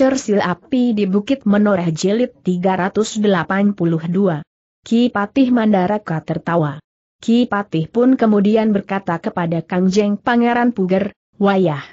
Cersil Api di Bukit Menoreh Jelit 382. Ki Patih Mandaraka tertawa. Ki Patih pun kemudian berkata kepada Kang Jeng Pangeran Puger, Wayah.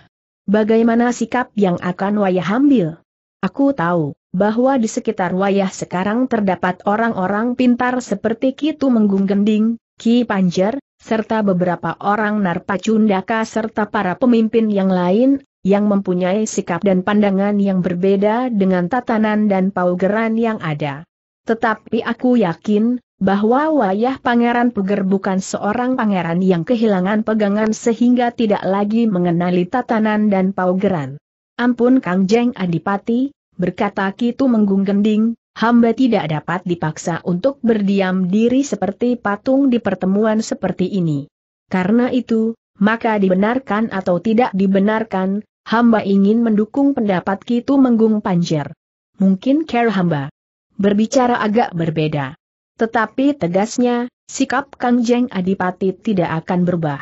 Bagaimana sikap yang akan Wayah ambil? Aku tahu, bahwa di sekitar Wayah sekarang terdapat orang-orang pintar seperti Ki Menggung Gending, Ki Panjer, serta beberapa orang narpacundaka serta para pemimpin yang lain yang mempunyai sikap dan pandangan yang berbeda dengan tatanan dan paugeran yang ada. Tetapi aku yakin, bahwa wayah pangeran Puger bukan seorang pangeran yang kehilangan pegangan sehingga tidak lagi mengenali tatanan dan paugeran. Ampun Kang Jeng Adipati, berkata Kitu menggunggending, hamba tidak dapat dipaksa untuk berdiam diri seperti patung di pertemuan seperti ini. Karena itu, maka dibenarkan atau tidak dibenarkan, hamba ingin mendukung pendapat Kitu Menggung Panjer. Mungkin care hamba berbicara agak berbeda. Tetapi tegasnya, sikap Kang Jeng Adipati tidak akan berubah.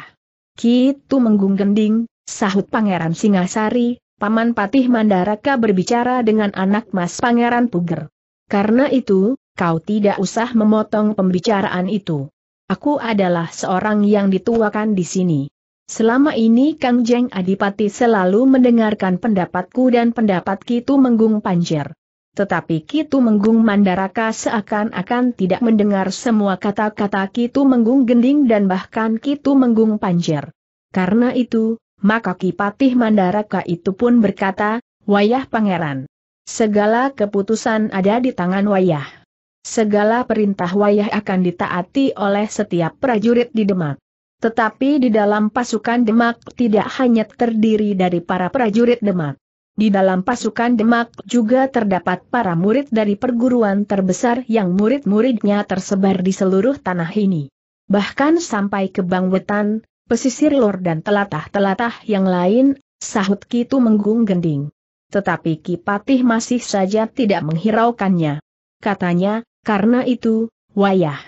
Kitu Menggung Gending, sahut Pangeran Singasari, Paman Patih Mandaraka berbicara dengan anak mas Pangeran Puger. Karena itu, kau tidak usah memotong pembicaraan itu. Aku adalah seorang yang dituakan di sini. Selama ini Kang Jeng Adipati selalu mendengarkan pendapatku dan pendapat Kitu Menggung Panjer. Tetapi Kitu Menggung Mandaraka seakan-akan tidak mendengar semua kata-kata Kitu Menggung Gending dan bahkan Kitu Menggung Panjer. Karena itu, maka Kipatih Mandaraka itu pun berkata, Wayah Pangeran. Segala keputusan ada di tangan Wayah. Segala perintah Wayah akan ditaati oleh setiap prajurit di Demak. Tetapi di dalam pasukan Demak tidak hanya terdiri dari para prajurit Demak. Di dalam pasukan Demak juga terdapat para murid dari perguruan terbesar yang murid-muridnya tersebar di seluruh tanah ini. Bahkan sampai ke Bangwetan, pesisir lor dan telatah-telatah yang lain, sahut Kitu menggung gending. Tetapi Kipatih masih saja tidak menghiraukannya. Katanya, karena itu, wayah.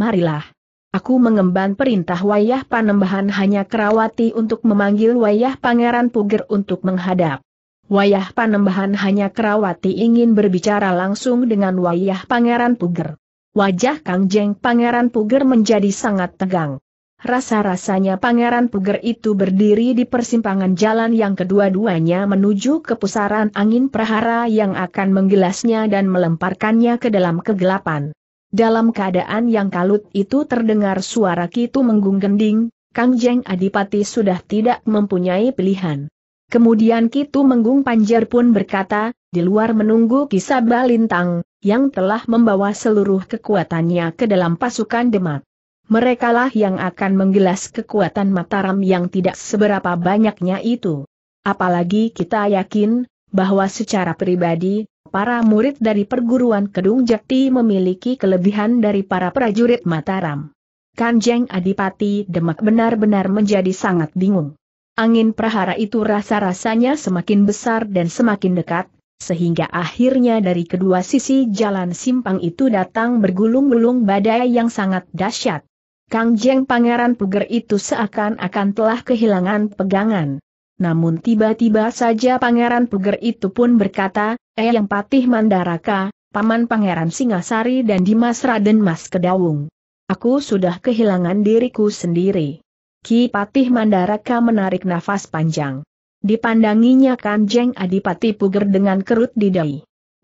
Marilah, Aku mengemban perintah wayah panembahan hanya Kerawati untuk memanggil wayah pangeran Puger untuk menghadap. Wayah panembahan hanya Kerawati ingin berbicara langsung dengan wayah pangeran Puger. Wajah Kangjeng pangeran Puger menjadi sangat tegang. Rasa-rasanya pangeran Puger itu berdiri di persimpangan jalan yang kedua-duanya menuju ke pusaran angin prahara yang akan menggelasnya dan melemparkannya ke dalam kegelapan. Dalam keadaan yang kalut itu terdengar suara Kitu menggunggending, Kangjeng Kang Jeng Adipati sudah tidak mempunyai pilihan. Kemudian Kitu Menggung Panjer pun berkata, di luar menunggu kisah Balintang, yang telah membawa seluruh kekuatannya ke dalam pasukan Demak. Merekalah yang akan menggelas kekuatan Mataram yang tidak seberapa banyaknya itu. Apalagi kita yakin, bahwa secara pribadi, para murid dari perguruan Kedung Jati memiliki kelebihan dari para prajurit Mataram. Kanjeng Adipati Demak benar-benar menjadi sangat bingung. Angin prahara itu rasa-rasanya semakin besar dan semakin dekat, sehingga akhirnya dari kedua sisi jalan simpang itu datang bergulung-gulung badai yang sangat dahsyat. Kang Jeng Pangeran Puger itu seakan-akan telah kehilangan pegangan. Namun tiba-tiba saja Pangeran Puger itu pun berkata, eyang eh, patih Mandaraka, Paman Pangeran Singasari dan Dimas Raden Mas Kedawung. Aku sudah kehilangan diriku sendiri. Ki Patih Mandaraka menarik nafas panjang. Dipandanginya Kanjeng Adipati Puger dengan kerut di dahi.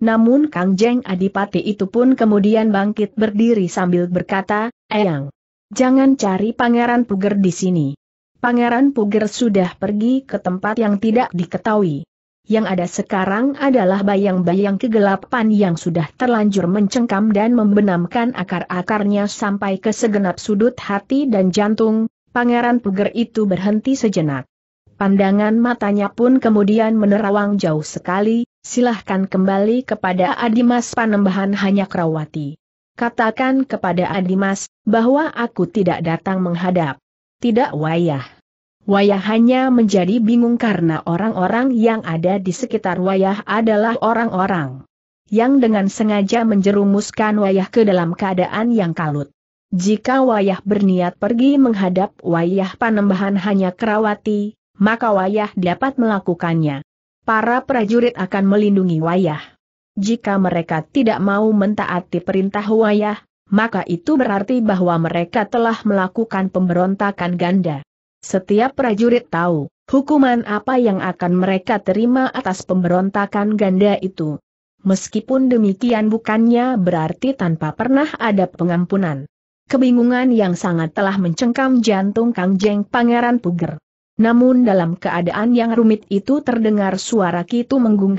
Namun Kanjeng Adipati itu pun kemudian bangkit berdiri sambil berkata, Eyang, jangan cari Pangeran Puger di sini. Pangeran Puger sudah pergi ke tempat yang tidak diketahui. Yang ada sekarang adalah bayang-bayang kegelapan yang sudah terlanjur mencengkam dan membenamkan akar-akarnya sampai ke segenap sudut hati dan jantung, Pangeran Puger itu berhenti sejenak. Pandangan matanya pun kemudian menerawang jauh sekali, silahkan kembali kepada Adimas Panembahan hanya Krawati. Katakan kepada Adimas, bahwa aku tidak datang menghadap tidak wayah. Wayah hanya menjadi bingung karena orang-orang yang ada di sekitar wayah adalah orang-orang yang dengan sengaja menjerumuskan wayah ke dalam keadaan yang kalut. Jika wayah berniat pergi menghadap wayah panembahan hanya kerawati, maka wayah dapat melakukannya. Para prajurit akan melindungi wayah. Jika mereka tidak mau mentaati perintah wayah, maka itu berarti bahwa mereka telah melakukan pemberontakan ganda. Setiap prajurit tahu, hukuman apa yang akan mereka terima atas pemberontakan ganda itu. Meskipun demikian bukannya berarti tanpa pernah ada pengampunan. Kebingungan yang sangat telah mencengkam jantung Kang Jeng Pangeran Puger. Namun dalam keadaan yang rumit itu terdengar suara Kitu menggung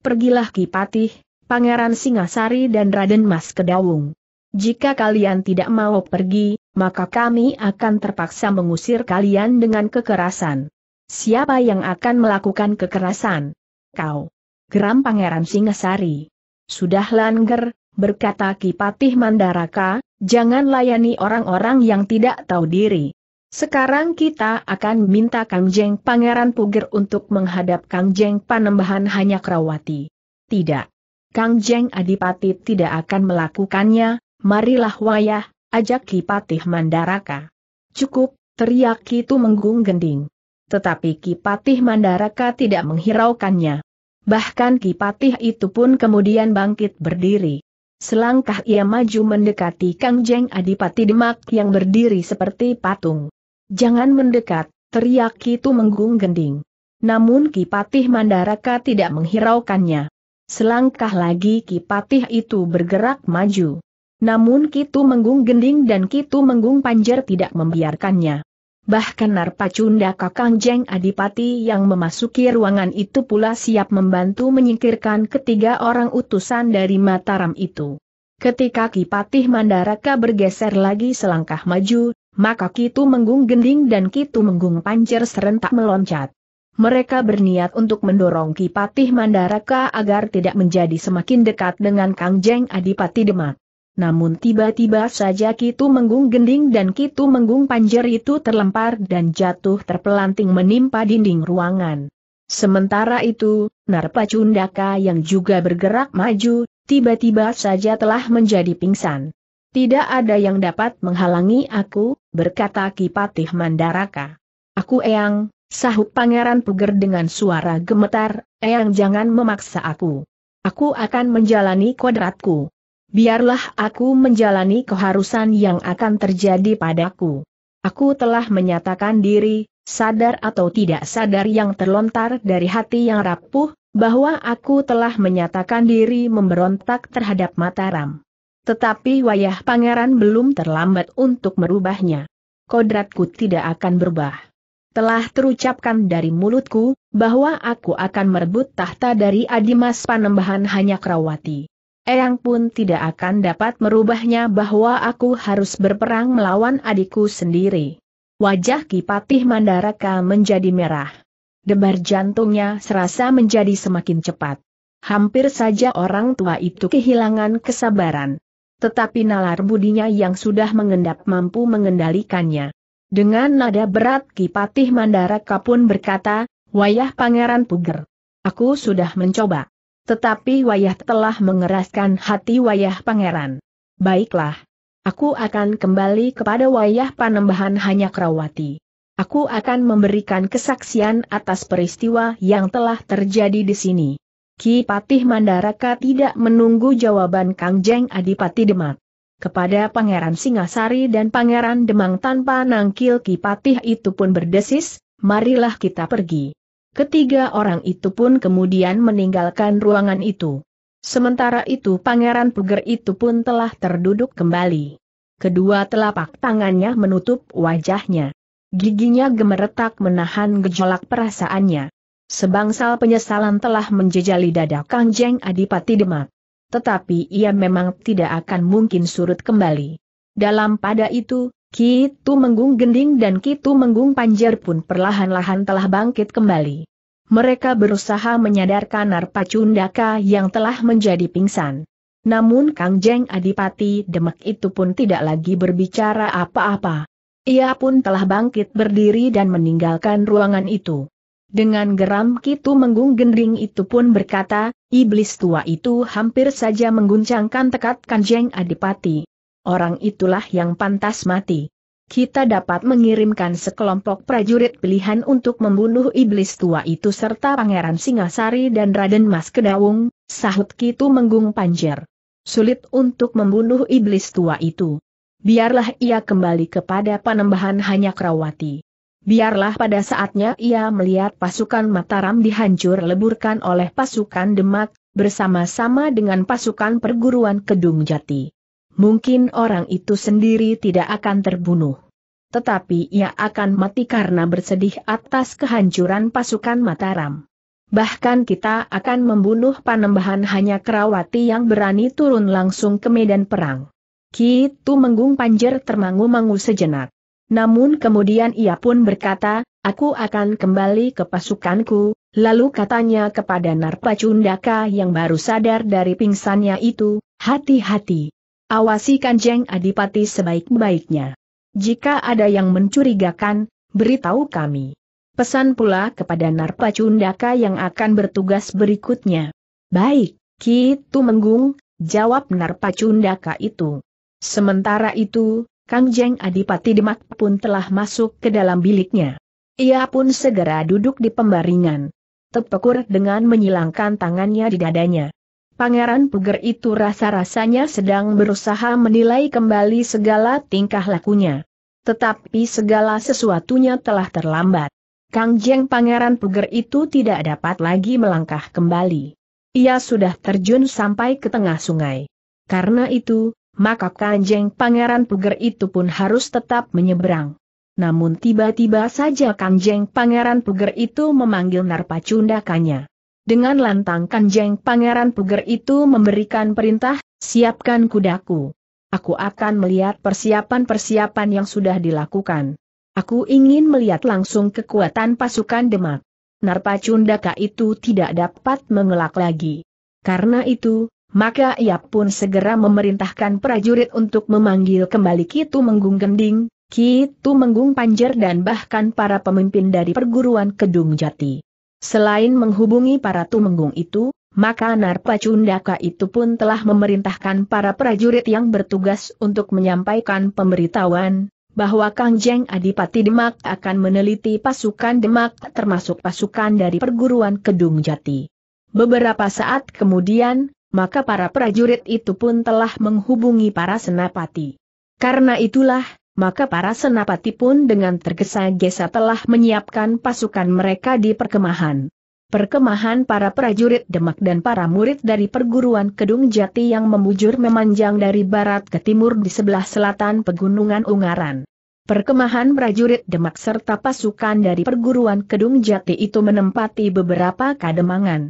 pergilah Kipatih, Pangeran Singasari dan Raden Mas Kedawung. Jika kalian tidak mau pergi, maka kami akan terpaksa mengusir kalian dengan kekerasan. Siapa yang akan melakukan kekerasan? Kau. Geram Pangeran Singasari. Sudah langer, berkata Kipatih Mandaraka, jangan layani orang-orang yang tidak tahu diri. Sekarang kita akan minta Kang Jeng Pangeran Puger untuk menghadap Kang Jeng Panembahan Hanyakrawati. Tidak. Kang Jeng Adipati tidak akan melakukannya, marilah wayah, ajak Ki Patih Mandaraka. Cukup, teriak itu menggung gending. Tetapi Ki Patih Mandaraka tidak menghiraukannya. Bahkan Ki Patih itu pun kemudian bangkit berdiri. Selangkah ia maju mendekati Kang Jeng Adipati Demak yang berdiri seperti patung. Jangan mendekat, teriak itu menggung gending. Namun Kipatih Mandaraka tidak menghiraukannya. Selangkah lagi Kipatih itu bergerak maju. Namun Kitu Menggung Gending dan Kitu Menggung Panjer tidak membiarkannya. Bahkan Narpacunda Kakang Jeng Adipati yang memasuki ruangan itu pula siap membantu menyingkirkan ketiga orang utusan dari Mataram itu. Ketika Kipatih Mandaraka bergeser lagi selangkah maju, maka Kitu Menggung Gending dan Kitu Menggung Panjer serentak meloncat. Mereka berniat untuk mendorong Kipatih Mandaraka agar tidak menjadi semakin dekat dengan Kang Jeng Adipati Demak. Namun tiba-tiba saja Kitu Menggung Gending dan Kitu Menggung Panjer itu terlempar dan jatuh terpelanting menimpa dinding ruangan. Sementara itu, Narpa Cundaka yang juga bergerak maju, tiba-tiba saja telah menjadi pingsan. Tidak ada yang dapat menghalangi aku, berkata Kipatih Mandaraka. Aku Eyang, sahut Pangeran Puger dengan suara gemetar, Eyang jangan memaksa aku. Aku akan menjalani kodratku biarlah aku menjalani keharusan yang akan terjadi padaku. Aku telah menyatakan diri, sadar atau tidak sadar yang terlontar dari hati yang rapuh, bahwa aku telah menyatakan diri memberontak terhadap Mataram. Tetapi wayah pangeran belum terlambat untuk merubahnya. Kodratku tidak akan berubah. Telah terucapkan dari mulutku, bahwa aku akan merebut tahta dari Adimas Panembahan hanya Krawati. Eyang pun tidak akan dapat merubahnya bahwa aku harus berperang melawan adikku sendiri. Wajah Kipatih Mandaraka menjadi merah. Debar jantungnya serasa menjadi semakin cepat. Hampir saja orang tua itu kehilangan kesabaran. Tetapi nalar budinya yang sudah mengendap mampu mengendalikannya. Dengan nada berat Kipatih Mandaraka pun berkata, Wayah Pangeran Puger. Aku sudah mencoba. Tetapi Wayah telah mengeraskan hati Wayah Pangeran. Baiklah. Aku akan kembali kepada Wayah Panembahan hanya Krawati. Aku akan memberikan kesaksian atas peristiwa yang telah terjadi di sini. Ki Patih Mandaraka tidak menunggu jawaban Kang Jeng Adipati Demak. Kepada Pangeran Singasari dan Pangeran Demang tanpa nangkil Ki Patih itu pun berdesis, marilah kita pergi. Ketiga orang itu pun kemudian meninggalkan ruangan itu. Sementara itu Pangeran Puger itu pun telah terduduk kembali. Kedua telapak tangannya menutup wajahnya. Giginya gemeretak menahan gejolak perasaannya. Sebangsal penyesalan telah menjejali dada Kangjeng Adipati Demak. Tetapi ia memang tidak akan mungkin surut kembali. Dalam pada itu, Kitu Menggung Gending dan Kitu Menggung Panjer pun perlahan-lahan telah bangkit kembali. Mereka berusaha menyadarkan Narpa Cundaka yang telah menjadi pingsan. Namun Kang Jeng Adipati Demak itu pun tidak lagi berbicara apa-apa. Ia pun telah bangkit berdiri dan meninggalkan ruangan itu. Dengan geram Kitu Menggung Gending itu pun berkata, iblis tua itu hampir saja mengguncangkan tekat Kang Jeng Adipati orang itulah yang pantas mati. Kita dapat mengirimkan sekelompok prajurit pilihan untuk membunuh iblis tua itu serta Pangeran Singasari dan Raden Mas Kedawung, sahut Kitu Menggung Panjer. Sulit untuk membunuh iblis tua itu. Biarlah ia kembali kepada panembahan hanya Krawati. Biarlah pada saatnya ia melihat pasukan Mataram dihancur leburkan oleh pasukan Demak, bersama-sama dengan pasukan perguruan Kedung Jati mungkin orang itu sendiri tidak akan terbunuh. Tetapi ia akan mati karena bersedih atas kehancuran pasukan Mataram. Bahkan kita akan membunuh panembahan hanya Kerawati yang berani turun langsung ke medan perang. Kitu Menggung Panjer termangu-mangu sejenak. Namun kemudian ia pun berkata, aku akan kembali ke pasukanku, lalu katanya kepada Narpacundaka yang baru sadar dari pingsannya itu, hati-hati, Awasi Kanjeng Adipati sebaik-baiknya. Jika ada yang mencurigakan, beritahu kami. Pesan pula kepada Narpa Cundaka yang akan bertugas berikutnya. Baik, Ki Tumenggung, jawab Narpa Cundaka itu. Sementara itu, Kang Adipati Demak pun telah masuk ke dalam biliknya. Ia pun segera duduk di pembaringan. Tepekur dengan menyilangkan tangannya di dadanya. Pangeran Puger itu rasa-rasanya sedang berusaha menilai kembali segala tingkah lakunya. Tetapi segala sesuatunya telah terlambat. Kang Jeng Pangeran Puger itu tidak dapat lagi melangkah kembali. Ia sudah terjun sampai ke tengah sungai. Karena itu, maka Kang Jeng Pangeran Puger itu pun harus tetap menyeberang. Namun tiba-tiba saja Kang Jeng Pangeran Puger itu memanggil Narpacundakannya. Dengan lantang kanjeng pangeran puger itu memberikan perintah, siapkan kudaku. Aku akan melihat persiapan-persiapan yang sudah dilakukan. Aku ingin melihat langsung kekuatan pasukan Demak. Narpa Cundaka itu tidak dapat mengelak lagi. Karena itu, maka ia pun segera memerintahkan prajurit untuk memanggil kembali Kitu Menggung Gending, Kitu Menggung Panjer dan bahkan para pemimpin dari perguruan Kedung Jati. Selain menghubungi para tumenggung itu, maka Narpacundaka itu pun telah memerintahkan para prajurit yang bertugas untuk menyampaikan pemberitahuan, bahwa Kangjeng Adipati Demak akan meneliti pasukan Demak termasuk pasukan dari perguruan Kedung Jati. Beberapa saat kemudian, maka para prajurit itu pun telah menghubungi para senapati. Karena itulah, maka para senapati pun dengan tergesa-gesa telah menyiapkan pasukan mereka di perkemahan. Perkemahan para prajurit Demak dan para murid dari perguruan Kedung Jati yang memujur memanjang dari barat ke timur di sebelah selatan pegunungan Ungaran. Perkemahan prajurit Demak serta pasukan dari perguruan Kedung Jati itu menempati beberapa kademangan.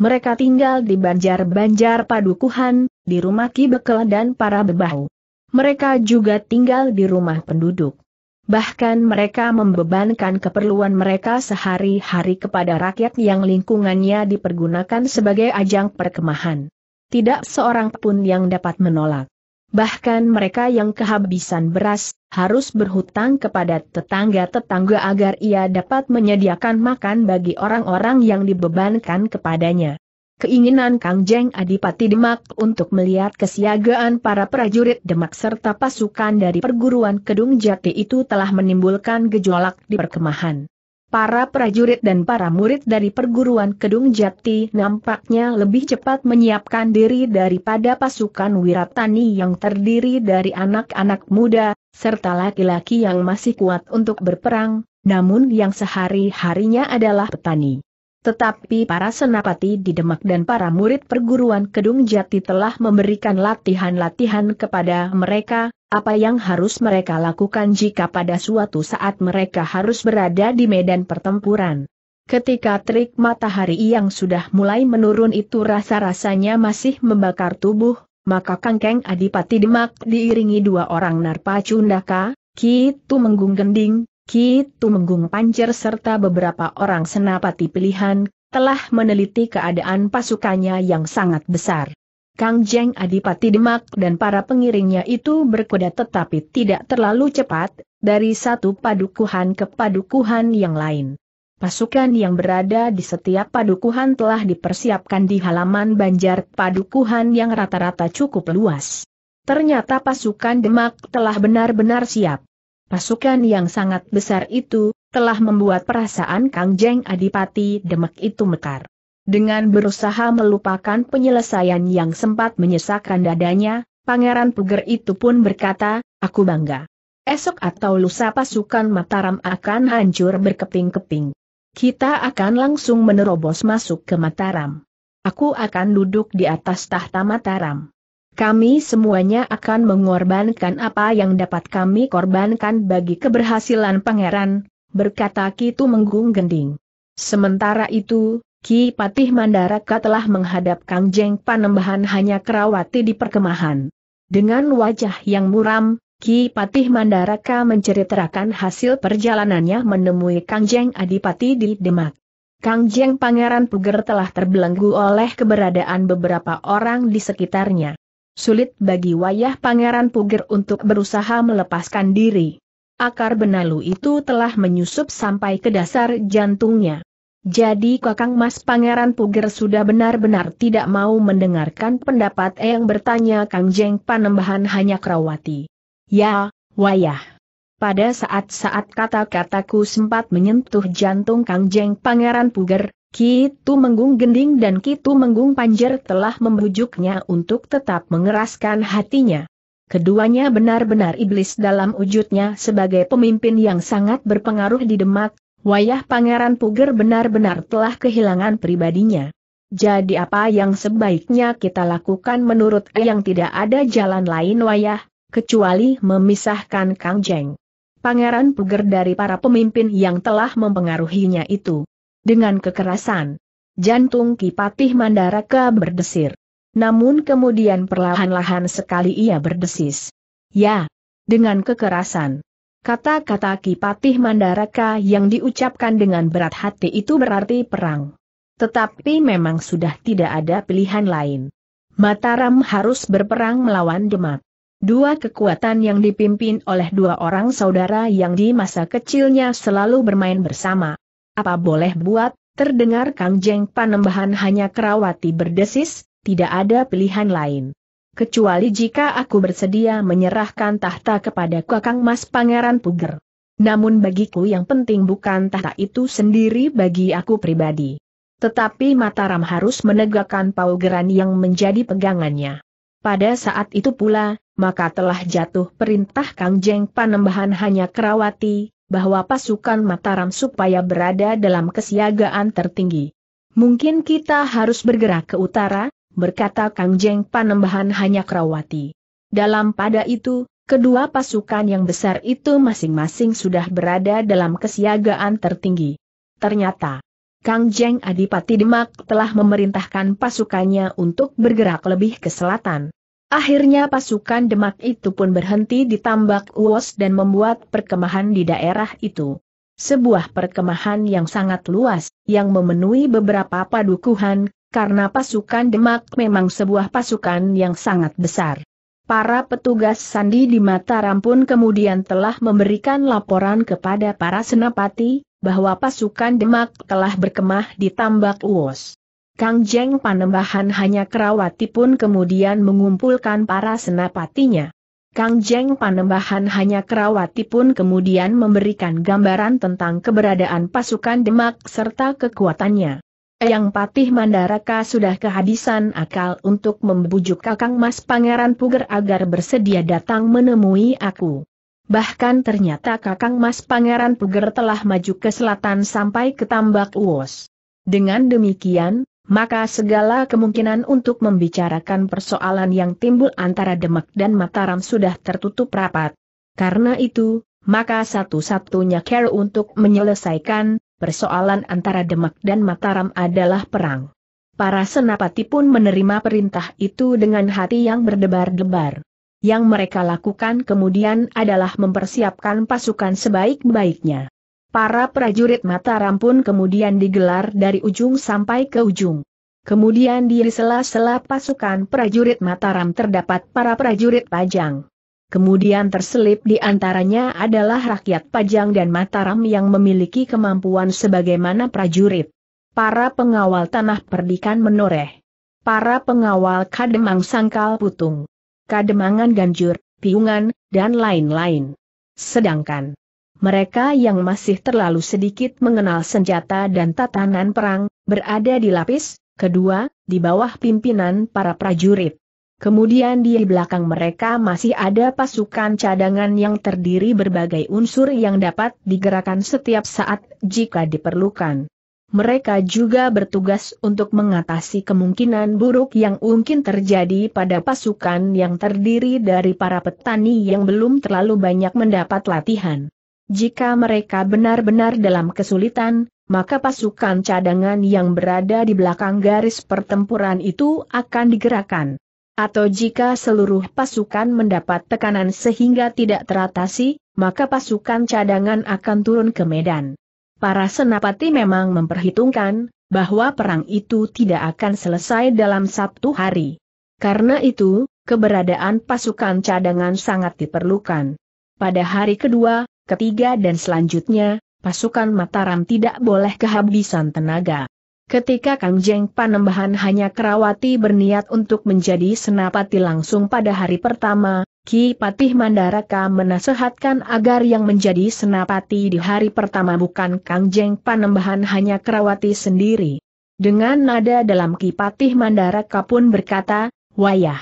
Mereka tinggal di banjar-banjar padukuhan, di rumah Ki Bekel dan para bebahu mereka juga tinggal di rumah penduduk. Bahkan mereka membebankan keperluan mereka sehari-hari kepada rakyat yang lingkungannya dipergunakan sebagai ajang perkemahan. Tidak seorang pun yang dapat menolak. Bahkan mereka yang kehabisan beras, harus berhutang kepada tetangga-tetangga agar ia dapat menyediakan makan bagi orang-orang yang dibebankan kepadanya keinginan Kang Jeng Adipati Demak untuk melihat kesiagaan para prajurit Demak serta pasukan dari perguruan Kedung Jati itu telah menimbulkan gejolak di perkemahan. Para prajurit dan para murid dari perguruan Kedung Jati nampaknya lebih cepat menyiapkan diri daripada pasukan wiratani yang terdiri dari anak-anak muda, serta laki-laki yang masih kuat untuk berperang, namun yang sehari-harinya adalah petani. Tetapi para senapati di Demak dan para murid perguruan Kedung Jati telah memberikan latihan-latihan kepada mereka, apa yang harus mereka lakukan jika pada suatu saat mereka harus berada di medan pertempuran. Ketika trik matahari yang sudah mulai menurun itu rasa-rasanya masih membakar tubuh, maka Kangkeng Adipati Demak diiringi dua orang Narpa Cundaka, Kitu Menggung Gending, Ki Tumenggung Pancer serta beberapa orang senapati pilihan, telah meneliti keadaan pasukannya yang sangat besar. Kang Jeng Adipati Demak dan para pengiringnya itu berkuda tetapi tidak terlalu cepat, dari satu padukuhan ke padukuhan yang lain. Pasukan yang berada di setiap padukuhan telah dipersiapkan di halaman banjar padukuhan yang rata-rata cukup luas. Ternyata pasukan Demak telah benar-benar siap. Pasukan yang sangat besar itu, telah membuat perasaan Kang Jeng Adipati Demak itu mekar. Dengan berusaha melupakan penyelesaian yang sempat menyesakkan dadanya, Pangeran Puger itu pun berkata, aku bangga. Esok atau lusa pasukan Mataram akan hancur berkeping-keping. Kita akan langsung menerobos masuk ke Mataram. Aku akan duduk di atas tahta Mataram. Kami semuanya akan mengorbankan apa yang dapat kami korbankan bagi keberhasilan pangeran, berkata Kitu Menggung Gending. Sementara itu, Ki Patih Mandaraka telah menghadap Kang Jeng Panembahan hanya kerawati di perkemahan. Dengan wajah yang muram, Ki Patih Mandaraka menceritakan hasil perjalanannya menemui Kang Jeng Adipati di Demak. Kang Jeng Pangeran Puger telah terbelenggu oleh keberadaan beberapa orang di sekitarnya. Sulit bagi wayah pangeran Puger untuk berusaha melepaskan diri. Akar benalu itu telah menyusup sampai ke dasar jantungnya. Jadi Kakang Mas Pangeran Puger sudah benar-benar tidak mau mendengarkan pendapat yang bertanya Kang Jeng Panembahan hanya Kerawati. Ya, wayah. Pada saat-saat kata-kataku sempat menyentuh jantung Kang Jeng Pangeran Puger, Kitu menggung Gending dan Kitu menggung Panjer telah membujuknya untuk tetap mengeraskan hatinya. Keduanya benar-benar iblis dalam wujudnya sebagai pemimpin yang sangat berpengaruh di Demak, wayah Pangeran Puger benar-benar telah kehilangan pribadinya. Jadi apa yang sebaiknya kita lakukan menurut yang tidak ada jalan lain wayah, kecuali memisahkan Kang Jeng. Pangeran Puger dari para pemimpin yang telah mempengaruhinya itu. Dengan kekerasan, jantung Kipatih Mandaraka berdesir. Namun kemudian perlahan-lahan sekali ia berdesis. Ya, dengan kekerasan. Kata-kata Kipatih Mandaraka yang diucapkan dengan berat hati itu berarti perang. Tetapi memang sudah tidak ada pilihan lain. Mataram harus berperang melawan Demak. Dua kekuatan yang dipimpin oleh dua orang saudara yang di masa kecilnya selalu bermain bersama. Apa boleh buat, terdengar Kang Jeng panembahan hanya Kerawati berdesis, tidak ada pilihan lain. Kecuali jika aku bersedia menyerahkan tahta kepada Kakang Mas Pangeran Puger. Namun bagiku yang penting bukan tahta itu sendiri bagi aku pribadi. Tetapi Mataram harus menegakkan paugeran yang menjadi pegangannya. Pada saat itu pula, maka telah jatuh perintah Kang Jeng Panembahan hanya Kerawati, bahwa pasukan Mataram supaya berada dalam kesiagaan tertinggi. Mungkin kita harus bergerak ke utara, berkata Kang Jeng Panembahan hanya Kerawati. Dalam pada itu, kedua pasukan yang besar itu masing-masing sudah berada dalam kesiagaan tertinggi. Ternyata, Kang Jeng Adipati Demak telah memerintahkan pasukannya untuk bergerak lebih ke selatan. Akhirnya pasukan Demak itu pun berhenti di tambak uos dan membuat perkemahan di daerah itu. Sebuah perkemahan yang sangat luas, yang memenuhi beberapa padukuhan, karena pasukan Demak memang sebuah pasukan yang sangat besar. Para petugas sandi di Mataram pun kemudian telah memberikan laporan kepada para senapati, bahwa pasukan Demak telah berkemah di tambak uos. Kang Jeng Panembahan hanya Kerawati pun kemudian mengumpulkan para senapatinya. Kang Jeng Panembahan hanya Kerawati pun kemudian memberikan gambaran tentang keberadaan pasukan Demak serta kekuatannya. Yang Patih Mandaraka sudah kehabisan akal untuk membujuk Kakang Mas Pangeran Puger agar bersedia datang menemui aku. Bahkan ternyata Kakang Mas Pangeran Puger telah maju ke selatan sampai ke Tambak Uos. Dengan demikian, maka segala kemungkinan untuk membicarakan persoalan yang timbul antara Demak dan Mataram sudah tertutup rapat. Karena itu, maka satu-satunya care untuk menyelesaikan persoalan antara Demak dan Mataram adalah perang. Para senapati pun menerima perintah itu dengan hati yang berdebar-debar. Yang mereka lakukan kemudian adalah mempersiapkan pasukan sebaik-baiknya. Para prajurit Mataram pun kemudian digelar dari ujung sampai ke ujung. Kemudian di sela-sela pasukan prajurit Mataram terdapat para prajurit Pajang. Kemudian terselip di antaranya adalah rakyat Pajang dan Mataram yang memiliki kemampuan sebagaimana prajurit. Para pengawal tanah perdikan menoreh. Para pengawal kademang sangkal putung. Kademangan ganjur, piungan, dan lain-lain. Sedangkan mereka yang masih terlalu sedikit mengenal senjata dan tatanan perang, berada di lapis, kedua, di bawah pimpinan para prajurit. Kemudian di belakang mereka masih ada pasukan cadangan yang terdiri berbagai unsur yang dapat digerakkan setiap saat jika diperlukan. Mereka juga bertugas untuk mengatasi kemungkinan buruk yang mungkin terjadi pada pasukan yang terdiri dari para petani yang belum terlalu banyak mendapat latihan. Jika mereka benar-benar dalam kesulitan, maka pasukan cadangan yang berada di belakang garis pertempuran itu akan digerakkan. Atau jika seluruh pasukan mendapat tekanan sehingga tidak teratasi, maka pasukan cadangan akan turun ke medan. Para senapati memang memperhitungkan bahwa perang itu tidak akan selesai dalam satu hari. Karena itu, keberadaan pasukan cadangan sangat diperlukan. Pada hari kedua, ketiga dan selanjutnya, pasukan Mataram tidak boleh kehabisan tenaga. Ketika Kang Jeng Panembahan hanya Kerawati berniat untuk menjadi senapati langsung pada hari pertama, Ki Patih Mandaraka menasehatkan agar yang menjadi senapati di hari pertama bukan Kang Jeng Panembahan hanya Kerawati sendiri. Dengan nada dalam Ki Patih Mandaraka pun berkata, Wayah,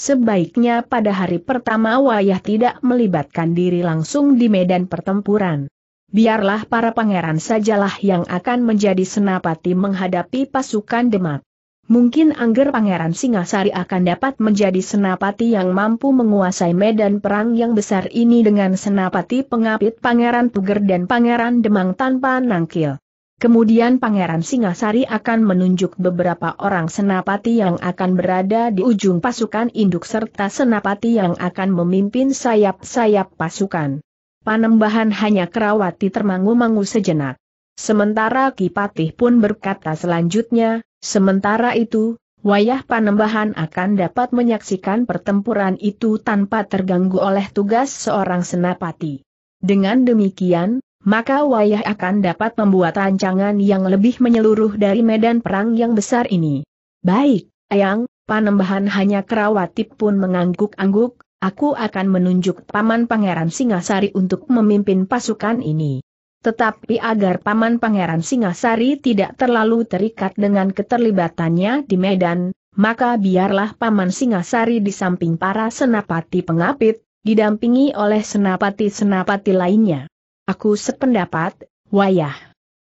Sebaiknya pada hari pertama wayah tidak melibatkan diri langsung di medan pertempuran. Biarlah para pangeran sajalah yang akan menjadi senapati menghadapi pasukan Demak. Mungkin Angger Pangeran Singasari akan dapat menjadi senapati yang mampu menguasai medan perang yang besar ini dengan senapati pengapit Pangeran Puger dan Pangeran Demang tanpa nangkil. Kemudian Pangeran Singasari akan menunjuk beberapa orang senapati yang akan berada di ujung pasukan induk serta senapati yang akan memimpin sayap-sayap pasukan. Panembahan hanya kerawati termangu-mangu sejenak. Sementara Kipatih pun berkata selanjutnya, sementara itu, wayah panembahan akan dapat menyaksikan pertempuran itu tanpa terganggu oleh tugas seorang senapati. Dengan demikian, maka Wayah akan dapat membuat rancangan yang lebih menyeluruh dari medan perang yang besar ini. Baik, Ayang, panembahan hanya Kerawatip pun mengangguk-angguk, aku akan menunjuk Paman Pangeran Singasari untuk memimpin pasukan ini. Tetapi agar Paman Pangeran Singasari tidak terlalu terikat dengan keterlibatannya di Medan, maka biarlah Paman Singasari di samping para senapati pengapit, didampingi oleh senapati-senapati lainnya. Aku sependapat, wayah.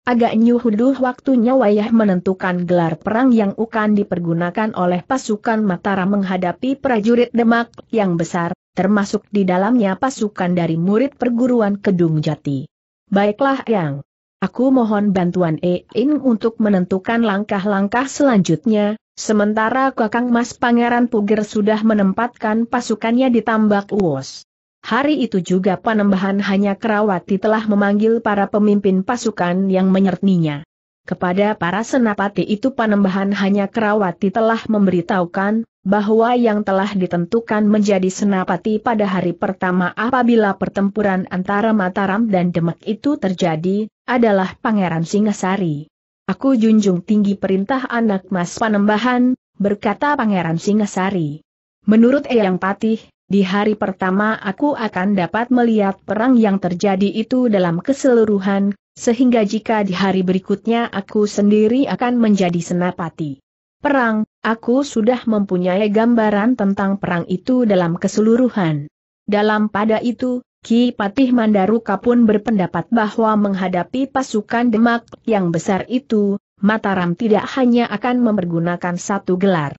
Agak nyuhuduh waktunya wayah menentukan gelar perang yang akan dipergunakan oleh pasukan Mataram menghadapi prajurit Demak yang besar, termasuk di dalamnya pasukan dari murid perguruan Kedung Jati. Baiklah yang. Aku mohon bantuan Ein untuk menentukan langkah-langkah selanjutnya, sementara Kakang Mas Pangeran Puger sudah menempatkan pasukannya di Tambak Uos. Hari itu juga Panembahan hanya Kerawati telah memanggil para pemimpin pasukan yang menyertinya. Kepada para senapati itu Panembahan hanya Kerawati telah memberitahukan bahwa yang telah ditentukan menjadi senapati pada hari pertama apabila pertempuran antara Mataram dan Demak itu terjadi, adalah Pangeran Singasari. Aku junjung tinggi perintah anak mas Panembahan, berkata Pangeran Singasari. Menurut Eyang Patih, di hari pertama aku akan dapat melihat perang yang terjadi itu dalam keseluruhan, sehingga jika di hari berikutnya aku sendiri akan menjadi senapati. Perang, aku sudah mempunyai gambaran tentang perang itu dalam keseluruhan. Dalam pada itu, Ki Patih Mandaruka pun berpendapat bahwa menghadapi pasukan Demak yang besar itu, Mataram tidak hanya akan mempergunakan satu gelar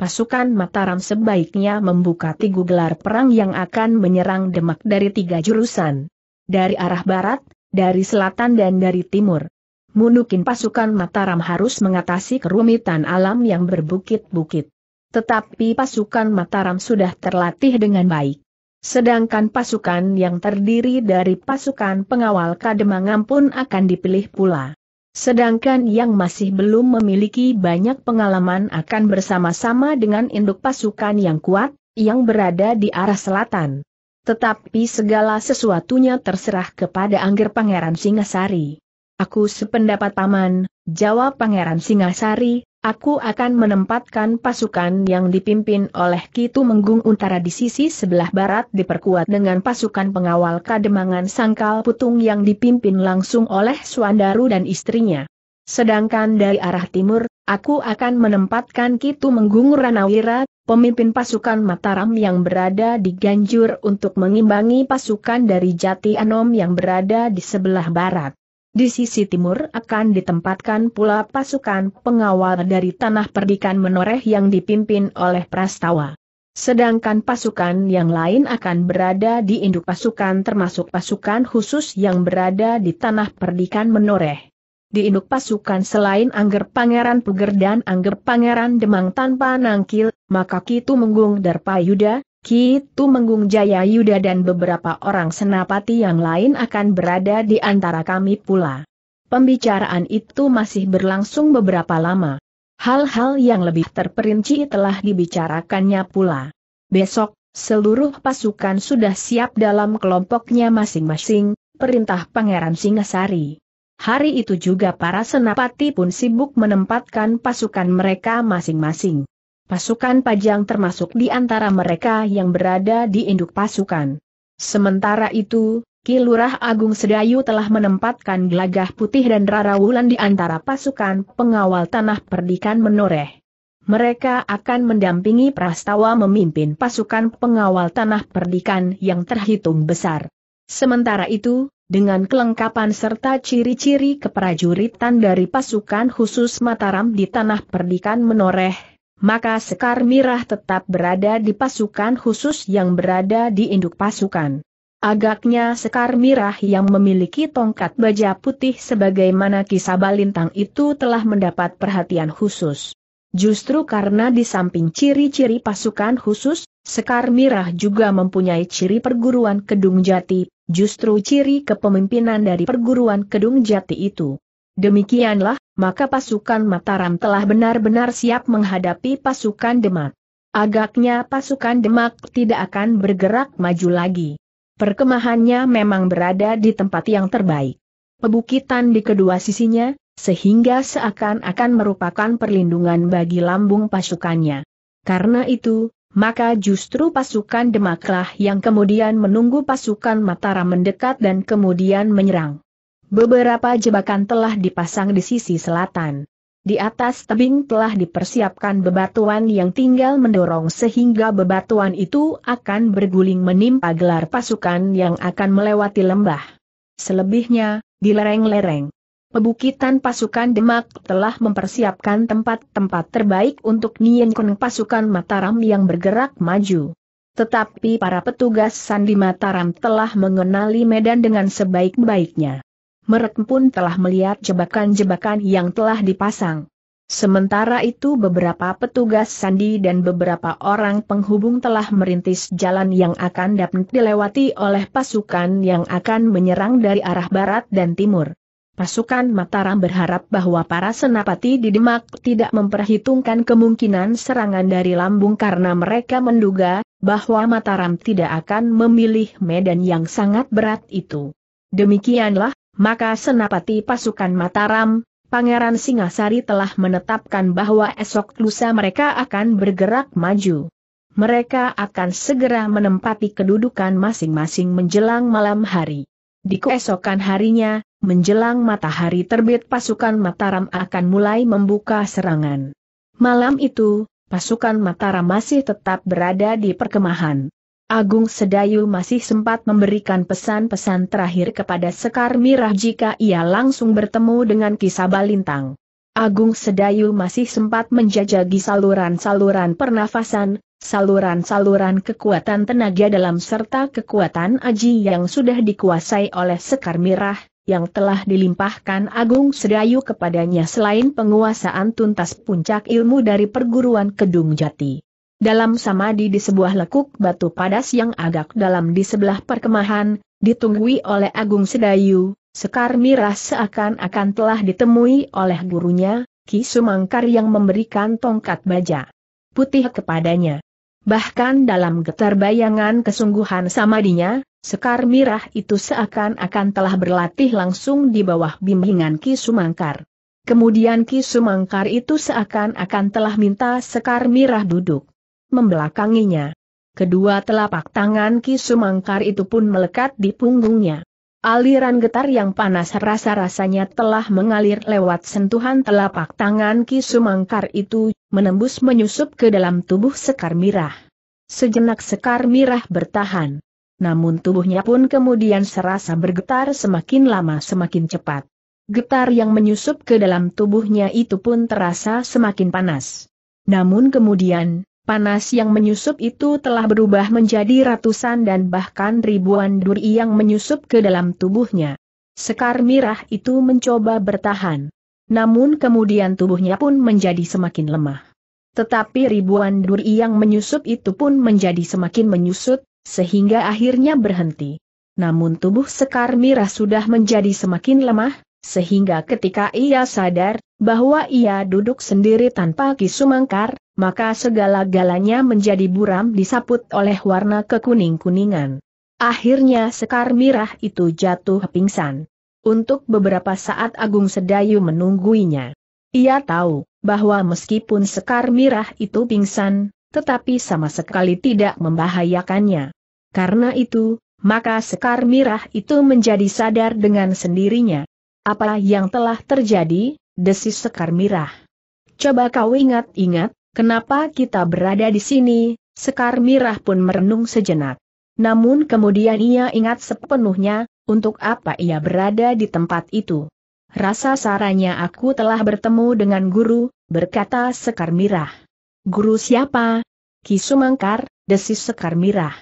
pasukan Mataram sebaiknya membuka tiga gelar perang yang akan menyerang Demak dari tiga jurusan. Dari arah barat, dari selatan dan dari timur. Munukin pasukan Mataram harus mengatasi kerumitan alam yang berbukit-bukit. Tetapi pasukan Mataram sudah terlatih dengan baik. Sedangkan pasukan yang terdiri dari pasukan pengawal Kademangan pun akan dipilih pula. Sedangkan yang masih belum memiliki banyak pengalaman akan bersama-sama dengan induk pasukan yang kuat, yang berada di arah selatan. Tetapi segala sesuatunya terserah kepada Angger Pangeran Singasari. Aku sependapat paman, jawab Pangeran Singasari, Aku akan menempatkan pasukan yang dipimpin oleh Kitu Menggung Untara di sisi sebelah barat diperkuat dengan pasukan pengawal Kademangan Sangkal Putung yang dipimpin langsung oleh Suandaru dan istrinya. Sedangkan dari arah timur, aku akan menempatkan Kitu Menggung Ranawira, pemimpin pasukan Mataram yang berada di Ganjur untuk mengimbangi pasukan dari Jati Anom yang berada di sebelah barat. Di sisi timur akan ditempatkan pula pasukan pengawal dari tanah perdikan menoreh yang dipimpin oleh Prastawa. Sedangkan pasukan yang lain akan berada di induk pasukan termasuk pasukan khusus yang berada di tanah perdikan menoreh. Di induk pasukan selain Angger Pangeran Puger dan Angger Pangeran Demang tanpa nangkil, maka Kitu Menggung Darpayuda, Ki Menggung Jaya Yuda dan beberapa orang senapati yang lain akan berada di antara kami pula. Pembicaraan itu masih berlangsung beberapa lama. Hal-hal yang lebih terperinci telah dibicarakannya pula. Besok, seluruh pasukan sudah siap dalam kelompoknya masing-masing, perintah Pangeran Singasari. Hari itu juga para senapati pun sibuk menempatkan pasukan mereka masing-masing. Pasukan Pajang termasuk di antara mereka yang berada di induk pasukan. Sementara itu, Kilurah Agung Sedayu telah menempatkan Gelagah Putih dan Rara Wulan di antara pasukan pengawal tanah perdikan menoreh. Mereka akan mendampingi Prastawa memimpin pasukan pengawal tanah perdikan yang terhitung besar. Sementara itu, dengan kelengkapan serta ciri-ciri keprajuritan dari pasukan khusus Mataram di tanah perdikan menoreh, maka Sekar Mirah tetap berada di pasukan khusus yang berada di induk pasukan. Agaknya Sekar Mirah yang memiliki tongkat baja putih sebagaimana kisah balintang itu telah mendapat perhatian khusus. Justru karena di samping ciri-ciri pasukan khusus, Sekar Mirah juga mempunyai ciri perguruan Kedung Jati, justru ciri kepemimpinan dari perguruan Kedung Jati itu. Demikianlah, maka pasukan Mataram telah benar-benar siap menghadapi pasukan Demak. Agaknya pasukan Demak tidak akan bergerak maju lagi. Perkemahannya memang berada di tempat yang terbaik. Pebukitan di kedua sisinya, sehingga seakan-akan merupakan perlindungan bagi lambung pasukannya. Karena itu, maka justru pasukan Demaklah yang kemudian menunggu pasukan Mataram mendekat dan kemudian menyerang. Beberapa jebakan telah dipasang di sisi selatan. Di atas tebing telah dipersiapkan bebatuan yang tinggal mendorong sehingga bebatuan itu akan berguling menimpa gelar pasukan yang akan melewati lembah. Selebihnya, di lereng-lereng. Pebukitan pasukan Demak telah mempersiapkan tempat-tempat terbaik untuk Nyenkon pasukan Mataram yang bergerak maju. Tetapi para petugas Sandi Mataram telah mengenali medan dengan sebaik-baiknya. Merek pun telah melihat jebakan-jebakan yang telah dipasang. Sementara itu beberapa petugas sandi dan beberapa orang penghubung telah merintis jalan yang akan dapat dilewati oleh pasukan yang akan menyerang dari arah barat dan timur. Pasukan Mataram berharap bahwa para senapati di Demak tidak memperhitungkan kemungkinan serangan dari lambung karena mereka menduga bahwa Mataram tidak akan memilih medan yang sangat berat itu. Demikianlah maka senapati pasukan Mataram, Pangeran Singasari telah menetapkan bahwa esok lusa mereka akan bergerak maju. Mereka akan segera menempati kedudukan masing-masing menjelang malam hari. Di keesokan harinya, menjelang matahari terbit pasukan Mataram akan mulai membuka serangan. Malam itu, pasukan Mataram masih tetap berada di perkemahan. Agung Sedayu masih sempat memberikan pesan-pesan terakhir kepada Sekar Mirah jika ia langsung bertemu dengan kisah Balintang. Agung Sedayu masih sempat menjajagi saluran-saluran pernafasan, saluran-saluran kekuatan tenaga dalam serta kekuatan aji yang sudah dikuasai oleh Sekar Mirah, yang telah dilimpahkan Agung Sedayu kepadanya selain penguasaan tuntas puncak ilmu dari perguruan Kedung Jati. Dalam samadi di sebuah lekuk batu padas yang agak dalam di sebelah perkemahan, ditunggui oleh Agung Sedayu, Sekar Mirah seakan-akan telah ditemui oleh gurunya, Ki Sumangkar yang memberikan tongkat baja putih kepadanya. Bahkan dalam getar bayangan kesungguhan samadinya, sekar mirah itu seakan-akan telah berlatih langsung di bawah bimbingan Ki Sumangkar. Kemudian Ki Sumangkar itu seakan-akan telah minta sekar mirah duduk membelakanginya. Kedua telapak tangan Ki Sumangkar itu pun melekat di punggungnya. Aliran getar yang panas rasa-rasanya telah mengalir lewat sentuhan telapak tangan Ki Sumangkar itu, menembus menyusup ke dalam tubuh Sekar Mirah. Sejenak Sekar Mirah bertahan. Namun tubuhnya pun kemudian serasa bergetar semakin lama semakin cepat. Getar yang menyusup ke dalam tubuhnya itu pun terasa semakin panas. Namun kemudian, panas yang menyusup itu telah berubah menjadi ratusan dan bahkan ribuan duri yang menyusup ke dalam tubuhnya. Sekar mirah itu mencoba bertahan. Namun kemudian tubuhnya pun menjadi semakin lemah. Tetapi ribuan duri yang menyusup itu pun menjadi semakin menyusut, sehingga akhirnya berhenti. Namun tubuh Sekar Mirah sudah menjadi semakin lemah, sehingga ketika ia sadar bahwa ia duduk sendiri tanpa Kisumangkar, maka segala-galanya menjadi buram disaput oleh warna kekuning-kuningan. Akhirnya sekar mirah itu jatuh pingsan. Untuk beberapa saat Agung Sedayu menungguinya. Ia tahu bahwa meskipun sekar mirah itu pingsan, tetapi sama sekali tidak membahayakannya. Karena itu, maka sekar mirah itu menjadi sadar dengan sendirinya. Apa yang telah terjadi, desis sekar mirah. Coba kau ingat-ingat, Kenapa kita berada di sini? Sekar Mirah pun merenung sejenak. Namun kemudian ia ingat sepenuhnya, untuk apa ia berada di tempat itu. Rasa saranya aku telah bertemu dengan guru, berkata Sekar Mirah. Guru siapa? Kisumangkar, desis Sekar Mirah.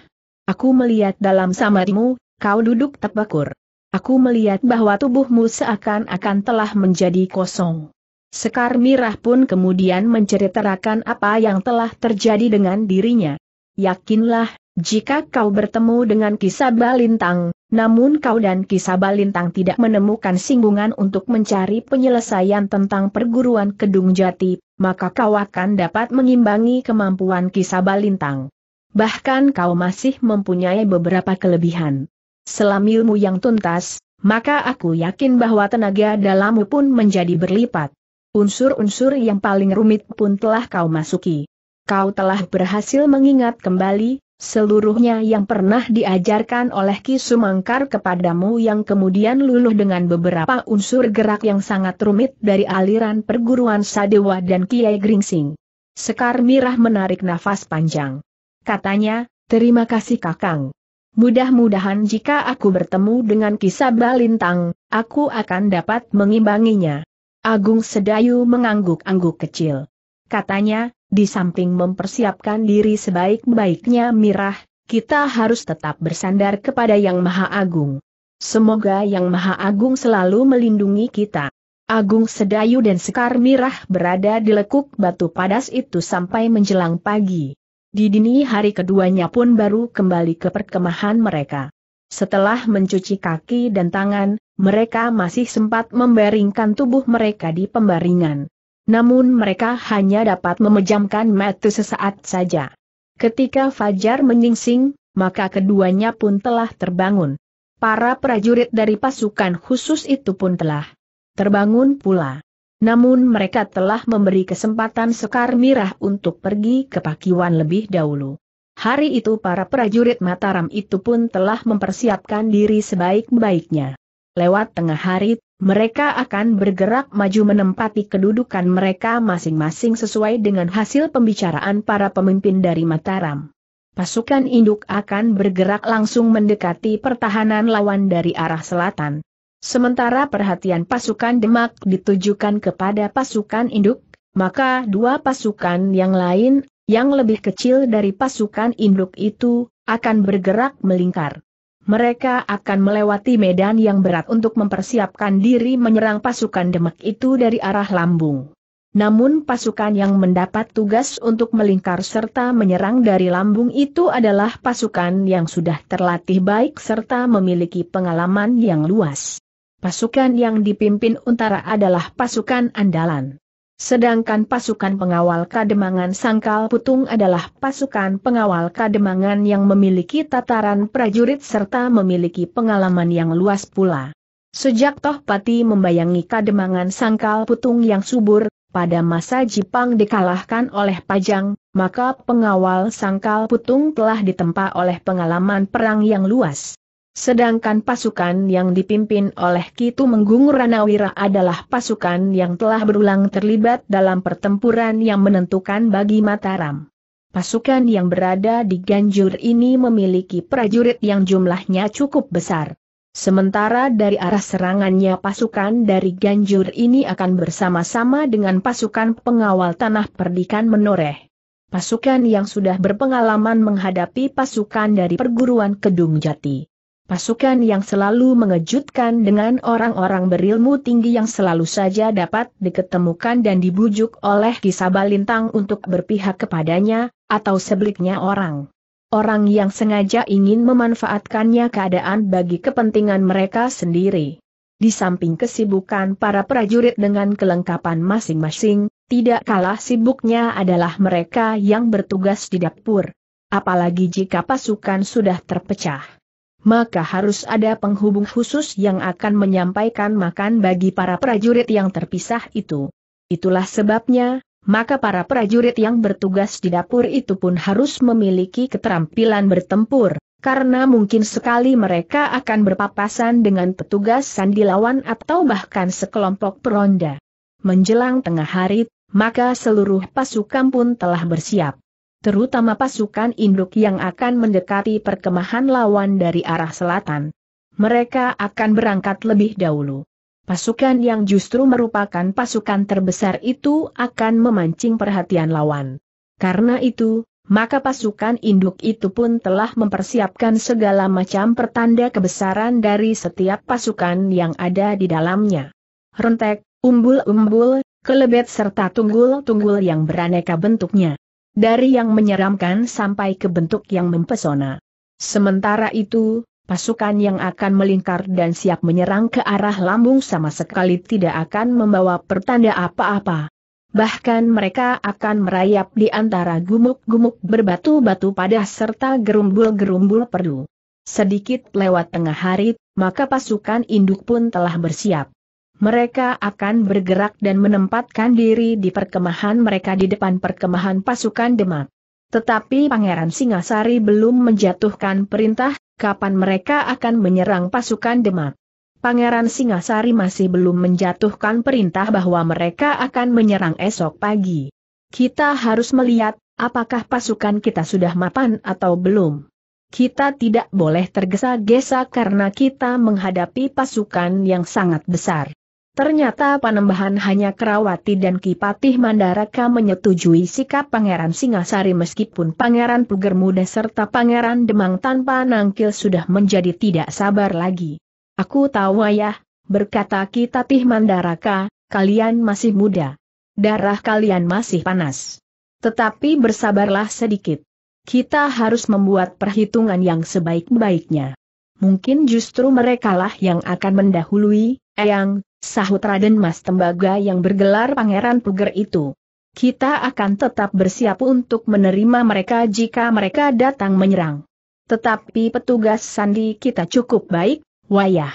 Aku melihat dalam samarimu, kau duduk terbakur. Aku melihat bahwa tubuhmu seakan-akan telah menjadi kosong. Sekar Mirah pun kemudian menceritakan apa yang telah terjadi dengan dirinya. Yakinlah, jika kau bertemu dengan kisah Balintang, namun kau dan kisah Balintang tidak menemukan singgungan untuk mencari penyelesaian tentang perguruan Kedung Jati, maka kau akan dapat mengimbangi kemampuan kisah Balintang. Bahkan kau masih mempunyai beberapa kelebihan. Selam ilmu yang tuntas, maka aku yakin bahwa tenaga dalammu pun menjadi berlipat unsur-unsur yang paling rumit pun telah kau masuki. Kau telah berhasil mengingat kembali, seluruhnya yang pernah diajarkan oleh Ki Sumangkar kepadamu yang kemudian luluh dengan beberapa unsur gerak yang sangat rumit dari aliran perguruan Sadewa dan Kiai Gringsing. Sekar Mirah menarik nafas panjang. Katanya, terima kasih Kakang. Mudah-mudahan jika aku bertemu dengan kisah Balintang, aku akan dapat mengimbanginya. Agung Sedayu mengangguk-angguk kecil. Katanya, di samping mempersiapkan diri sebaik-baiknya mirah, kita harus tetap bersandar kepada Yang Maha Agung. Semoga Yang Maha Agung selalu melindungi kita. Agung Sedayu dan Sekar Mirah berada di lekuk batu padas itu sampai menjelang pagi. Di dini hari keduanya pun baru kembali ke perkemahan mereka. Setelah mencuci kaki dan tangan, mereka masih sempat membaringkan tubuh mereka di pembaringan. Namun mereka hanya dapat memejamkan mata sesaat saja. Ketika Fajar menyingsing, maka keduanya pun telah terbangun. Para prajurit dari pasukan khusus itu pun telah terbangun pula. Namun mereka telah memberi kesempatan Sekar Mirah untuk pergi ke Pakiwan lebih dahulu. Hari itu para prajurit Mataram itu pun telah mempersiapkan diri sebaik-baiknya lewat tengah hari, mereka akan bergerak maju menempati kedudukan mereka masing-masing sesuai dengan hasil pembicaraan para pemimpin dari Mataram. Pasukan induk akan bergerak langsung mendekati pertahanan lawan dari arah selatan. Sementara perhatian pasukan Demak ditujukan kepada pasukan induk, maka dua pasukan yang lain, yang lebih kecil dari pasukan induk itu, akan bergerak melingkar mereka akan melewati medan yang berat untuk mempersiapkan diri menyerang pasukan Demak itu dari arah lambung. Namun pasukan yang mendapat tugas untuk melingkar serta menyerang dari lambung itu adalah pasukan yang sudah terlatih baik serta memiliki pengalaman yang luas. Pasukan yang dipimpin Untara adalah pasukan andalan. Sedangkan pasukan pengawal Kademangan Sangkal Putung adalah pasukan pengawal Kademangan yang memiliki tataran prajurit serta memiliki pengalaman yang luas pula. Sejak Tohpati membayangi Kademangan Sangkal Putung yang subur, pada masa Jepang dikalahkan oleh Pajang, maka pengawal Sangkal Putung telah ditempa oleh pengalaman perang yang luas. Sedangkan pasukan yang dipimpin oleh Kitu Menggung Ranawira adalah pasukan yang telah berulang terlibat dalam pertempuran yang menentukan bagi Mataram. Pasukan yang berada di Ganjur ini memiliki prajurit yang jumlahnya cukup besar. Sementara dari arah serangannya pasukan dari Ganjur ini akan bersama-sama dengan pasukan pengawal tanah perdikan menoreh. Pasukan yang sudah berpengalaman menghadapi pasukan dari perguruan Kedung Jati. Pasukan yang selalu mengejutkan dengan orang-orang berilmu tinggi yang selalu saja dapat diketemukan dan dibujuk oleh kisah lintang untuk berpihak kepadanya, atau sebaliknya orang. Orang yang sengaja ingin memanfaatkannya keadaan bagi kepentingan mereka sendiri. Di samping kesibukan para prajurit dengan kelengkapan masing-masing, tidak kalah sibuknya adalah mereka yang bertugas di dapur. Apalagi jika pasukan sudah terpecah maka harus ada penghubung khusus yang akan menyampaikan makan bagi para prajurit yang terpisah itu. Itulah sebabnya, maka para prajurit yang bertugas di dapur itu pun harus memiliki keterampilan bertempur, karena mungkin sekali mereka akan berpapasan dengan petugas sandilawan atau bahkan sekelompok peronda. Menjelang tengah hari, maka seluruh pasukan pun telah bersiap terutama pasukan induk yang akan mendekati perkemahan lawan dari arah selatan. Mereka akan berangkat lebih dahulu. Pasukan yang justru merupakan pasukan terbesar itu akan memancing perhatian lawan. Karena itu, maka pasukan induk itu pun telah mempersiapkan segala macam pertanda kebesaran dari setiap pasukan yang ada di dalamnya. Rentek, umbul-umbul, kelebet serta tunggul-tunggul yang beraneka bentuknya dari yang menyeramkan sampai ke bentuk yang mempesona. Sementara itu, pasukan yang akan melingkar dan siap menyerang ke arah lambung sama sekali tidak akan membawa pertanda apa-apa. Bahkan mereka akan merayap di antara gumuk-gumuk berbatu-batu pada serta gerumbul-gerumbul perlu. Sedikit lewat tengah hari, maka pasukan induk pun telah bersiap. Mereka akan bergerak dan menempatkan diri di perkemahan mereka di depan perkemahan pasukan Demak. Tetapi Pangeran Singasari belum menjatuhkan perintah, kapan mereka akan menyerang pasukan Demak. Pangeran Singasari masih belum menjatuhkan perintah bahwa mereka akan menyerang esok pagi. Kita harus melihat, apakah pasukan kita sudah mapan atau belum. Kita tidak boleh tergesa-gesa karena kita menghadapi pasukan yang sangat besar. Ternyata panembahan hanya Kerawati dan Kipatih Mandaraka menyetujui sikap Pangeran Singasari meskipun Pangeran Puger Muda serta Pangeran Demang tanpa nangkil sudah menjadi tidak sabar lagi. Aku tahu ayah, berkata Kipatih Mandaraka, kalian masih muda. Darah kalian masih panas. Tetapi bersabarlah sedikit. Kita harus membuat perhitungan yang sebaik-baiknya. Mungkin justru merekalah yang akan mendahului, Eyang, eh. sahut Raden Mas Tembaga yang bergelar Pangeran Puger itu. Kita akan tetap bersiap untuk menerima mereka jika mereka datang menyerang. Tetapi petugas sandi kita cukup baik, wayah.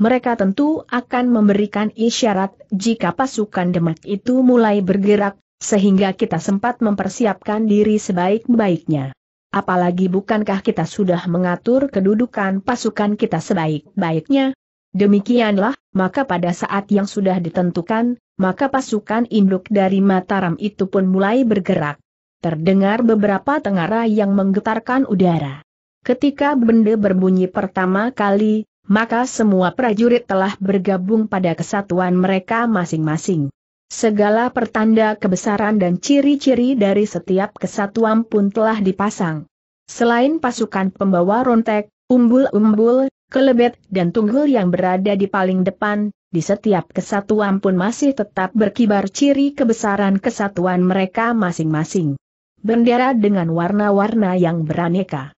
Mereka tentu akan memberikan isyarat jika pasukan Demak itu mulai bergerak, sehingga kita sempat mempersiapkan diri sebaik-baiknya. Apalagi bukankah kita sudah mengatur kedudukan pasukan kita sebaik-baiknya? Demikianlah, maka pada saat yang sudah ditentukan, maka pasukan induk dari Mataram itu pun mulai bergerak. Terdengar beberapa tengara yang menggetarkan udara. Ketika benda berbunyi pertama kali, maka semua prajurit telah bergabung pada kesatuan mereka masing-masing. Segala pertanda kebesaran dan ciri-ciri dari setiap kesatuan pun telah dipasang. Selain pasukan pembawa rontek, umbul-umbul, kelebet, dan tunggul yang berada di paling depan, di setiap kesatuan pun masih tetap berkibar ciri kebesaran kesatuan mereka masing-masing. Bendera dengan warna-warna yang beraneka.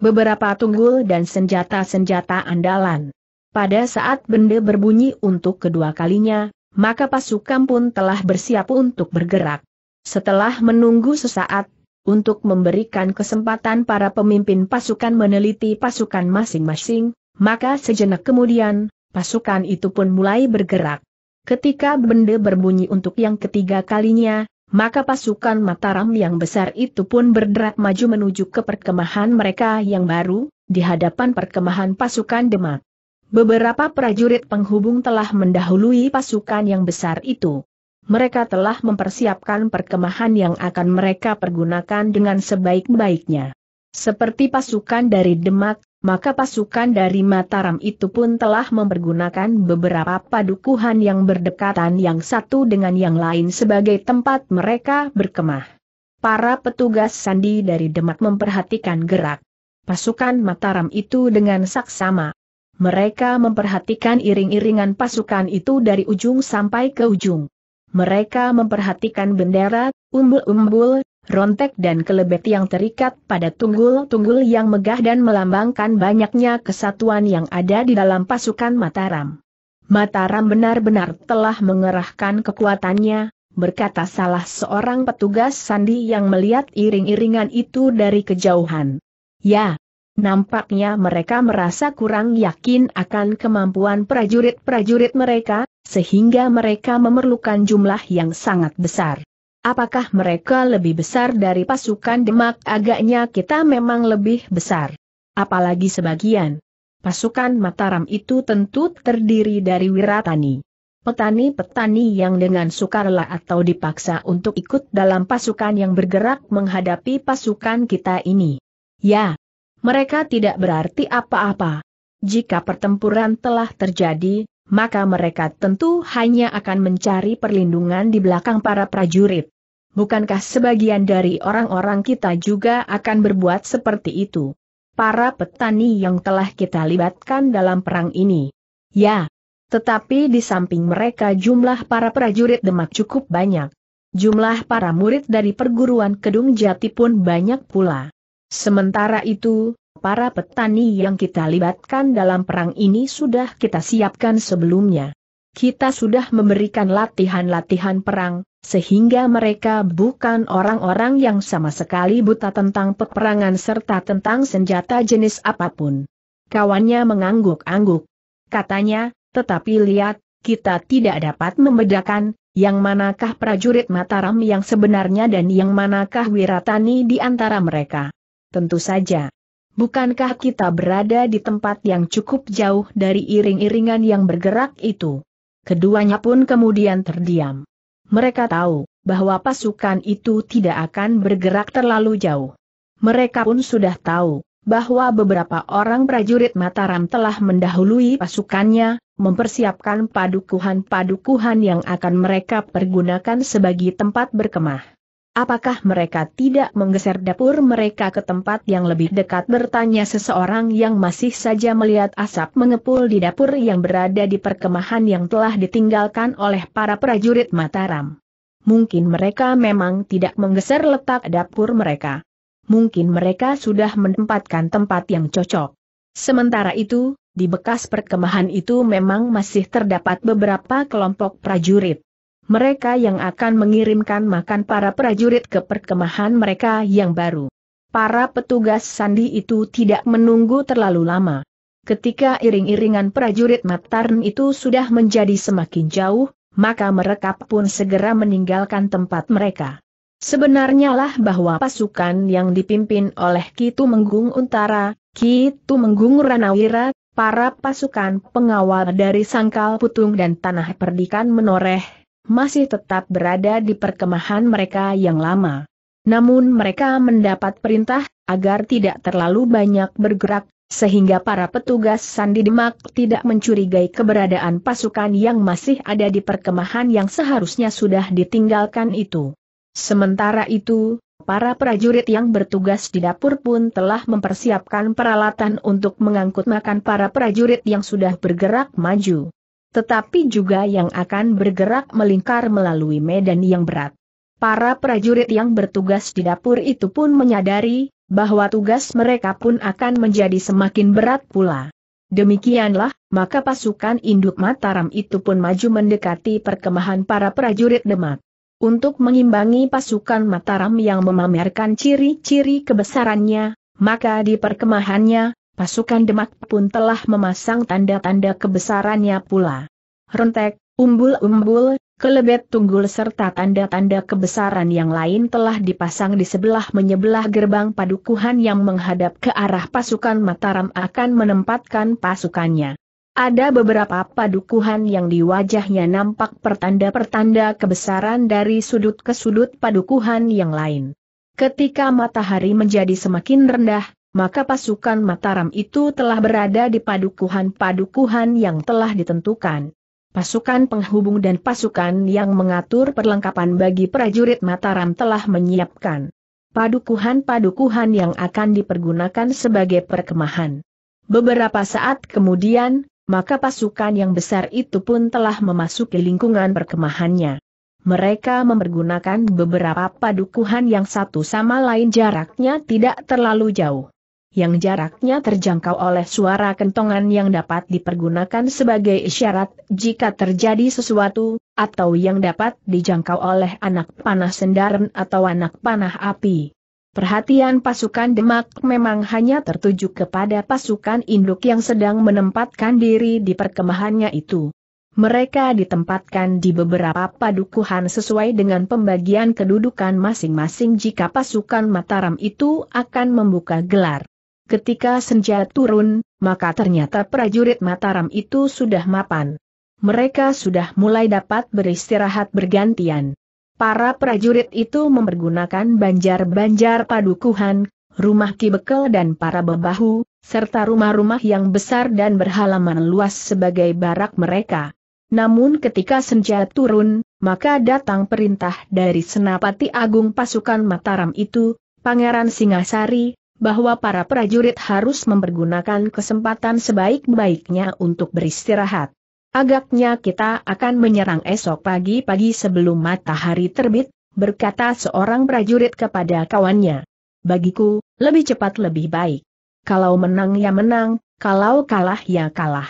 Beberapa tunggul dan senjata-senjata andalan. Pada saat benda berbunyi untuk kedua kalinya, maka pasukan pun telah bersiap untuk bergerak. Setelah menunggu sesaat, untuk memberikan kesempatan para pemimpin pasukan meneliti pasukan masing-masing, maka sejenak kemudian, pasukan itu pun mulai bergerak. Ketika benda berbunyi untuk yang ketiga kalinya, maka pasukan Mataram yang besar itu pun berderak maju menuju ke perkemahan mereka yang baru, di hadapan perkemahan pasukan Demak. Beberapa prajurit penghubung telah mendahului pasukan yang besar itu. Mereka telah mempersiapkan perkemahan yang akan mereka pergunakan dengan sebaik-baiknya. Seperti pasukan dari Demak, maka pasukan dari Mataram itu pun telah mempergunakan beberapa padukuhan yang berdekatan yang satu dengan yang lain sebagai tempat mereka berkemah. Para petugas sandi dari Demak memperhatikan gerak pasukan Mataram itu dengan saksama. Mereka memperhatikan iring-iringan pasukan itu dari ujung sampai ke ujung. Mereka memperhatikan bendera, umbul-umbul, rontek dan kelebet yang terikat pada tunggul-tunggul yang megah dan melambangkan banyaknya kesatuan yang ada di dalam pasukan Mataram. Mataram benar-benar telah mengerahkan kekuatannya, berkata salah seorang petugas sandi yang melihat iring-iringan itu dari kejauhan. Ya, nampaknya mereka merasa kurang yakin akan kemampuan prajurit-prajurit mereka, sehingga mereka memerlukan jumlah yang sangat besar. Apakah mereka lebih besar dari pasukan Demak? Agaknya kita memang lebih besar. Apalagi sebagian. Pasukan Mataram itu tentu terdiri dari wiratani. Petani-petani yang dengan sukarela atau dipaksa untuk ikut dalam pasukan yang bergerak menghadapi pasukan kita ini. Ya, mereka tidak berarti apa-apa. Jika pertempuran telah terjadi, maka mereka tentu hanya akan mencari perlindungan di belakang para prajurit. Bukankah sebagian dari orang-orang kita juga akan berbuat seperti itu? Para petani yang telah kita libatkan dalam perang ini. Ya, tetapi di samping mereka jumlah para prajurit Demak cukup banyak. Jumlah para murid dari perguruan Kedung Jati pun banyak pula. Sementara itu, para petani yang kita libatkan dalam perang ini sudah kita siapkan sebelumnya. Kita sudah memberikan latihan-latihan perang, sehingga mereka bukan orang-orang yang sama sekali buta tentang peperangan serta tentang senjata jenis apapun. Kawannya mengangguk-angguk. Katanya, tetapi lihat, kita tidak dapat membedakan, yang manakah prajurit Mataram yang sebenarnya dan yang manakah wiratani di antara mereka. Tentu saja, Bukankah kita berada di tempat yang cukup jauh dari iring-iringan yang bergerak itu? Keduanya pun kemudian terdiam. Mereka tahu bahwa pasukan itu tidak akan bergerak terlalu jauh. Mereka pun sudah tahu bahwa beberapa orang prajurit Mataram telah mendahului pasukannya, mempersiapkan padukuhan-padukuhan yang akan mereka pergunakan sebagai tempat berkemah. Apakah mereka tidak menggeser dapur mereka ke tempat yang lebih dekat bertanya seseorang yang masih saja melihat asap mengepul di dapur yang berada di perkemahan yang telah ditinggalkan oleh para prajurit Mataram. Mungkin mereka memang tidak menggeser letak dapur mereka. Mungkin mereka sudah menempatkan tempat yang cocok. Sementara itu, di bekas perkemahan itu memang masih terdapat beberapa kelompok prajurit mereka yang akan mengirimkan makan para prajurit ke perkemahan mereka yang baru. Para petugas sandi itu tidak menunggu terlalu lama. Ketika iring-iringan prajurit Matarn itu sudah menjadi semakin jauh, maka mereka pun segera meninggalkan tempat mereka. Sebenarnya lah bahwa pasukan yang dipimpin oleh Kitu Menggung Untara, Kitu Menggung Ranawira, para pasukan pengawal dari Sangkal Putung dan Tanah Perdikan menoreh masih tetap berada di perkemahan mereka yang lama. Namun mereka mendapat perintah agar tidak terlalu banyak bergerak, sehingga para petugas Sandi Demak tidak mencurigai keberadaan pasukan yang masih ada di perkemahan yang seharusnya sudah ditinggalkan itu. Sementara itu, para prajurit yang bertugas di dapur pun telah mempersiapkan peralatan untuk mengangkut makan para prajurit yang sudah bergerak maju tetapi juga yang akan bergerak melingkar melalui medan yang berat. Para prajurit yang bertugas di dapur itu pun menyadari bahwa tugas mereka pun akan menjadi semakin berat pula. Demikianlah, maka pasukan induk Mataram itu pun maju mendekati perkemahan para prajurit Demak. Untuk mengimbangi pasukan Mataram yang memamerkan ciri-ciri kebesarannya, maka di perkemahannya, pasukan Demak pun telah memasang tanda-tanda kebesarannya pula. Rentek, umbul-umbul, kelebet tunggul serta tanda-tanda kebesaran yang lain telah dipasang di sebelah menyebelah gerbang padukuhan yang menghadap ke arah pasukan Mataram akan menempatkan pasukannya. Ada beberapa padukuhan yang di wajahnya nampak pertanda-pertanda kebesaran dari sudut ke sudut padukuhan yang lain. Ketika matahari menjadi semakin rendah, maka pasukan Mataram itu telah berada di padukuhan-padukuhan yang telah ditentukan. Pasukan penghubung dan pasukan yang mengatur perlengkapan bagi prajurit Mataram telah menyiapkan padukuhan-padukuhan yang akan dipergunakan sebagai perkemahan. Beberapa saat kemudian, maka pasukan yang besar itu pun telah memasuki lingkungan perkemahannya. Mereka mempergunakan beberapa padukuhan yang satu sama lain jaraknya tidak terlalu jauh yang jaraknya terjangkau oleh suara kentongan yang dapat dipergunakan sebagai isyarat jika terjadi sesuatu, atau yang dapat dijangkau oleh anak panah sendaran atau anak panah api. Perhatian pasukan Demak memang hanya tertuju kepada pasukan induk yang sedang menempatkan diri di perkemahannya itu. Mereka ditempatkan di beberapa padukuhan sesuai dengan pembagian kedudukan masing-masing jika pasukan Mataram itu akan membuka gelar. Ketika senja turun, maka ternyata prajurit Mataram itu sudah mapan. Mereka sudah mulai dapat beristirahat bergantian. Para prajurit itu mempergunakan banjar-banjar padukuhan, rumah kibekel dan para bebahu, serta rumah-rumah yang besar dan berhalaman luas sebagai barak mereka. Namun ketika senja turun, maka datang perintah dari Senapati Agung pasukan Mataram itu, Pangeran Singasari, bahwa para prajurit harus mempergunakan kesempatan sebaik-baiknya untuk beristirahat. Agaknya kita akan menyerang esok pagi-pagi sebelum matahari terbit, berkata seorang prajurit kepada kawannya. Bagiku, lebih cepat lebih baik. Kalau menang ya menang, kalau kalah ya kalah.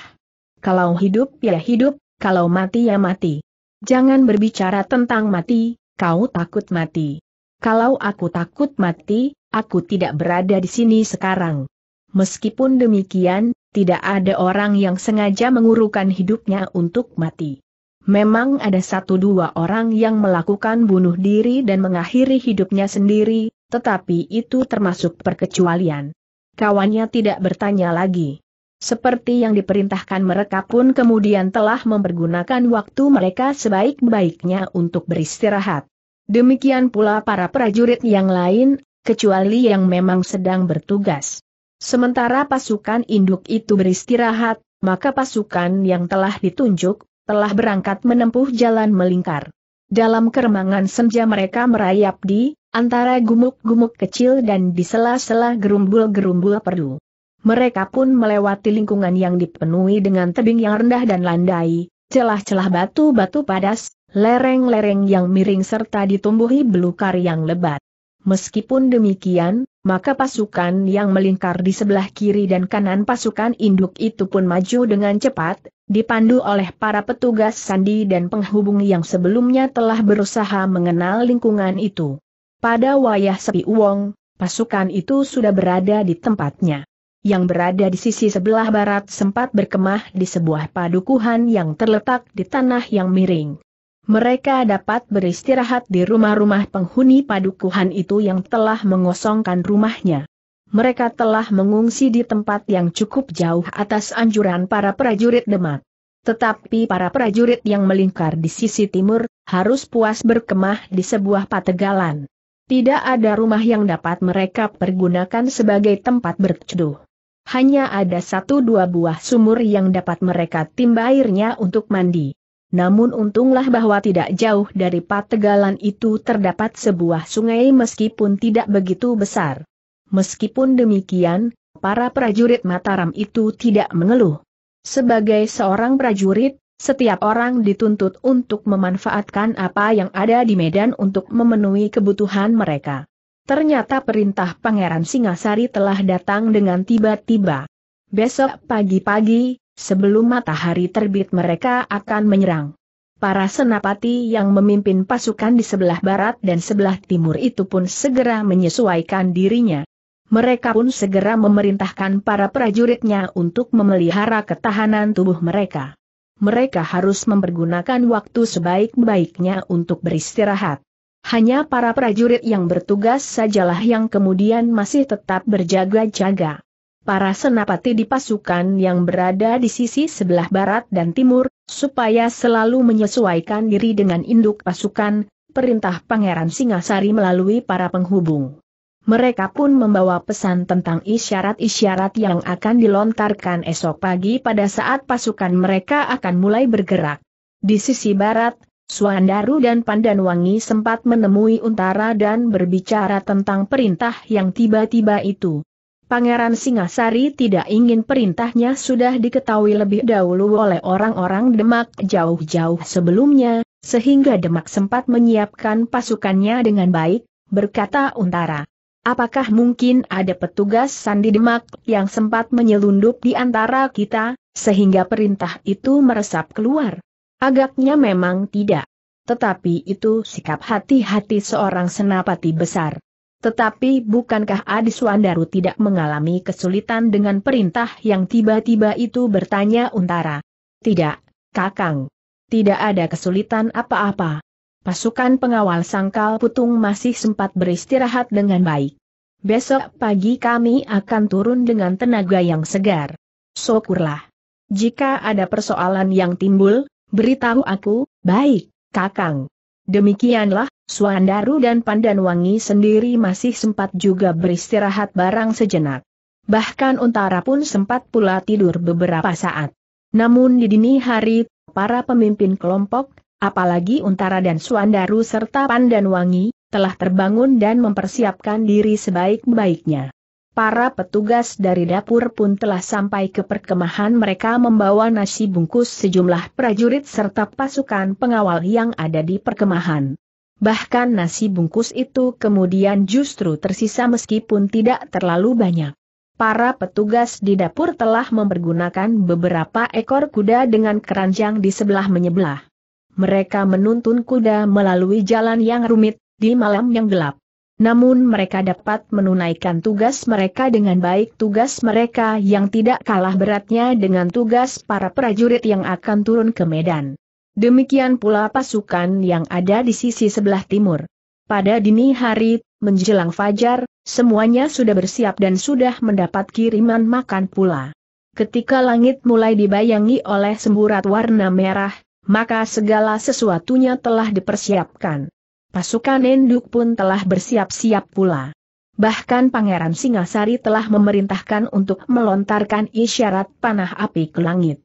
Kalau hidup ya hidup, kalau mati ya mati. Jangan berbicara tentang mati, kau takut mati. Kalau aku takut mati, aku tidak berada di sini sekarang. Meskipun demikian, tidak ada orang yang sengaja mengurukan hidupnya untuk mati. Memang ada satu dua orang yang melakukan bunuh diri dan mengakhiri hidupnya sendiri, tetapi itu termasuk perkecualian. Kawannya tidak bertanya lagi. Seperti yang diperintahkan mereka pun kemudian telah mempergunakan waktu mereka sebaik-baiknya untuk beristirahat. Demikian pula para prajurit yang lain, kecuali yang memang sedang bertugas. Sementara pasukan induk itu beristirahat, maka pasukan yang telah ditunjuk, telah berangkat menempuh jalan melingkar. Dalam keremangan senja mereka merayap di antara gumuk-gumuk kecil dan di sela-sela gerumbul-gerumbul perdu. Mereka pun melewati lingkungan yang dipenuhi dengan tebing yang rendah dan landai, celah-celah batu-batu padas, lereng-lereng yang miring serta ditumbuhi belukar yang lebat. Meskipun demikian, maka pasukan yang melingkar di sebelah kiri dan kanan pasukan induk itu pun maju dengan cepat, dipandu oleh para petugas sandi dan penghubung yang sebelumnya telah berusaha mengenal lingkungan itu. Pada wayah sepi uong, pasukan itu sudah berada di tempatnya. Yang berada di sisi sebelah barat sempat berkemah di sebuah padukuhan yang terletak di tanah yang miring mereka dapat beristirahat di rumah-rumah penghuni padukuhan itu yang telah mengosongkan rumahnya. Mereka telah mengungsi di tempat yang cukup jauh atas anjuran para prajurit Demak. Tetapi para prajurit yang melingkar di sisi timur, harus puas berkemah di sebuah pategalan. Tidak ada rumah yang dapat mereka pergunakan sebagai tempat berteduh. Hanya ada satu dua buah sumur yang dapat mereka timba airnya untuk mandi. Namun untunglah bahwa tidak jauh dari pategalan itu terdapat sebuah sungai meskipun tidak begitu besar. Meskipun demikian, para prajurit Mataram itu tidak mengeluh. Sebagai seorang prajurit, setiap orang dituntut untuk memanfaatkan apa yang ada di medan untuk memenuhi kebutuhan mereka. Ternyata perintah Pangeran Singasari telah datang dengan tiba-tiba. Besok pagi-pagi, Sebelum matahari terbit mereka akan menyerang. Para senapati yang memimpin pasukan di sebelah barat dan sebelah timur itu pun segera menyesuaikan dirinya. Mereka pun segera memerintahkan para prajuritnya untuk memelihara ketahanan tubuh mereka. Mereka harus mempergunakan waktu sebaik-baiknya untuk beristirahat. Hanya para prajurit yang bertugas sajalah yang kemudian masih tetap berjaga-jaga para senapati di pasukan yang berada di sisi sebelah barat dan timur, supaya selalu menyesuaikan diri dengan induk pasukan, perintah Pangeran Singasari melalui para penghubung. Mereka pun membawa pesan tentang isyarat-isyarat yang akan dilontarkan esok pagi pada saat pasukan mereka akan mulai bergerak. Di sisi barat, Suandaru dan Pandanwangi sempat menemui Untara dan berbicara tentang perintah yang tiba-tiba itu. Pangeran Singasari tidak ingin perintahnya sudah diketahui lebih dahulu oleh orang-orang Demak jauh-jauh sebelumnya, sehingga Demak sempat menyiapkan pasukannya dengan baik, berkata Untara. Apakah mungkin ada petugas Sandi Demak yang sempat menyelundup di antara kita, sehingga perintah itu meresap keluar? Agaknya memang tidak. Tetapi itu sikap hati-hati seorang senapati besar. Tetapi bukankah Adi Suandaru tidak mengalami kesulitan dengan perintah yang tiba-tiba itu bertanya Untara? Tidak, Kakang. Tidak ada kesulitan apa-apa. Pasukan pengawal sangkal putung masih sempat beristirahat dengan baik. Besok pagi kami akan turun dengan tenaga yang segar. Syukurlah. Jika ada persoalan yang timbul, beritahu aku, baik, Kakang. Demikianlah Suandaru dan Pandanwangi sendiri masih sempat juga beristirahat barang sejenak. Bahkan Untara pun sempat pula tidur beberapa saat. Namun di dini hari, para pemimpin kelompok, apalagi Untara dan Suandaru serta Pandanwangi, telah terbangun dan mempersiapkan diri sebaik-baiknya. Para petugas dari dapur pun telah sampai ke perkemahan mereka membawa nasi bungkus sejumlah prajurit serta pasukan pengawal yang ada di perkemahan bahkan nasi bungkus itu kemudian justru tersisa meskipun tidak terlalu banyak. Para petugas di dapur telah mempergunakan beberapa ekor kuda dengan keranjang di sebelah menyebelah. Mereka menuntun kuda melalui jalan yang rumit, di malam yang gelap. Namun mereka dapat menunaikan tugas mereka dengan baik tugas mereka yang tidak kalah beratnya dengan tugas para prajurit yang akan turun ke medan. Demikian pula pasukan yang ada di sisi sebelah timur. Pada dini hari, menjelang fajar, semuanya sudah bersiap dan sudah mendapat kiriman makan pula. Ketika langit mulai dibayangi oleh semburat warna merah, maka segala sesuatunya telah dipersiapkan. Pasukan induk pun telah bersiap-siap pula. Bahkan Pangeran Singasari telah memerintahkan untuk melontarkan isyarat panah api ke langit.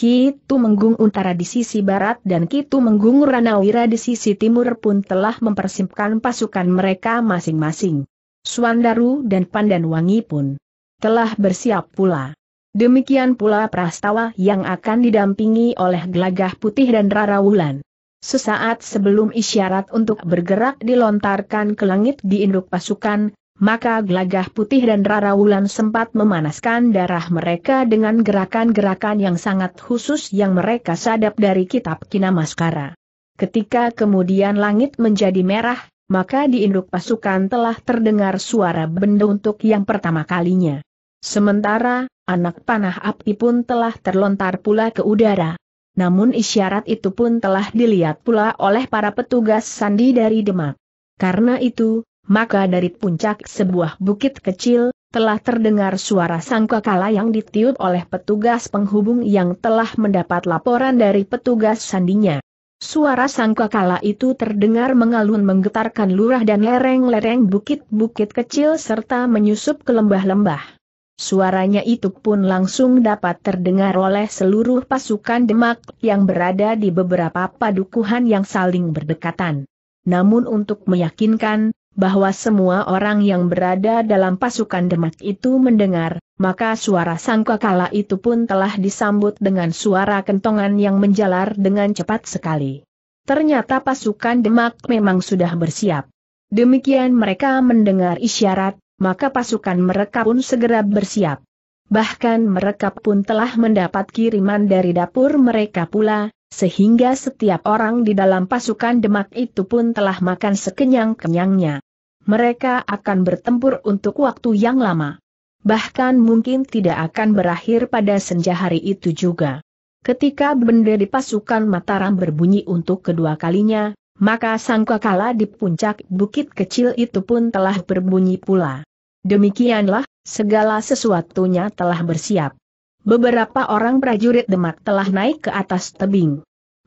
Kitu Menggung Untara di sisi barat dan Kitu Menggung Ranawira di sisi timur pun telah mempersimpkan pasukan mereka masing-masing. Suandaru dan Pandanwangi pun telah bersiap pula. Demikian pula Prastawa yang akan didampingi oleh Gelagah Putih dan Rara Wulan. Sesaat sebelum isyarat untuk bergerak dilontarkan ke langit di induk pasukan, maka gelagah putih dan rara wulan sempat memanaskan darah mereka dengan gerakan-gerakan yang sangat khusus yang mereka sadap dari kitab Kinamaskara. Ketika kemudian langit menjadi merah, maka di induk pasukan telah terdengar suara benda untuk yang pertama kalinya. Sementara, anak panah api pun telah terlontar pula ke udara. Namun isyarat itu pun telah dilihat pula oleh para petugas sandi dari Demak. Karena itu, maka dari puncak sebuah bukit kecil, telah terdengar suara sangkakala yang ditiup oleh petugas penghubung yang telah mendapat laporan dari petugas sandinya. Suara sangkakala itu terdengar mengalun menggetarkan lurah dan lereng-lereng bukit-bukit kecil serta menyusup ke lembah-lembah. Suaranya itu pun langsung dapat terdengar oleh seluruh pasukan demak yang berada di beberapa padukuhan yang saling berdekatan. Namun untuk meyakinkan, bahwa semua orang yang berada dalam pasukan Demak itu mendengar, maka suara sangkakala itu pun telah disambut dengan suara kentongan yang menjalar dengan cepat sekali. Ternyata pasukan Demak memang sudah bersiap. Demikian mereka mendengar isyarat, maka pasukan mereka pun segera bersiap bahkan mereka pun telah mendapat kiriman dari dapur mereka pula, sehingga setiap orang di dalam pasukan demak itu pun telah makan sekenyang-kenyangnya. Mereka akan bertempur untuk waktu yang lama. Bahkan mungkin tidak akan berakhir pada senja hari itu juga. Ketika benda di pasukan Mataram berbunyi untuk kedua kalinya, maka sangkakala di puncak bukit kecil itu pun telah berbunyi pula. Demikianlah, segala sesuatunya telah bersiap. Beberapa orang prajurit Demak telah naik ke atas tebing.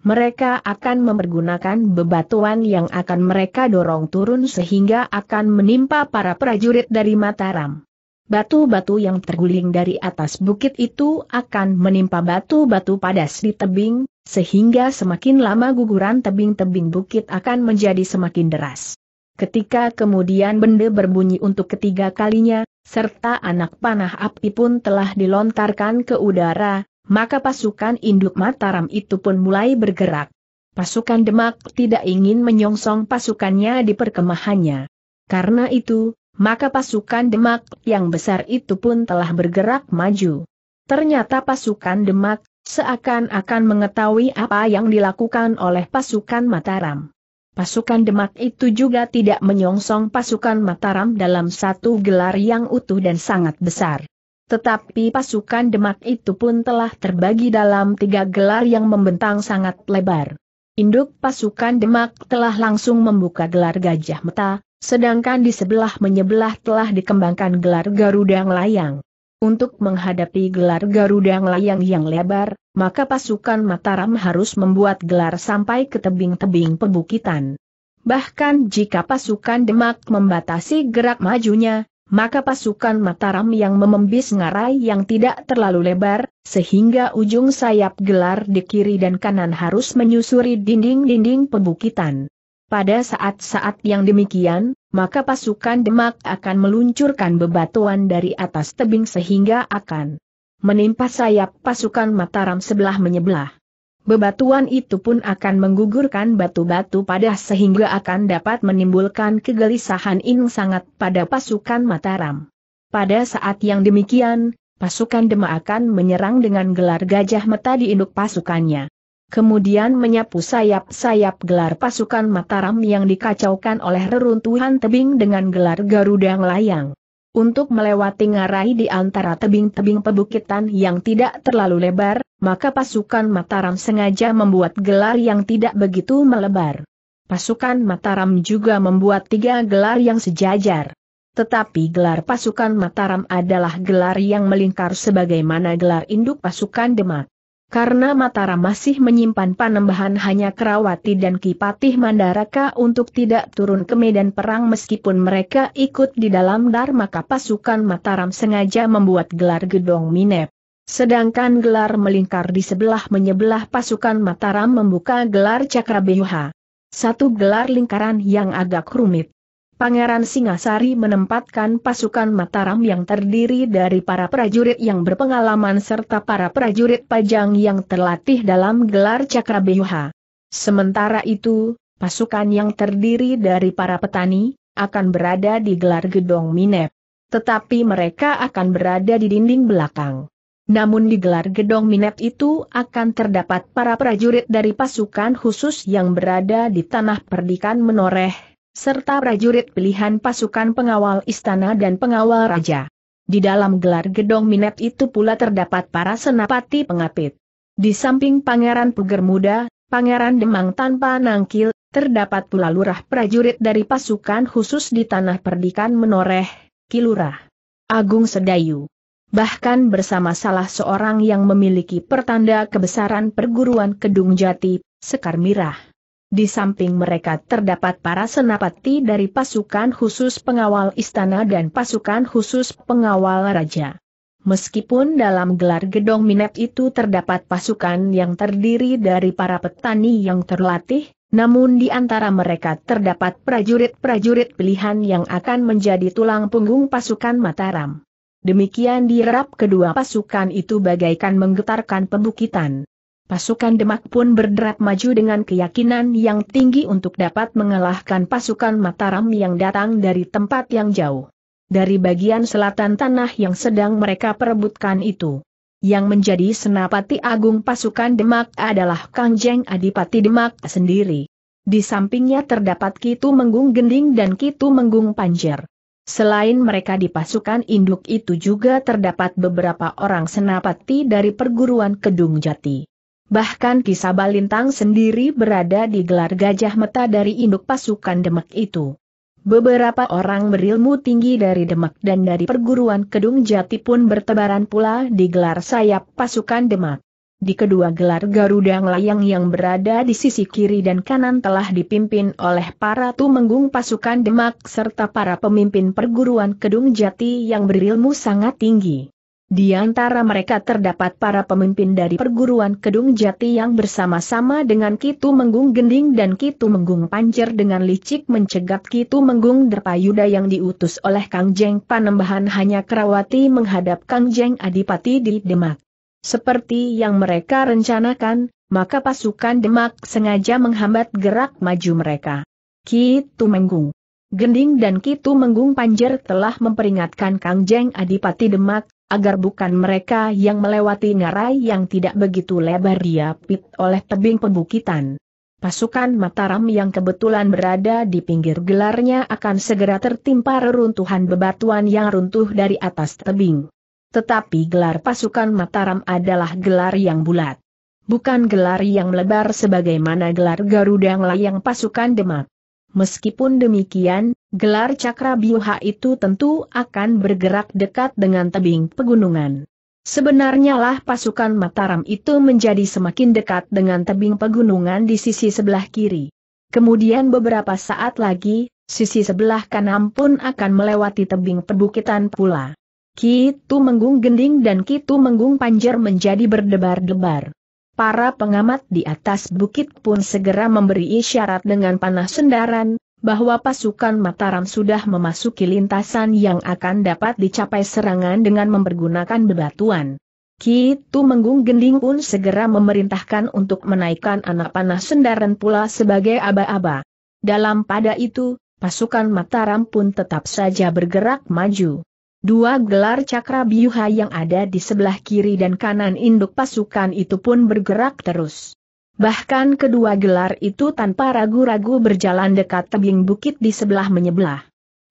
Mereka akan mempergunakan bebatuan yang akan mereka dorong turun sehingga akan menimpa para prajurit dari Mataram. Batu-batu yang terguling dari atas bukit itu akan menimpa batu-batu padas di tebing, sehingga semakin lama guguran tebing-tebing bukit akan menjadi semakin deras. Ketika kemudian benda berbunyi untuk ketiga kalinya, serta anak panah api pun telah dilontarkan ke udara, maka pasukan induk Mataram itu pun mulai bergerak. Pasukan Demak tidak ingin menyongsong pasukannya di perkemahannya. Karena itu, maka pasukan Demak yang besar itu pun telah bergerak maju. Ternyata pasukan Demak seakan-akan mengetahui apa yang dilakukan oleh pasukan Mataram. Pasukan Demak itu juga tidak menyongsong pasukan Mataram dalam satu gelar yang utuh dan sangat besar. Tetapi pasukan Demak itu pun telah terbagi dalam tiga gelar yang membentang sangat lebar. Induk pasukan Demak telah langsung membuka gelar Gajah Meta, sedangkan di sebelah menyebelah telah dikembangkan gelar Garuda Layang. Untuk menghadapi gelar Garuda Layang yang lebar, maka pasukan Mataram harus membuat gelar sampai ke tebing-tebing pebukitan. Bahkan jika pasukan Demak membatasi gerak majunya, maka pasukan Mataram yang memembis ngarai yang tidak terlalu lebar, sehingga ujung sayap gelar di kiri dan kanan harus menyusuri dinding-dinding pebukitan. Pada saat-saat yang demikian, maka pasukan Demak akan meluncurkan bebatuan dari atas tebing sehingga akan menimpa sayap pasukan Mataram sebelah menyebelah. Bebatuan itu pun akan menggugurkan batu-batu pada sehingga akan dapat menimbulkan kegelisahan yang sangat pada pasukan Mataram. Pada saat yang demikian, pasukan Dema akan menyerang dengan gelar gajah meta di induk pasukannya. Kemudian menyapu sayap-sayap gelar pasukan Mataram yang dikacaukan oleh reruntuhan tebing dengan gelar Garuda Melayang. Untuk melewati ngarai di antara tebing-tebing pebukitan yang tidak terlalu lebar, maka pasukan Mataram sengaja membuat gelar yang tidak begitu melebar. Pasukan Mataram juga membuat tiga gelar yang sejajar. Tetapi gelar pasukan Mataram adalah gelar yang melingkar sebagaimana gelar induk pasukan Demak. Karena Mataram masih menyimpan panembahan hanya Kerawati dan Kipatih Mandaraka untuk tidak turun ke medan perang meskipun mereka ikut di dalam dar, maka pasukan Mataram sengaja membuat gelar gedong Minep. Sedangkan gelar melingkar di sebelah menyebelah pasukan Mataram membuka gelar Cakrabeyuha. Satu gelar lingkaran yang agak rumit. Pangeran Singasari menempatkan pasukan Mataram yang terdiri dari para prajurit yang berpengalaman serta para prajurit pajang yang terlatih dalam gelar Beyuha. Sementara itu, pasukan yang terdiri dari para petani, akan berada di gelar Gedong Minep. Tetapi mereka akan berada di dinding belakang. Namun di gelar Gedong Minep itu akan terdapat para prajurit dari pasukan khusus yang berada di tanah perdikan menoreh, serta prajurit pilihan pasukan pengawal istana dan pengawal raja. Di dalam gelar gedong minet itu pula terdapat para senapati pengapit. Di samping Pangeran Puger Muda, Pangeran Demang tanpa nangkil, terdapat pula lurah prajurit dari pasukan khusus di Tanah Perdikan Menoreh, Kilurah Agung Sedayu. Bahkan bersama salah seorang yang memiliki pertanda kebesaran perguruan Kedung Jati, Sekar Mirah. Di samping mereka terdapat para senapati dari pasukan khusus pengawal istana dan pasukan khusus pengawal raja. Meskipun dalam gelar gedong minet itu terdapat pasukan yang terdiri dari para petani yang terlatih, namun di antara mereka terdapat prajurit-prajurit pilihan yang akan menjadi tulang punggung pasukan Mataram. Demikian dirap kedua pasukan itu bagaikan menggetarkan pembukitan pasukan Demak pun berderap maju dengan keyakinan yang tinggi untuk dapat mengalahkan pasukan Mataram yang datang dari tempat yang jauh. Dari bagian selatan tanah yang sedang mereka perebutkan itu. Yang menjadi senapati agung pasukan Demak adalah Kangjeng Adipati Demak sendiri. Di sampingnya terdapat Kitu Menggung Gending dan Kitu Menggung Panjer. Selain mereka di pasukan induk itu juga terdapat beberapa orang senapati dari perguruan Kedung Jati. Bahkan kisah Balintang sendiri berada di gelar gajah meta dari induk pasukan Demak itu. Beberapa orang berilmu tinggi dari Demak dan dari perguruan Kedung Jati pun bertebaran pula di gelar sayap pasukan Demak. Di kedua gelar Garuda Layang yang berada di sisi kiri dan kanan telah dipimpin oleh para tumenggung pasukan Demak serta para pemimpin perguruan Kedung Jati yang berilmu sangat tinggi. Di antara mereka terdapat para pemimpin dari perguruan Kedung Jati yang bersama-sama dengan Kitu Menggung Gending dan Kitu Menggung Panjer dengan licik mencegat Kitu Menggung Derpayuda yang diutus oleh Kang Jeng Panembahan hanya Kerawati menghadap Kang Jeng Adipati di Demak. Seperti yang mereka rencanakan, maka pasukan Demak sengaja menghambat gerak maju mereka. Kitu Menggung Gending dan Kitu Menggung Panjer telah memperingatkan Kang Jeng Adipati Demak, agar bukan mereka yang melewati ngarai yang tidak begitu lebar diapit oleh tebing pembukitan. Pasukan Mataram yang kebetulan berada di pinggir gelarnya akan segera tertimpa reruntuhan bebatuan yang runtuh dari atas tebing. Tetapi gelar pasukan Mataram adalah gelar yang bulat. Bukan gelar yang lebar sebagaimana gelar Garuda yang layang pasukan Demak. Meskipun demikian, gelar cakra biuha itu tentu akan bergerak dekat dengan tebing pegunungan. Sebenarnya lah pasukan Mataram itu menjadi semakin dekat dengan tebing pegunungan di sisi sebelah kiri. Kemudian beberapa saat lagi, sisi sebelah kanan pun akan melewati tebing perbukitan pula. Kitu Menggung Gending dan Kitu Menggung Panjer menjadi berdebar-debar. Para pengamat di atas bukit pun segera memberi isyarat dengan panah sendaran, bahwa pasukan Mataram sudah memasuki lintasan yang akan dapat dicapai serangan dengan mempergunakan bebatuan. Kitu Menggung Gending pun segera memerintahkan untuk menaikkan anak panah sendaran pula sebagai aba-aba. Dalam pada itu, pasukan Mataram pun tetap saja bergerak maju. Dua gelar cakra biuha yang ada di sebelah kiri dan kanan induk pasukan itu pun bergerak terus. Bahkan kedua gelar itu tanpa ragu-ragu berjalan dekat tebing bukit di sebelah menyebelah.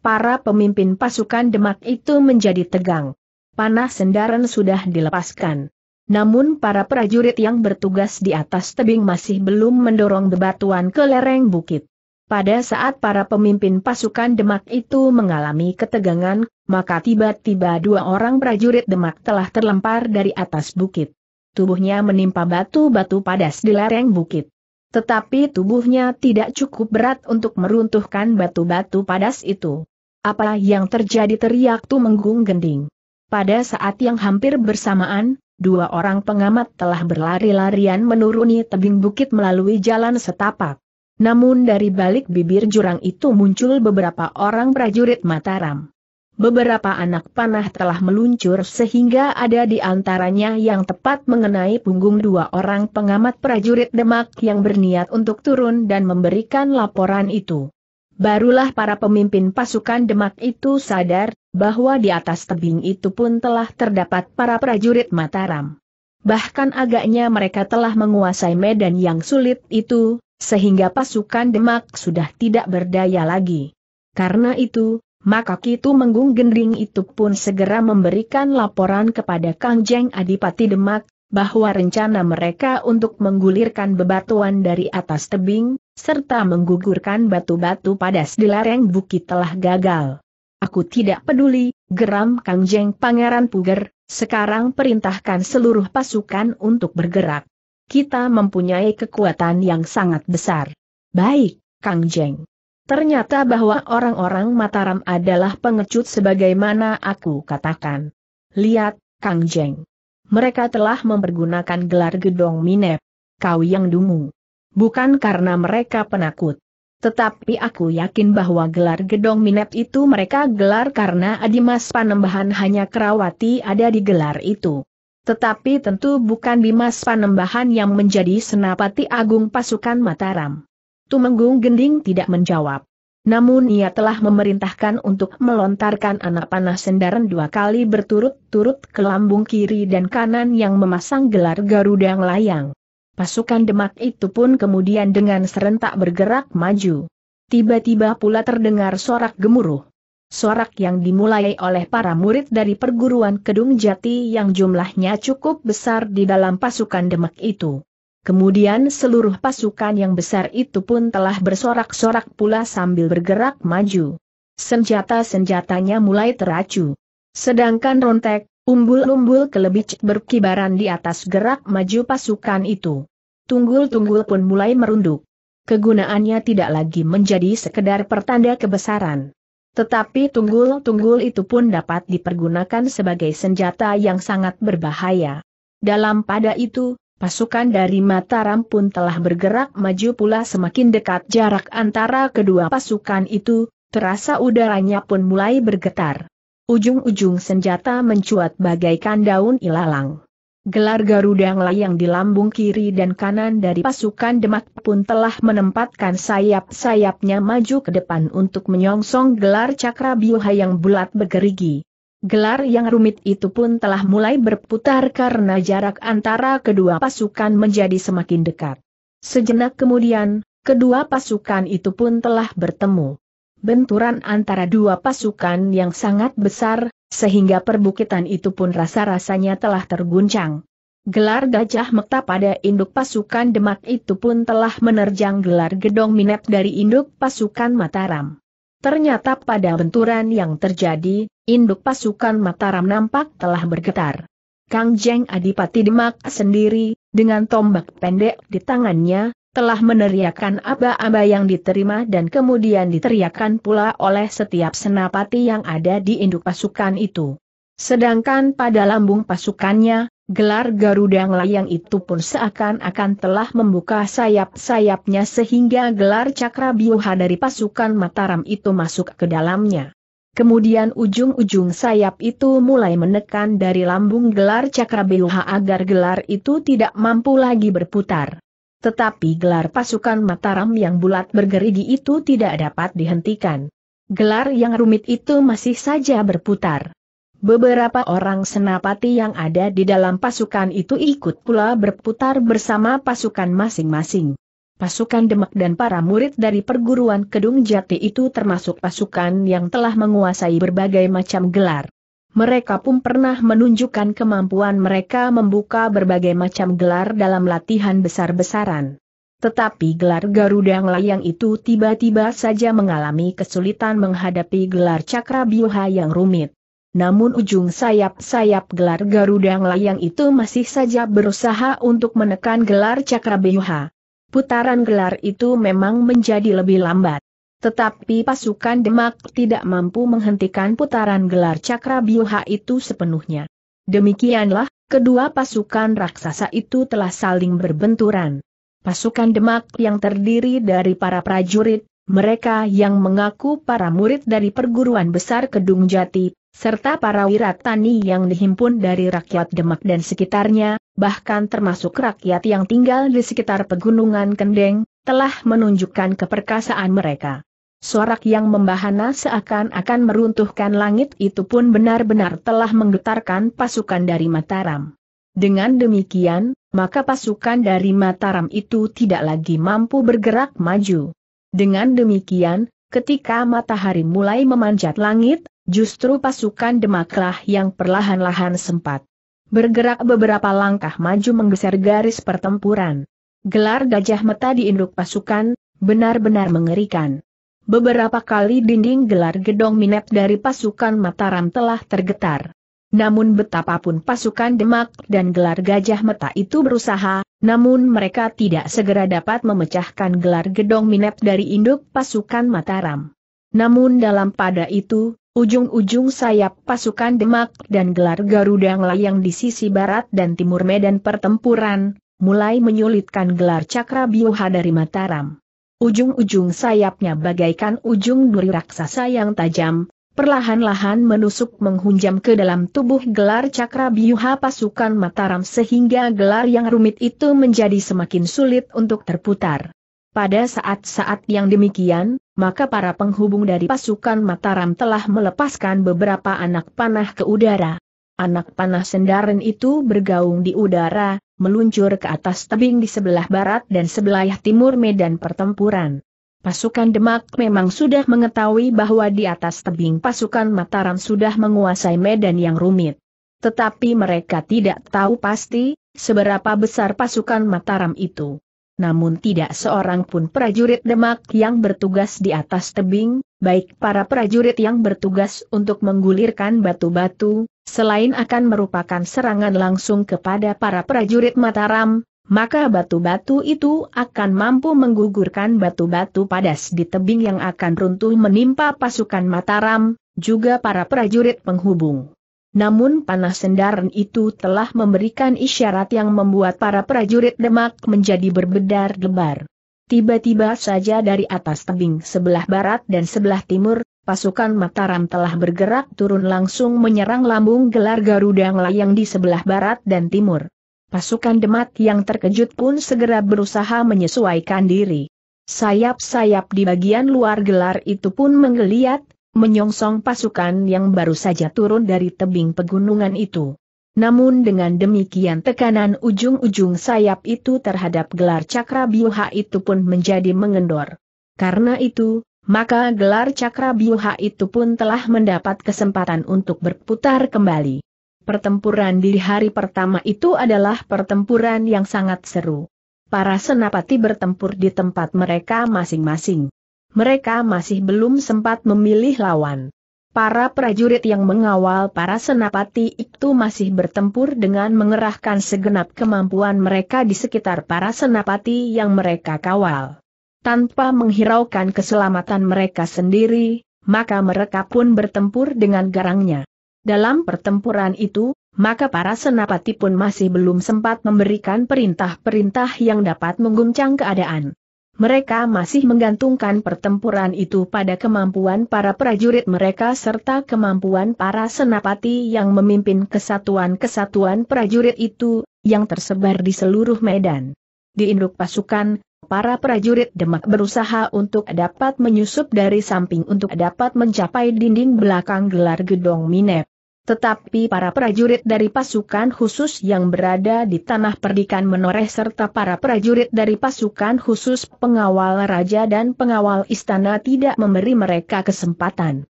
Para pemimpin pasukan Demak itu menjadi tegang. Panah sendaran sudah dilepaskan. Namun para prajurit yang bertugas di atas tebing masih belum mendorong bebatuan ke lereng bukit. Pada saat para pemimpin pasukan Demak itu mengalami ketegangan, maka tiba-tiba dua orang prajurit Demak telah terlempar dari atas bukit. Tubuhnya menimpa batu-batu padas di lereng bukit. Tetapi tubuhnya tidak cukup berat untuk meruntuhkan batu-batu padas itu. Apa yang terjadi teriak Tu Menggung Gending. Pada saat yang hampir bersamaan, dua orang pengamat telah berlari-larian menuruni tebing bukit melalui jalan setapak. Namun dari balik bibir jurang itu muncul beberapa orang prajurit Mataram. Beberapa anak panah telah meluncur sehingga ada di antaranya yang tepat mengenai punggung dua orang pengamat prajurit Demak yang berniat untuk turun dan memberikan laporan itu. Barulah para pemimpin pasukan Demak itu sadar bahwa di atas tebing itu pun telah terdapat para prajurit Mataram. Bahkan agaknya mereka telah menguasai medan yang sulit itu, sehingga pasukan Demak sudah tidak berdaya lagi. Karena itu, maka Kitu Menggung Gendring itu pun segera memberikan laporan kepada Kang Jeng Adipati Demak, bahwa rencana mereka untuk menggulirkan bebatuan dari atas tebing, serta menggugurkan batu-batu pada di lereng bukit telah gagal. Aku tidak peduli, geram Kang Jeng Pangeran Puger, sekarang perintahkan seluruh pasukan untuk bergerak kita mempunyai kekuatan yang sangat besar. Baik, Kang Jeng. Ternyata bahwa orang-orang Mataram adalah pengecut sebagaimana aku katakan. Lihat, Kang Jeng. Mereka telah mempergunakan gelar gedong minep. Kau yang dungu. Bukan karena mereka penakut. Tetapi aku yakin bahwa gelar gedong minep itu mereka gelar karena Adimas Panembahan hanya Kerawati ada di gelar itu. Tetapi tentu bukan Dimas Panembahan yang menjadi senapati agung pasukan Mataram. Tumenggung Gending tidak menjawab. Namun ia telah memerintahkan untuk melontarkan anak panah sendaran dua kali berturut-turut ke lambung kiri dan kanan yang memasang gelar Garuda Layang. Pasukan Demak itu pun kemudian dengan serentak bergerak maju. Tiba-tiba pula terdengar sorak gemuruh sorak yang dimulai oleh para murid dari perguruan Kedung Jati yang jumlahnya cukup besar di dalam pasukan Demak itu. Kemudian seluruh pasukan yang besar itu pun telah bersorak-sorak pula sambil bergerak maju. Senjata-senjatanya mulai teracu. Sedangkan rontek, umbul-umbul kelebih berkibaran di atas gerak maju pasukan itu. Tunggul-tunggul pun mulai merunduk. Kegunaannya tidak lagi menjadi sekedar pertanda kebesaran tetapi tunggul-tunggul itu pun dapat dipergunakan sebagai senjata yang sangat berbahaya. Dalam pada itu, pasukan dari Mataram pun telah bergerak maju pula semakin dekat jarak antara kedua pasukan itu, terasa udaranya pun mulai bergetar. Ujung-ujung senjata mencuat bagaikan daun ilalang. Gelar Garuda layang di lambung kiri dan kanan dari pasukan Demak pun telah menempatkan sayap-sayapnya maju ke depan untuk menyongsong gelar cakra biuha yang bulat bergerigi. Gelar yang rumit itu pun telah mulai berputar karena jarak antara kedua pasukan menjadi semakin dekat. Sejenak kemudian, kedua pasukan itu pun telah bertemu. Benturan antara dua pasukan yang sangat besar, sehingga perbukitan itu pun rasa-rasanya telah terguncang. Gelar gajah mekta pada induk pasukan Demak itu pun telah menerjang gelar gedong minep dari induk pasukan Mataram. Ternyata pada benturan yang terjadi, induk pasukan Mataram nampak telah bergetar. Kang Jeng Adipati Demak sendiri, dengan tombak pendek di tangannya, telah meneriakan aba-aba yang diterima dan kemudian diteriakan pula oleh setiap senapati yang ada di induk pasukan itu. Sedangkan pada lambung pasukannya, gelar Garuda Ngelayang itu pun seakan-akan telah membuka sayap-sayapnya sehingga gelar Cakra Biuha dari pasukan Mataram itu masuk ke dalamnya. Kemudian ujung-ujung sayap itu mulai menekan dari lambung gelar Cakra Biuha agar gelar itu tidak mampu lagi berputar. Tetapi gelar pasukan Mataram yang bulat bergerigi itu tidak dapat dihentikan. Gelar yang rumit itu masih saja berputar. Beberapa orang senapati yang ada di dalam pasukan itu ikut pula berputar bersama pasukan masing-masing. Pasukan Demak dan para murid dari perguruan Kedung Jati itu termasuk pasukan yang telah menguasai berbagai macam gelar. Mereka pun pernah menunjukkan kemampuan mereka membuka berbagai macam gelar dalam latihan besar-besaran. Tetapi gelar Garuda Ngelayang itu tiba-tiba saja mengalami kesulitan menghadapi gelar Cakra Biuha yang rumit. Namun ujung sayap-sayap gelar Garuda Ngelayang itu masih saja berusaha untuk menekan gelar Cakra Biuha. Putaran gelar itu memang menjadi lebih lambat. Tetapi pasukan Demak tidak mampu menghentikan putaran gelar cakra biuha itu sepenuhnya. Demikianlah, kedua pasukan raksasa itu telah saling berbenturan. Pasukan Demak yang terdiri dari para prajurit, mereka yang mengaku para murid dari perguruan besar Kedung Jati, serta para wiratani yang dihimpun dari rakyat Demak dan sekitarnya, bahkan termasuk rakyat yang tinggal di sekitar pegunungan Kendeng, telah menunjukkan keperkasaan mereka. Sorak yang membahana seakan-akan meruntuhkan langit itu pun benar-benar telah menggetarkan pasukan dari Mataram. Dengan demikian, maka pasukan dari Mataram itu tidak lagi mampu bergerak maju. Dengan demikian, ketika matahari mulai memanjat langit, justru pasukan Demaklah yang perlahan-lahan sempat bergerak beberapa langkah maju menggeser garis pertempuran. Gelar gajah meta di induk pasukan, benar-benar mengerikan. Beberapa kali dinding gelar gedong minep dari pasukan Mataram telah tergetar. Namun betapapun pasukan Demak dan gelar Gajah Meta itu berusaha, namun mereka tidak segera dapat memecahkan gelar gedong minep dari induk pasukan Mataram. Namun dalam pada itu, ujung-ujung sayap pasukan Demak dan gelar Garuda yang di sisi barat dan timur medan pertempuran, mulai menyulitkan gelar Cakra Biuha dari Mataram. Ujung-ujung sayapnya bagaikan ujung duri raksasa yang tajam, perlahan-lahan menusuk menghunjam ke dalam tubuh gelar cakra biuha pasukan Mataram sehingga gelar yang rumit itu menjadi semakin sulit untuk terputar. Pada saat-saat yang demikian, maka para penghubung dari pasukan Mataram telah melepaskan beberapa anak panah ke udara. Anak panah sendaren itu bergaung di udara, meluncur ke atas tebing di sebelah barat dan sebelah timur medan pertempuran. Pasukan Demak memang sudah mengetahui bahwa di atas tebing pasukan Mataram sudah menguasai medan yang rumit. Tetapi mereka tidak tahu pasti, seberapa besar pasukan Mataram itu namun tidak seorang pun prajurit Demak yang bertugas di atas tebing, baik para prajurit yang bertugas untuk menggulirkan batu-batu, selain akan merupakan serangan langsung kepada para prajurit Mataram, maka batu-batu itu akan mampu menggugurkan batu-batu padas di tebing yang akan runtuh menimpa pasukan Mataram, juga para prajurit penghubung. Namun panah sendaran itu telah memberikan isyarat yang membuat para prajurit Demak menjadi berbedar lebar. Tiba-tiba saja dari atas tebing sebelah barat dan sebelah timur, pasukan Mataram telah bergerak turun langsung menyerang lambung gelar Garuda Ngelayang di sebelah barat dan timur. Pasukan Demak yang terkejut pun segera berusaha menyesuaikan diri. Sayap-sayap di bagian luar gelar itu pun menggeliat, menyongsong pasukan yang baru saja turun dari tebing pegunungan itu. Namun dengan demikian tekanan ujung-ujung sayap itu terhadap gelar cakra biuha itu pun menjadi mengendor. Karena itu, maka gelar cakra biuha itu pun telah mendapat kesempatan untuk berputar kembali. Pertempuran di hari pertama itu adalah pertempuran yang sangat seru. Para senapati bertempur di tempat mereka masing-masing mereka masih belum sempat memilih lawan. Para prajurit yang mengawal para senapati itu masih bertempur dengan mengerahkan segenap kemampuan mereka di sekitar para senapati yang mereka kawal. Tanpa menghiraukan keselamatan mereka sendiri, maka mereka pun bertempur dengan garangnya. Dalam pertempuran itu, maka para senapati pun masih belum sempat memberikan perintah-perintah yang dapat mengguncang keadaan. Mereka masih menggantungkan pertempuran itu pada kemampuan para prajurit mereka serta kemampuan para senapati yang memimpin kesatuan-kesatuan prajurit itu, yang tersebar di seluruh medan. Di induk pasukan, para prajurit Demak berusaha untuk dapat menyusup dari samping untuk dapat mencapai dinding belakang gelar gedong Minep. Tetapi para prajurit dari pasukan khusus yang berada di tanah perdikan menoreh serta para prajurit dari pasukan khusus pengawal raja dan pengawal istana tidak memberi mereka kesempatan.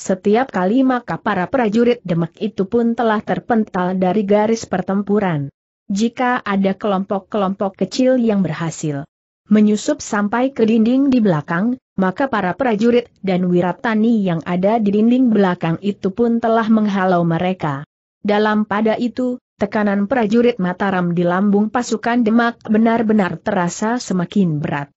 Setiap kali maka para prajurit demak itu pun telah terpental dari garis pertempuran. Jika ada kelompok-kelompok kecil yang berhasil menyusup sampai ke dinding di belakang, maka para prajurit dan wiratani yang ada di dinding belakang itu pun telah menghalau mereka. Dalam pada itu, tekanan prajurit Mataram di lambung pasukan Demak benar-benar terasa semakin berat.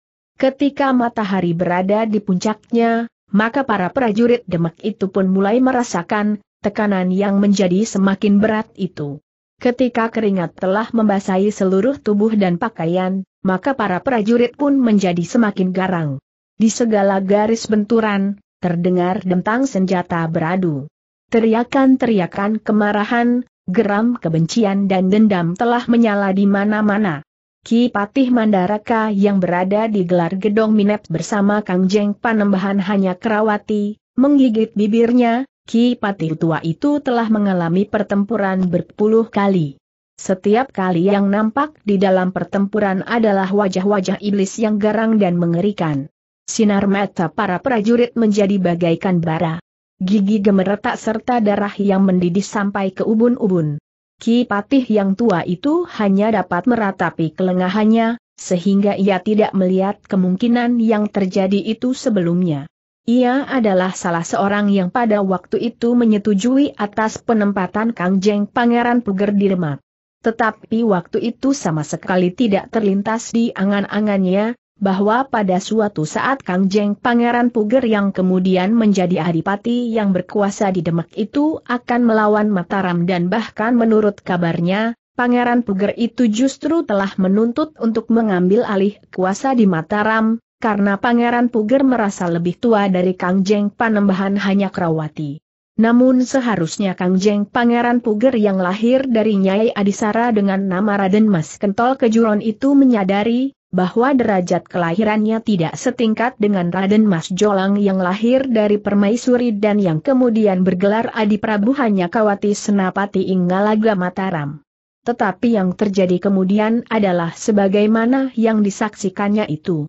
Ketika matahari berada di puncaknya, maka para prajurit Demak itu pun mulai merasakan tekanan yang menjadi semakin berat itu. Ketika keringat telah membasahi seluruh tubuh dan pakaian, maka para prajurit pun menjadi semakin garang. Di segala garis benturan, terdengar dentang senjata beradu. Teriakan-teriakan kemarahan, geram kebencian dan dendam telah menyala di mana-mana. Ki Patih Mandaraka yang berada di gelar gedong minet bersama Kang Jeng Panembahan hanya kerawati, menggigit bibirnya, Ki Patih tua itu telah mengalami pertempuran berpuluh kali. Setiap kali yang nampak di dalam pertempuran adalah wajah-wajah iblis yang garang dan mengerikan. Sinar mata para prajurit menjadi bagaikan bara. Gigi gemeretak serta darah yang mendidih sampai ke ubun-ubun. Ki Patih yang tua itu hanya dapat meratapi kelengahannya, sehingga ia tidak melihat kemungkinan yang terjadi itu sebelumnya. Ia adalah salah seorang yang pada waktu itu menyetujui atas penempatan Kang Jeng Pangeran Puger di Demak. Tetapi waktu itu sama sekali tidak terlintas di angan-angannya, bahwa pada suatu saat Kang Jeng Pangeran Puger yang kemudian menjadi adipati yang berkuasa di Demak itu akan melawan Mataram dan bahkan menurut kabarnya, Pangeran Puger itu justru telah menuntut untuk mengambil alih kuasa di Mataram, karena Pangeran Puger merasa lebih tua dari Kang Jeng Panembahan hanya Kerawati. Namun seharusnya Kang Jeng Pangeran Puger yang lahir dari Nyai Adisara dengan nama Raden Mas Kentol Kejuron itu menyadari bahwa derajat kelahirannya tidak setingkat dengan Raden Mas Jolang yang lahir dari Permaisuri dan yang kemudian bergelar Adi Prabu hanya Kawati Senapati Inggalaga Mataram. Tetapi yang terjadi kemudian adalah sebagaimana yang disaksikannya itu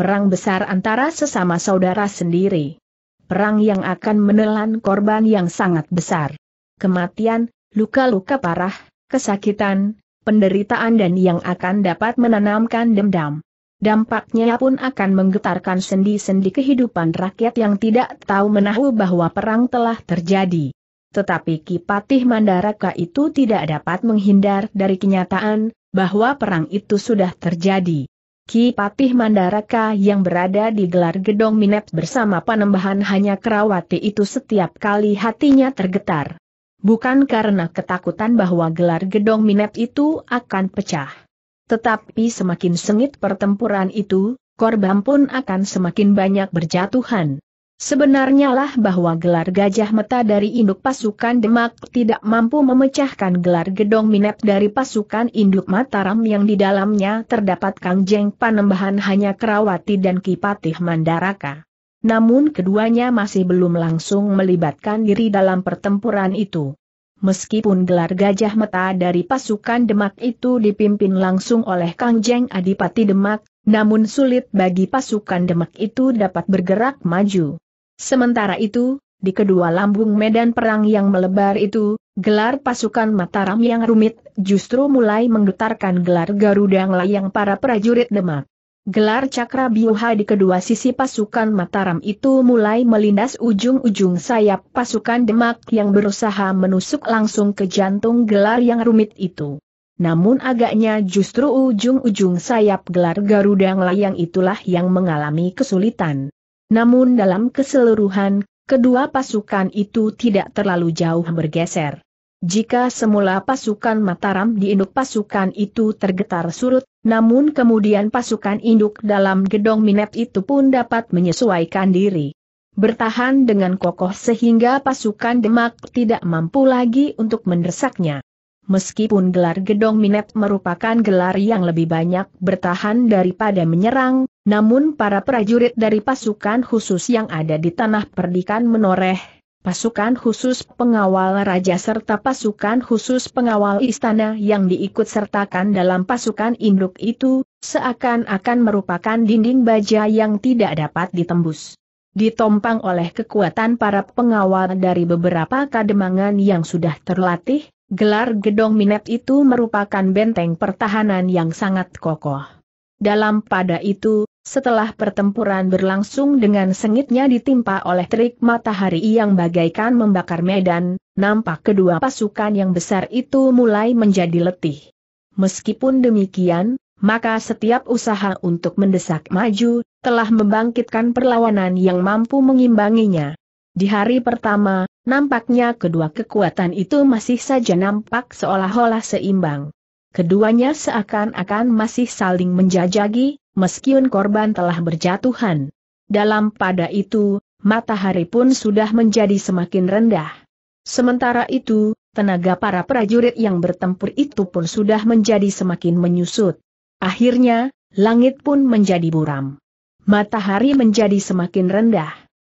perang besar antara sesama saudara sendiri. Perang yang akan menelan korban yang sangat besar. Kematian, luka-luka parah, kesakitan, penderitaan dan yang akan dapat menanamkan dendam. Dampaknya pun akan menggetarkan sendi-sendi kehidupan rakyat yang tidak tahu menahu bahwa perang telah terjadi. Tetapi Kipatih Mandaraka itu tidak dapat menghindar dari kenyataan bahwa perang itu sudah terjadi. Ki Patih Mandaraka yang berada di gelar gedong minet bersama panembahan hanya Kerawati itu setiap kali hatinya tergetar. Bukan karena ketakutan bahwa gelar gedong minet itu akan pecah. Tetapi semakin sengit pertempuran itu, korban pun akan semakin banyak berjatuhan. Sebenarnya lah bahwa gelar gajah meta dari induk pasukan Demak tidak mampu memecahkan gelar gedong minat dari pasukan induk Mataram yang di dalamnya terdapat Kangjeng Panembahan hanya Kerawati dan Kipatih Mandaraka. Namun keduanya masih belum langsung melibatkan diri dalam pertempuran itu. Meskipun gelar gajah meta dari pasukan Demak itu dipimpin langsung oleh Kangjeng Adipati Demak, namun sulit bagi pasukan Demak itu dapat bergerak maju. Sementara itu, di kedua lambung medan perang yang melebar itu, gelar pasukan Mataram yang rumit justru mulai menggetarkan gelar Garuda layang para prajurit Demak. Gelar cakra biuha di kedua sisi pasukan Mataram itu mulai melindas ujung-ujung sayap pasukan Demak yang berusaha menusuk langsung ke jantung gelar yang rumit itu. Namun agaknya justru ujung-ujung sayap gelar Garuda layang itulah yang mengalami kesulitan. Namun dalam keseluruhan, kedua pasukan itu tidak terlalu jauh bergeser. Jika semula pasukan Mataram di induk pasukan itu tergetar surut, namun kemudian pasukan induk dalam gedong Minet itu pun dapat menyesuaikan diri. Bertahan dengan kokoh sehingga pasukan Demak tidak mampu lagi untuk mendesaknya. Meskipun gelar gedong Minet merupakan gelar yang lebih banyak bertahan daripada menyerang, namun para prajurit dari pasukan khusus yang ada di tanah perdikan menoreh, pasukan khusus pengawal raja serta pasukan khusus pengawal istana yang diikut sertakan dalam pasukan induk itu, seakan-akan merupakan dinding baja yang tidak dapat ditembus. Ditompang oleh kekuatan para pengawal dari beberapa kademangan yang sudah terlatih, gelar gedong minet itu merupakan benteng pertahanan yang sangat kokoh. Dalam pada itu, setelah pertempuran berlangsung dengan sengitnya ditimpa oleh terik matahari yang bagaikan membakar medan, nampak kedua pasukan yang besar itu mulai menjadi letih. Meskipun demikian, maka setiap usaha untuk mendesak maju, telah membangkitkan perlawanan yang mampu mengimbanginya. Di hari pertama, nampaknya kedua kekuatan itu masih saja nampak seolah-olah seimbang. Keduanya seakan-akan masih saling menjajagi, meskipun korban telah berjatuhan. Dalam pada itu, matahari pun sudah menjadi semakin rendah. Sementara itu, tenaga para prajurit yang bertempur itu pun sudah menjadi semakin menyusut. Akhirnya, langit pun menjadi buram. Matahari menjadi semakin rendah.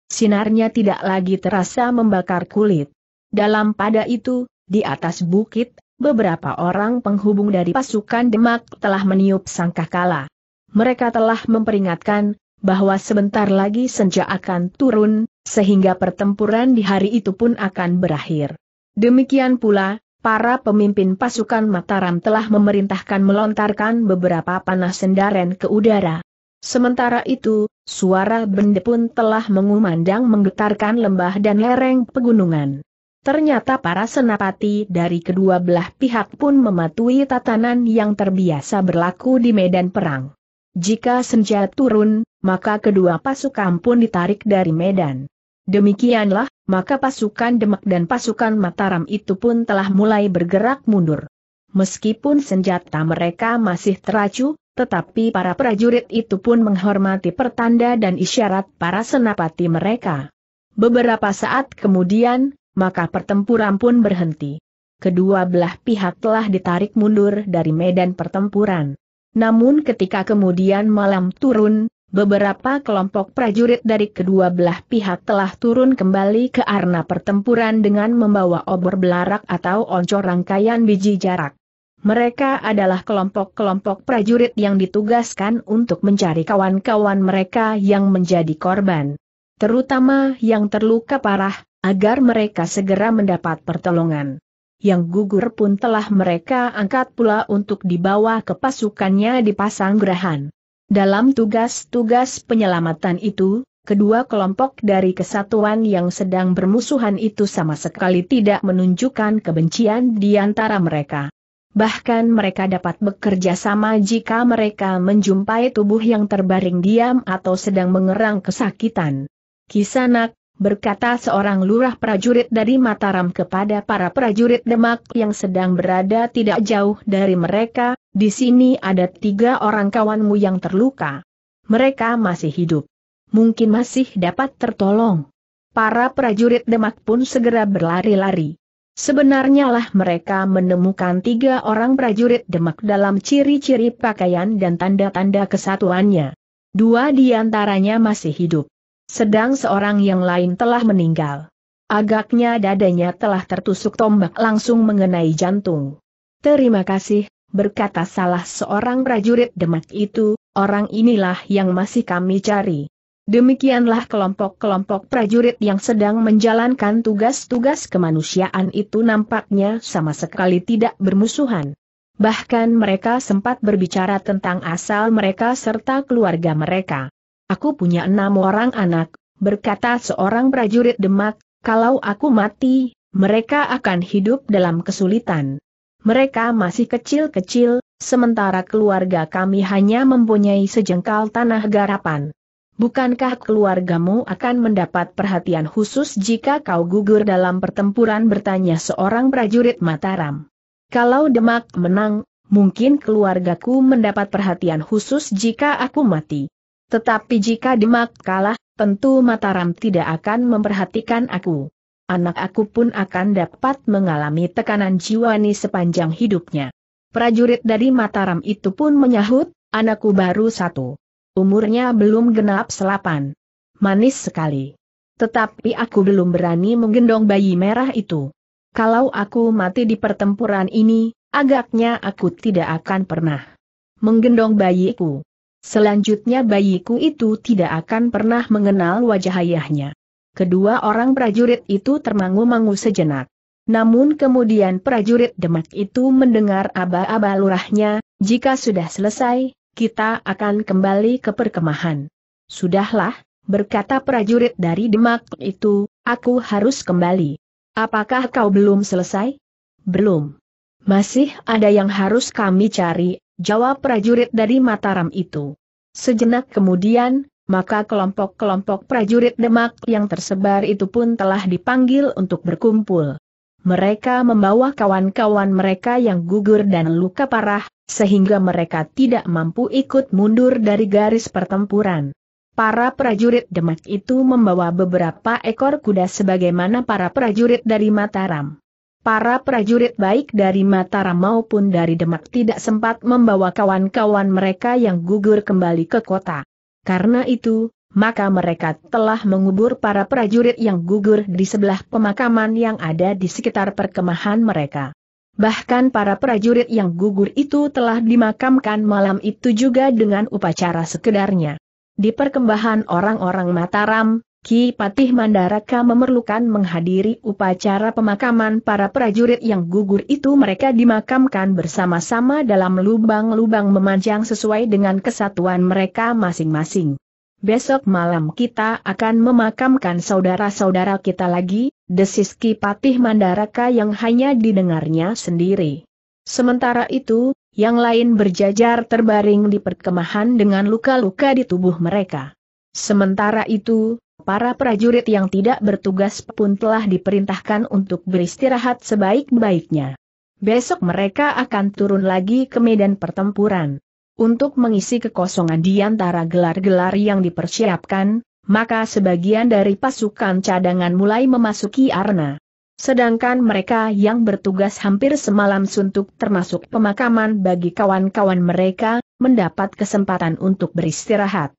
Sinarnya tidak lagi terasa membakar kulit. Dalam pada itu, di atas bukit, beberapa orang penghubung dari pasukan Demak telah meniup sangkakala mereka telah memperingatkan bahwa sebentar lagi senja akan turun, sehingga pertempuran di hari itu pun akan berakhir. Demikian pula, para pemimpin pasukan Mataram telah memerintahkan melontarkan beberapa panah sendaren ke udara. Sementara itu, suara bende pun telah mengumandang menggetarkan lembah dan lereng pegunungan. Ternyata para senapati dari kedua belah pihak pun mematuhi tatanan yang terbiasa berlaku di medan perang. Jika senja turun, maka kedua pasukan pun ditarik dari medan. Demikianlah, maka pasukan Demak dan pasukan Mataram itu pun telah mulai bergerak mundur. Meskipun senjata mereka masih teracu, tetapi para prajurit itu pun menghormati pertanda dan isyarat para senapati mereka. Beberapa saat kemudian, maka pertempuran pun berhenti. Kedua belah pihak telah ditarik mundur dari medan pertempuran. Namun ketika kemudian malam turun, beberapa kelompok prajurit dari kedua belah pihak telah turun kembali ke arena pertempuran dengan membawa obor belarak atau oncor rangkaian biji jarak. Mereka adalah kelompok-kelompok prajurit yang ditugaskan untuk mencari kawan-kawan mereka yang menjadi korban. Terutama yang terluka parah, agar mereka segera mendapat pertolongan yang gugur pun telah mereka angkat pula untuk dibawa ke pasukannya di Pasanggrahan. Dalam tugas-tugas penyelamatan itu, kedua kelompok dari kesatuan yang sedang bermusuhan itu sama sekali tidak menunjukkan kebencian di antara mereka. Bahkan mereka dapat bekerja sama jika mereka menjumpai tubuh yang terbaring diam atau sedang mengerang kesakitan. Kisanak, berkata seorang lurah prajurit dari Mataram kepada para prajurit Demak yang sedang berada tidak jauh dari mereka, di sini ada tiga orang kawanmu yang terluka. Mereka masih hidup. Mungkin masih dapat tertolong. Para prajurit Demak pun segera berlari-lari. Sebenarnya lah mereka menemukan tiga orang prajurit Demak dalam ciri-ciri pakaian dan tanda-tanda kesatuannya. Dua di antaranya masih hidup sedang seorang yang lain telah meninggal. Agaknya dadanya telah tertusuk tombak langsung mengenai jantung. Terima kasih, berkata salah seorang prajurit demak itu, orang inilah yang masih kami cari. Demikianlah kelompok-kelompok prajurit yang sedang menjalankan tugas-tugas kemanusiaan itu nampaknya sama sekali tidak bermusuhan. Bahkan mereka sempat berbicara tentang asal mereka serta keluarga mereka. Aku punya enam orang anak, berkata seorang prajurit demak, kalau aku mati, mereka akan hidup dalam kesulitan. Mereka masih kecil-kecil, sementara keluarga kami hanya mempunyai sejengkal tanah garapan. Bukankah keluargamu akan mendapat perhatian khusus jika kau gugur dalam pertempuran bertanya seorang prajurit Mataram? Kalau Demak menang, mungkin keluargaku mendapat perhatian khusus jika aku mati. Tetapi jika Demak kalah, tentu Mataram tidak akan memperhatikan aku. Anak aku pun akan dapat mengalami tekanan jiwa jiwani sepanjang hidupnya. Prajurit dari Mataram itu pun menyahut, anakku baru satu. Umurnya belum genap selapan. Manis sekali. Tetapi aku belum berani menggendong bayi merah itu. Kalau aku mati di pertempuran ini, agaknya aku tidak akan pernah menggendong bayiku. Selanjutnya bayiku itu tidak akan pernah mengenal wajah ayahnya. Kedua orang prajurit itu termangu-mangu sejenak. Namun kemudian prajurit Demak itu mendengar aba-aba lurahnya, jika sudah selesai, kita akan kembali ke perkemahan. Sudahlah, berkata prajurit dari Demak itu, aku harus kembali. Apakah kau belum selesai? Belum. Masih ada yang harus kami cari, jawab prajurit dari Mataram itu. Sejenak kemudian, maka kelompok-kelompok prajurit Demak yang tersebar itu pun telah dipanggil untuk berkumpul. Mereka membawa kawan-kawan mereka yang gugur dan luka parah, sehingga mereka tidak mampu ikut mundur dari garis pertempuran. Para prajurit Demak itu membawa beberapa ekor kuda sebagaimana para prajurit dari Mataram. Para prajurit baik dari Mataram maupun dari Demak tidak sempat membawa kawan-kawan mereka yang gugur kembali ke kota. Karena itu, maka mereka telah mengubur para prajurit yang gugur di sebelah pemakaman yang ada di sekitar perkemahan mereka. Bahkan para prajurit yang gugur itu telah dimakamkan malam itu juga dengan upacara sekedarnya. Di perkembahan orang-orang Mataram, Ki Patih Mandaraka memerlukan menghadiri upacara pemakaman para prajurit yang gugur itu mereka dimakamkan bersama-sama dalam lubang-lubang memanjang sesuai dengan kesatuan mereka masing-masing. Besok malam kita akan memakamkan saudara-saudara kita lagi, desis Ki Patih Mandaraka yang hanya didengarnya sendiri. Sementara itu, yang lain berjajar terbaring di perkemahan dengan luka-luka di tubuh mereka. Sementara itu, Para prajurit yang tidak bertugas pun telah diperintahkan untuk beristirahat sebaik-baiknya. Besok mereka akan turun lagi ke medan pertempuran. Untuk mengisi kekosongan di antara gelar-gelar yang dipersiapkan, maka sebagian dari pasukan cadangan mulai memasuki arena. Sedangkan mereka yang bertugas hampir semalam suntuk termasuk pemakaman bagi kawan-kawan mereka, mendapat kesempatan untuk beristirahat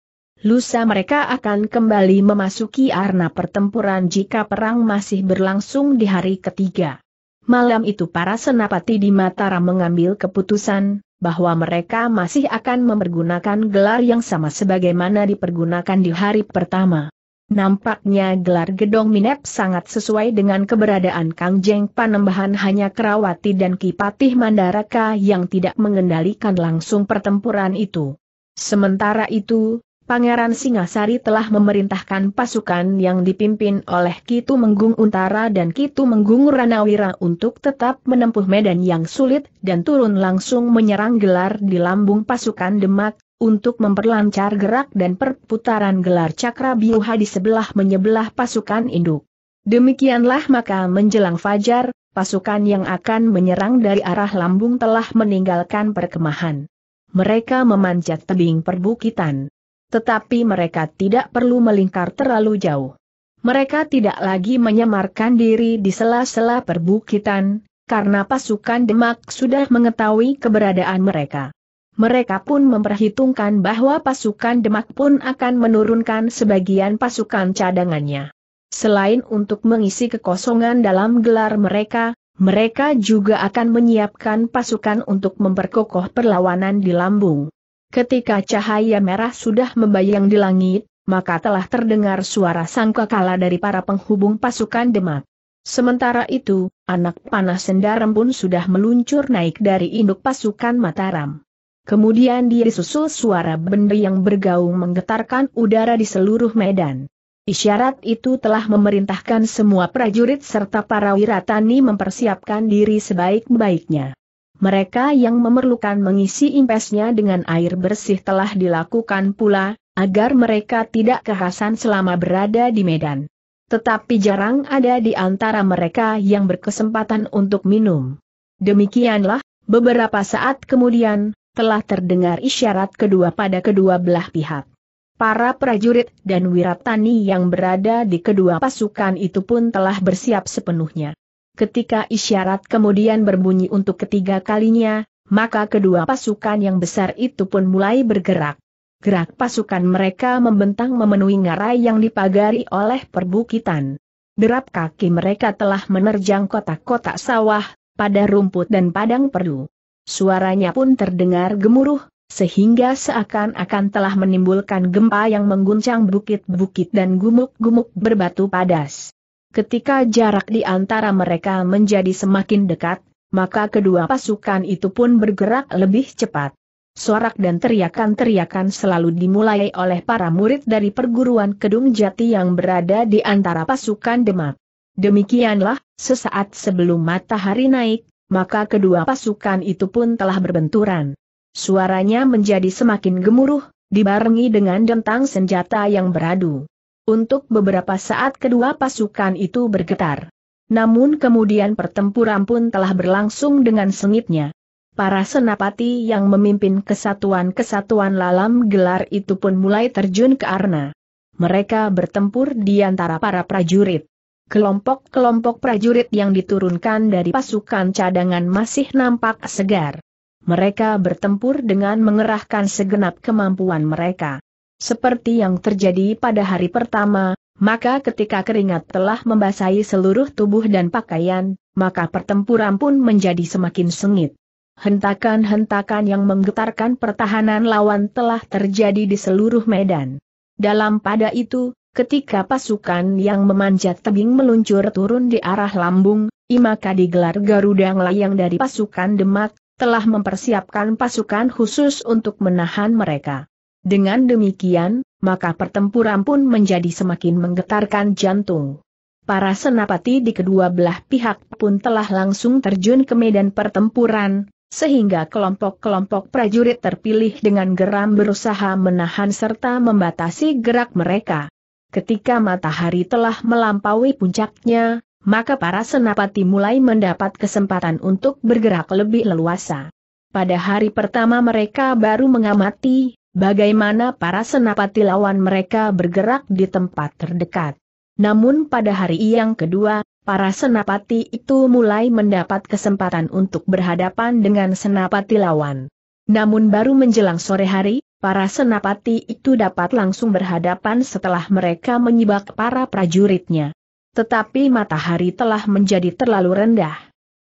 lusa mereka akan kembali memasuki arena pertempuran jika perang masih berlangsung di hari ketiga. Malam itu para senapati di Mataram mengambil keputusan bahwa mereka masih akan mempergunakan gelar yang sama sebagaimana dipergunakan di hari pertama. Nampaknya gelar Gedong Minep sangat sesuai dengan keberadaan Kang Jeng Panembahan hanya Kerawati dan Kipatih Mandaraka yang tidak mengendalikan langsung pertempuran itu. Sementara itu, Pangeran Singasari telah memerintahkan pasukan yang dipimpin oleh Kitu Menggung Untara dan Kitu Menggung Ranawira untuk tetap menempuh medan yang sulit dan turun langsung menyerang gelar di lambung pasukan Demak, untuk memperlancar gerak dan perputaran gelar cakra biuha di sebelah menyebelah pasukan induk. Demikianlah maka menjelang fajar, pasukan yang akan menyerang dari arah lambung telah meninggalkan perkemahan. Mereka memanjat tebing perbukitan tetapi mereka tidak perlu melingkar terlalu jauh. Mereka tidak lagi menyamarkan diri di sela-sela perbukitan, karena pasukan Demak sudah mengetahui keberadaan mereka. Mereka pun memperhitungkan bahwa pasukan Demak pun akan menurunkan sebagian pasukan cadangannya. Selain untuk mengisi kekosongan dalam gelar mereka, mereka juga akan menyiapkan pasukan untuk memperkokoh perlawanan di lambung. Ketika cahaya merah sudah membayang di langit, maka telah terdengar suara sangkakala dari para penghubung pasukan Demak. Sementara itu, anak panah sendaram pun sudah meluncur naik dari induk pasukan Mataram. Kemudian dia disusul suara benda yang bergaung menggetarkan udara di seluruh medan. Isyarat itu telah memerintahkan semua prajurit serta para wiratani mempersiapkan diri sebaik-baiknya. Mereka yang memerlukan mengisi impesnya dengan air bersih telah dilakukan pula, agar mereka tidak kekhasan selama berada di medan. Tetapi jarang ada di antara mereka yang berkesempatan untuk minum. Demikianlah, beberapa saat kemudian, telah terdengar isyarat kedua pada kedua belah pihak. Para prajurit dan wiratani yang berada di kedua pasukan itu pun telah bersiap sepenuhnya. Ketika isyarat kemudian berbunyi untuk ketiga kalinya, maka kedua pasukan yang besar itu pun mulai bergerak. Gerak pasukan mereka membentang memenuhi ngarai yang dipagari oleh perbukitan. Derap kaki mereka telah menerjang kotak-kotak sawah, pada rumput dan padang perdu. Suaranya pun terdengar gemuruh, sehingga seakan-akan telah menimbulkan gempa yang mengguncang bukit-bukit dan gumuk-gumuk berbatu padas. Ketika jarak di antara mereka menjadi semakin dekat, maka kedua pasukan itu pun bergerak lebih cepat. Sorak dan teriakan-teriakan selalu dimulai oleh para murid dari perguruan Kedung Jati yang berada di antara pasukan Demak. Demikianlah, sesaat sebelum matahari naik, maka kedua pasukan itu pun telah berbenturan. Suaranya menjadi semakin gemuruh, dibarengi dengan dentang senjata yang beradu. Untuk beberapa saat kedua pasukan itu bergetar. Namun kemudian pertempuran pun telah berlangsung dengan sengitnya. Para senapati yang memimpin kesatuan-kesatuan lalam gelar itu pun mulai terjun ke arena. Mereka bertempur di antara para prajurit. Kelompok-kelompok prajurit yang diturunkan dari pasukan cadangan masih nampak segar. Mereka bertempur dengan mengerahkan segenap kemampuan mereka seperti yang terjadi pada hari pertama, maka ketika keringat telah membasahi seluruh tubuh dan pakaian, maka pertempuran pun menjadi semakin sengit. Hentakan-hentakan yang menggetarkan pertahanan lawan telah terjadi di seluruh medan. Dalam pada itu, ketika pasukan yang memanjat tebing meluncur turun di arah lambung, maka digelar Garuda Ngelayang dari pasukan Demak, telah mempersiapkan pasukan khusus untuk menahan mereka. Dengan demikian, maka pertempuran pun menjadi semakin menggetarkan jantung. Para senapati di kedua belah pihak pun telah langsung terjun ke medan pertempuran, sehingga kelompok-kelompok prajurit terpilih dengan geram berusaha menahan serta membatasi gerak mereka. Ketika matahari telah melampaui puncaknya, maka para senapati mulai mendapat kesempatan untuk bergerak lebih leluasa. Pada hari pertama mereka baru mengamati, bagaimana para senapati lawan mereka bergerak di tempat terdekat. Namun pada hari yang kedua, para senapati itu mulai mendapat kesempatan untuk berhadapan dengan senapati lawan. Namun baru menjelang sore hari, para senapati itu dapat langsung berhadapan setelah mereka menyibak para prajuritnya. Tetapi matahari telah menjadi terlalu rendah.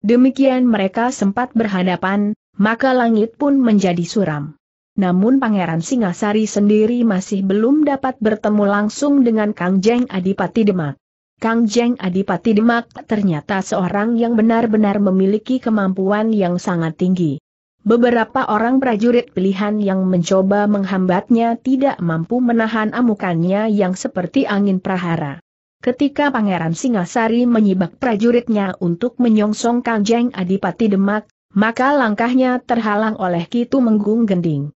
Demikian mereka sempat berhadapan, maka langit pun menjadi suram namun Pangeran Singasari sendiri masih belum dapat bertemu langsung dengan Kang Jeng Adipati Demak. Kang Jeng Adipati Demak ternyata seorang yang benar-benar memiliki kemampuan yang sangat tinggi. Beberapa orang prajurit pilihan yang mencoba menghambatnya tidak mampu menahan amukannya yang seperti angin prahara. Ketika Pangeran Singasari menyibak prajuritnya untuk menyongsong Kang Jeng Adipati Demak, maka langkahnya terhalang oleh Kitu Menggung Gending.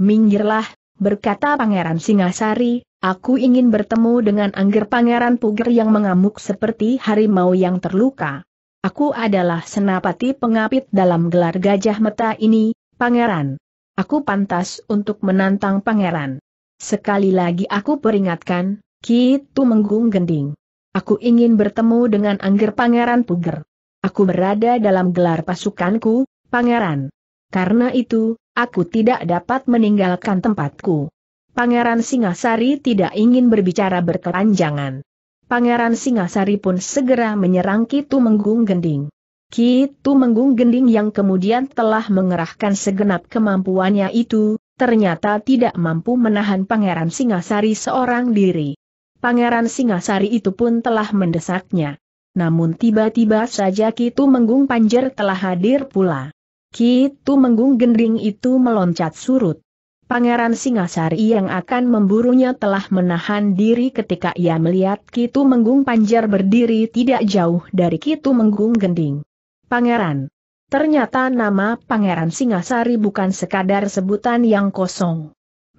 Minggirlah, berkata Pangeran Singasari, aku ingin bertemu dengan Angger Pangeran Puger yang mengamuk seperti harimau yang terluka. Aku adalah senapati pengapit dalam gelar gajah meta ini, Pangeran. Aku pantas untuk menantang Pangeran. Sekali lagi aku peringatkan, Kitu Menggung Gending. Aku ingin bertemu dengan Angger Pangeran Puger. Aku berada dalam gelar pasukanku, Pangeran. Karena itu, aku tidak dapat meninggalkan tempatku. Pangeran Singasari tidak ingin berbicara berkelanjangan. Pangeran Singasari pun segera menyerang Kitu Menggung Gending. Kitu Menggung Gending yang kemudian telah mengerahkan segenap kemampuannya itu, ternyata tidak mampu menahan Pangeran Singasari seorang diri. Pangeran Singasari itu pun telah mendesaknya. Namun tiba-tiba saja Kitu Menggung Panjer telah hadir pula. Ki menggung Gendring itu meloncat surut. Pangeran Singasari yang akan memburunya telah menahan diri ketika ia melihat Ki menggung Panjar berdiri tidak jauh dari Ki menggung Gending. Pangeran. Ternyata nama Pangeran Singasari bukan sekadar sebutan yang kosong.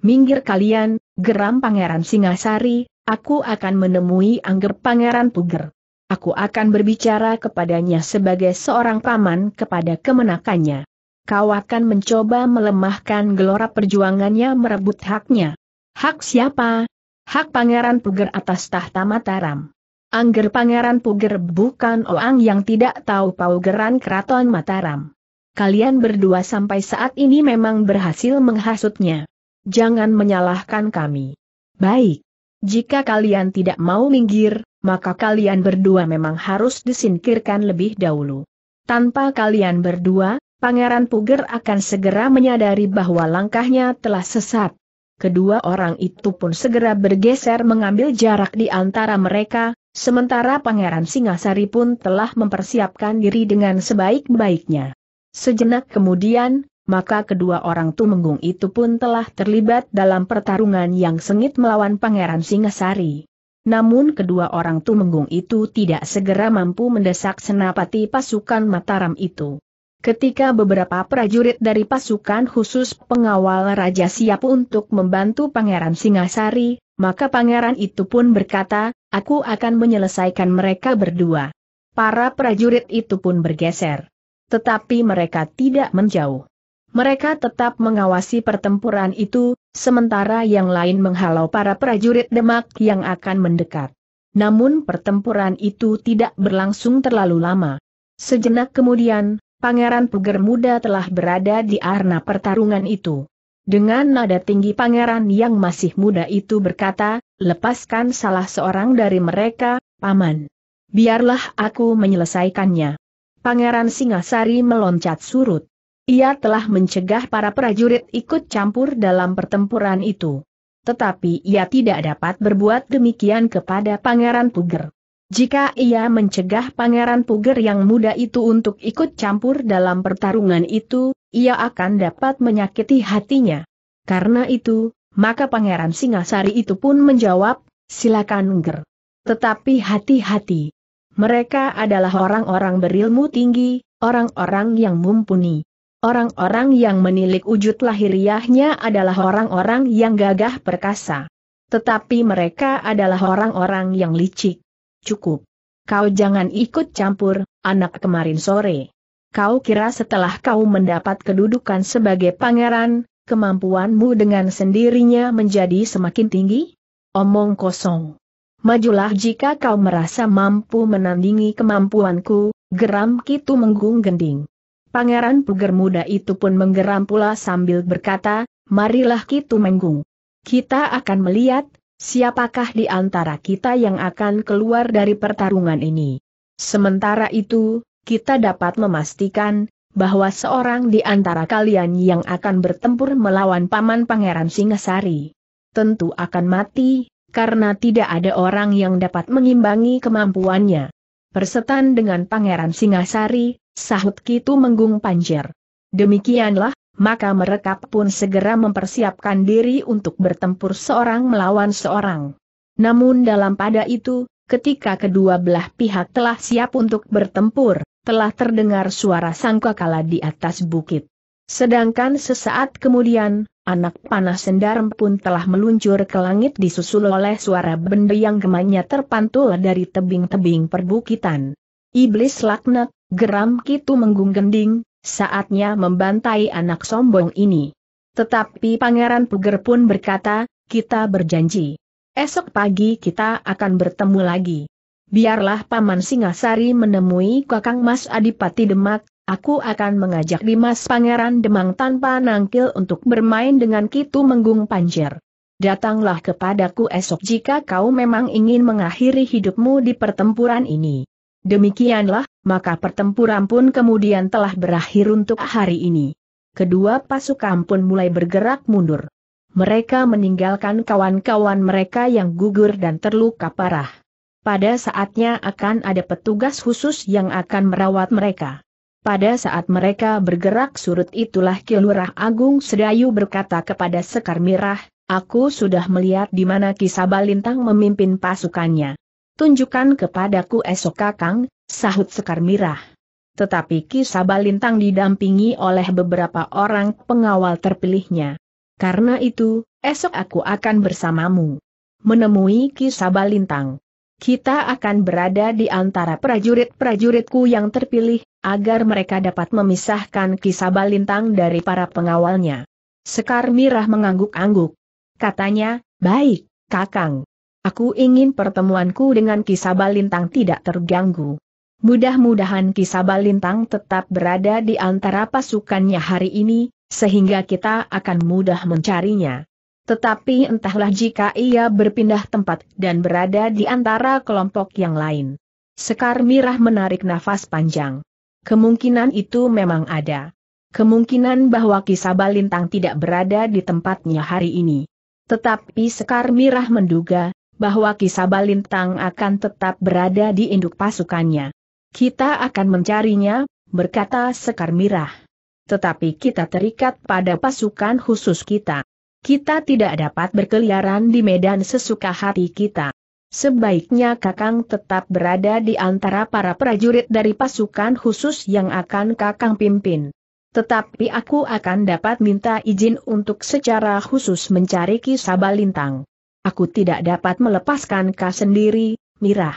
Minggir kalian, geram Pangeran Singasari, aku akan menemui Angger Pangeran Puger aku akan berbicara kepadanya sebagai seorang paman kepada kemenakannya. Kau akan mencoba melemahkan gelora perjuangannya merebut haknya. Hak siapa? Hak Pangeran Puger atas tahta Mataram. Angger Pangeran Puger bukan orang yang tidak tahu paugeran keraton Mataram. Kalian berdua sampai saat ini memang berhasil menghasutnya. Jangan menyalahkan kami. Baik. Jika kalian tidak mau minggir, maka kalian berdua memang harus disingkirkan lebih dahulu. Tanpa kalian berdua, Pangeran Puger akan segera menyadari bahwa langkahnya telah sesat. Kedua orang itu pun segera bergeser mengambil jarak di antara mereka, sementara Pangeran Singasari pun telah mempersiapkan diri dengan sebaik-baiknya. Sejenak kemudian, maka kedua orang Tumenggung itu pun telah terlibat dalam pertarungan yang sengit melawan Pangeran Singasari. Namun kedua orang tumenggung itu tidak segera mampu mendesak senapati pasukan Mataram itu. Ketika beberapa prajurit dari pasukan khusus pengawal Raja siap untuk membantu Pangeran Singasari, maka pangeran itu pun berkata, aku akan menyelesaikan mereka berdua. Para prajurit itu pun bergeser. Tetapi mereka tidak menjauh. Mereka tetap mengawasi pertempuran itu, sementara yang lain menghalau para prajurit Demak yang akan mendekat. Namun pertempuran itu tidak berlangsung terlalu lama. Sejenak kemudian, Pangeran Puger Muda telah berada di arena pertarungan itu. Dengan nada tinggi pangeran yang masih muda itu berkata, lepaskan salah seorang dari mereka, paman. Biarlah aku menyelesaikannya. Pangeran Singasari meloncat surut. Ia telah mencegah para prajurit ikut campur dalam pertempuran itu. Tetapi ia tidak dapat berbuat demikian kepada Pangeran Puger. Jika ia mencegah Pangeran Puger yang muda itu untuk ikut campur dalam pertarungan itu, ia akan dapat menyakiti hatinya. Karena itu, maka Pangeran Singasari itu pun menjawab, silakan Ger. Tetapi hati-hati. Mereka adalah orang-orang berilmu tinggi, orang-orang yang mumpuni. Orang-orang yang menilik wujud lahiriahnya adalah orang-orang yang gagah perkasa. Tetapi mereka adalah orang-orang yang licik. Cukup. Kau jangan ikut campur, anak kemarin sore. Kau kira setelah kau mendapat kedudukan sebagai pangeran, kemampuanmu dengan sendirinya menjadi semakin tinggi? Omong kosong. Majulah jika kau merasa mampu menandingi kemampuanku, geram Kitu menggung gending. Pangeran Puger muda itu pun menggeram pula sambil berkata, marilah kita Menggung. Kita akan melihat, siapakah di antara kita yang akan keluar dari pertarungan ini. Sementara itu, kita dapat memastikan, bahwa seorang di antara kalian yang akan bertempur melawan Paman Pangeran Singasari. Tentu akan mati, karena tidak ada orang yang dapat mengimbangi kemampuannya. Persetan dengan Pangeran Singasari, sahut Kitu Menggung Panjer. Demikianlah, maka mereka pun segera mempersiapkan diri untuk bertempur seorang melawan seorang. Namun dalam pada itu, ketika kedua belah pihak telah siap untuk bertempur, telah terdengar suara sangkakala di atas bukit. Sedangkan sesaat kemudian, anak panah sendarm pun telah meluncur ke langit disusul oleh suara benda yang gemanya terpantul dari tebing-tebing perbukitan. Iblis laknat, geram Kitu menggunggending, saatnya membantai anak sombong ini. Tetapi Pangeran Puger pun berkata, kita berjanji. Esok pagi kita akan bertemu lagi. Biarlah Paman Singasari menemui Kakang Mas Adipati Demak, Aku akan mengajak Dimas Pangeran Demang tanpa nangkil untuk bermain dengan Kitu Menggung Panjer. Datanglah kepadaku esok jika kau memang ingin mengakhiri hidupmu di pertempuran ini. Demikianlah, maka pertempuran pun kemudian telah berakhir untuk hari ini. Kedua pasukan pun mulai bergerak mundur. Mereka meninggalkan kawan-kawan mereka yang gugur dan terluka parah. Pada saatnya akan ada petugas khusus yang akan merawat mereka. Pada saat mereka bergerak surut itulah Kilurah Agung Sedayu berkata kepada Sekar Mirah, aku sudah melihat di mana Kisabalintang memimpin pasukannya. Tunjukkan kepadaku esok kakang, sahut Sekar Mirah. Tetapi Kisabalintang didampingi oleh beberapa orang pengawal terpilihnya. Karena itu, esok aku akan bersamamu. Menemui Kisabalintang kita akan berada di antara prajurit-prajuritku yang terpilih, agar mereka dapat memisahkan kisah balintang dari para pengawalnya. Sekar Mirah mengangguk-angguk. Katanya, baik, Kakang. Aku ingin pertemuanku dengan kisah balintang tidak terganggu. Mudah-mudahan kisah balintang tetap berada di antara pasukannya hari ini, sehingga kita akan mudah mencarinya. Tetapi entahlah jika ia berpindah tempat dan berada di antara kelompok yang lain. Sekar Mirah menarik nafas panjang. Kemungkinan itu memang ada. Kemungkinan bahwa Kisaba Lintang tidak berada di tempatnya hari ini. Tetapi Sekar Mirah menduga, bahwa Kisaba Lintang akan tetap berada di induk pasukannya. Kita akan mencarinya, berkata Sekar Mirah. Tetapi kita terikat pada pasukan khusus kita. Kita tidak dapat berkeliaran di medan sesuka hati kita. Sebaiknya Kakang tetap berada di antara para prajurit dari pasukan khusus yang akan Kakang pimpin. Tetapi aku akan dapat minta izin untuk secara khusus mencari Kisabalintang. Aku tidak dapat melepaskan Kak sendiri, Mirah.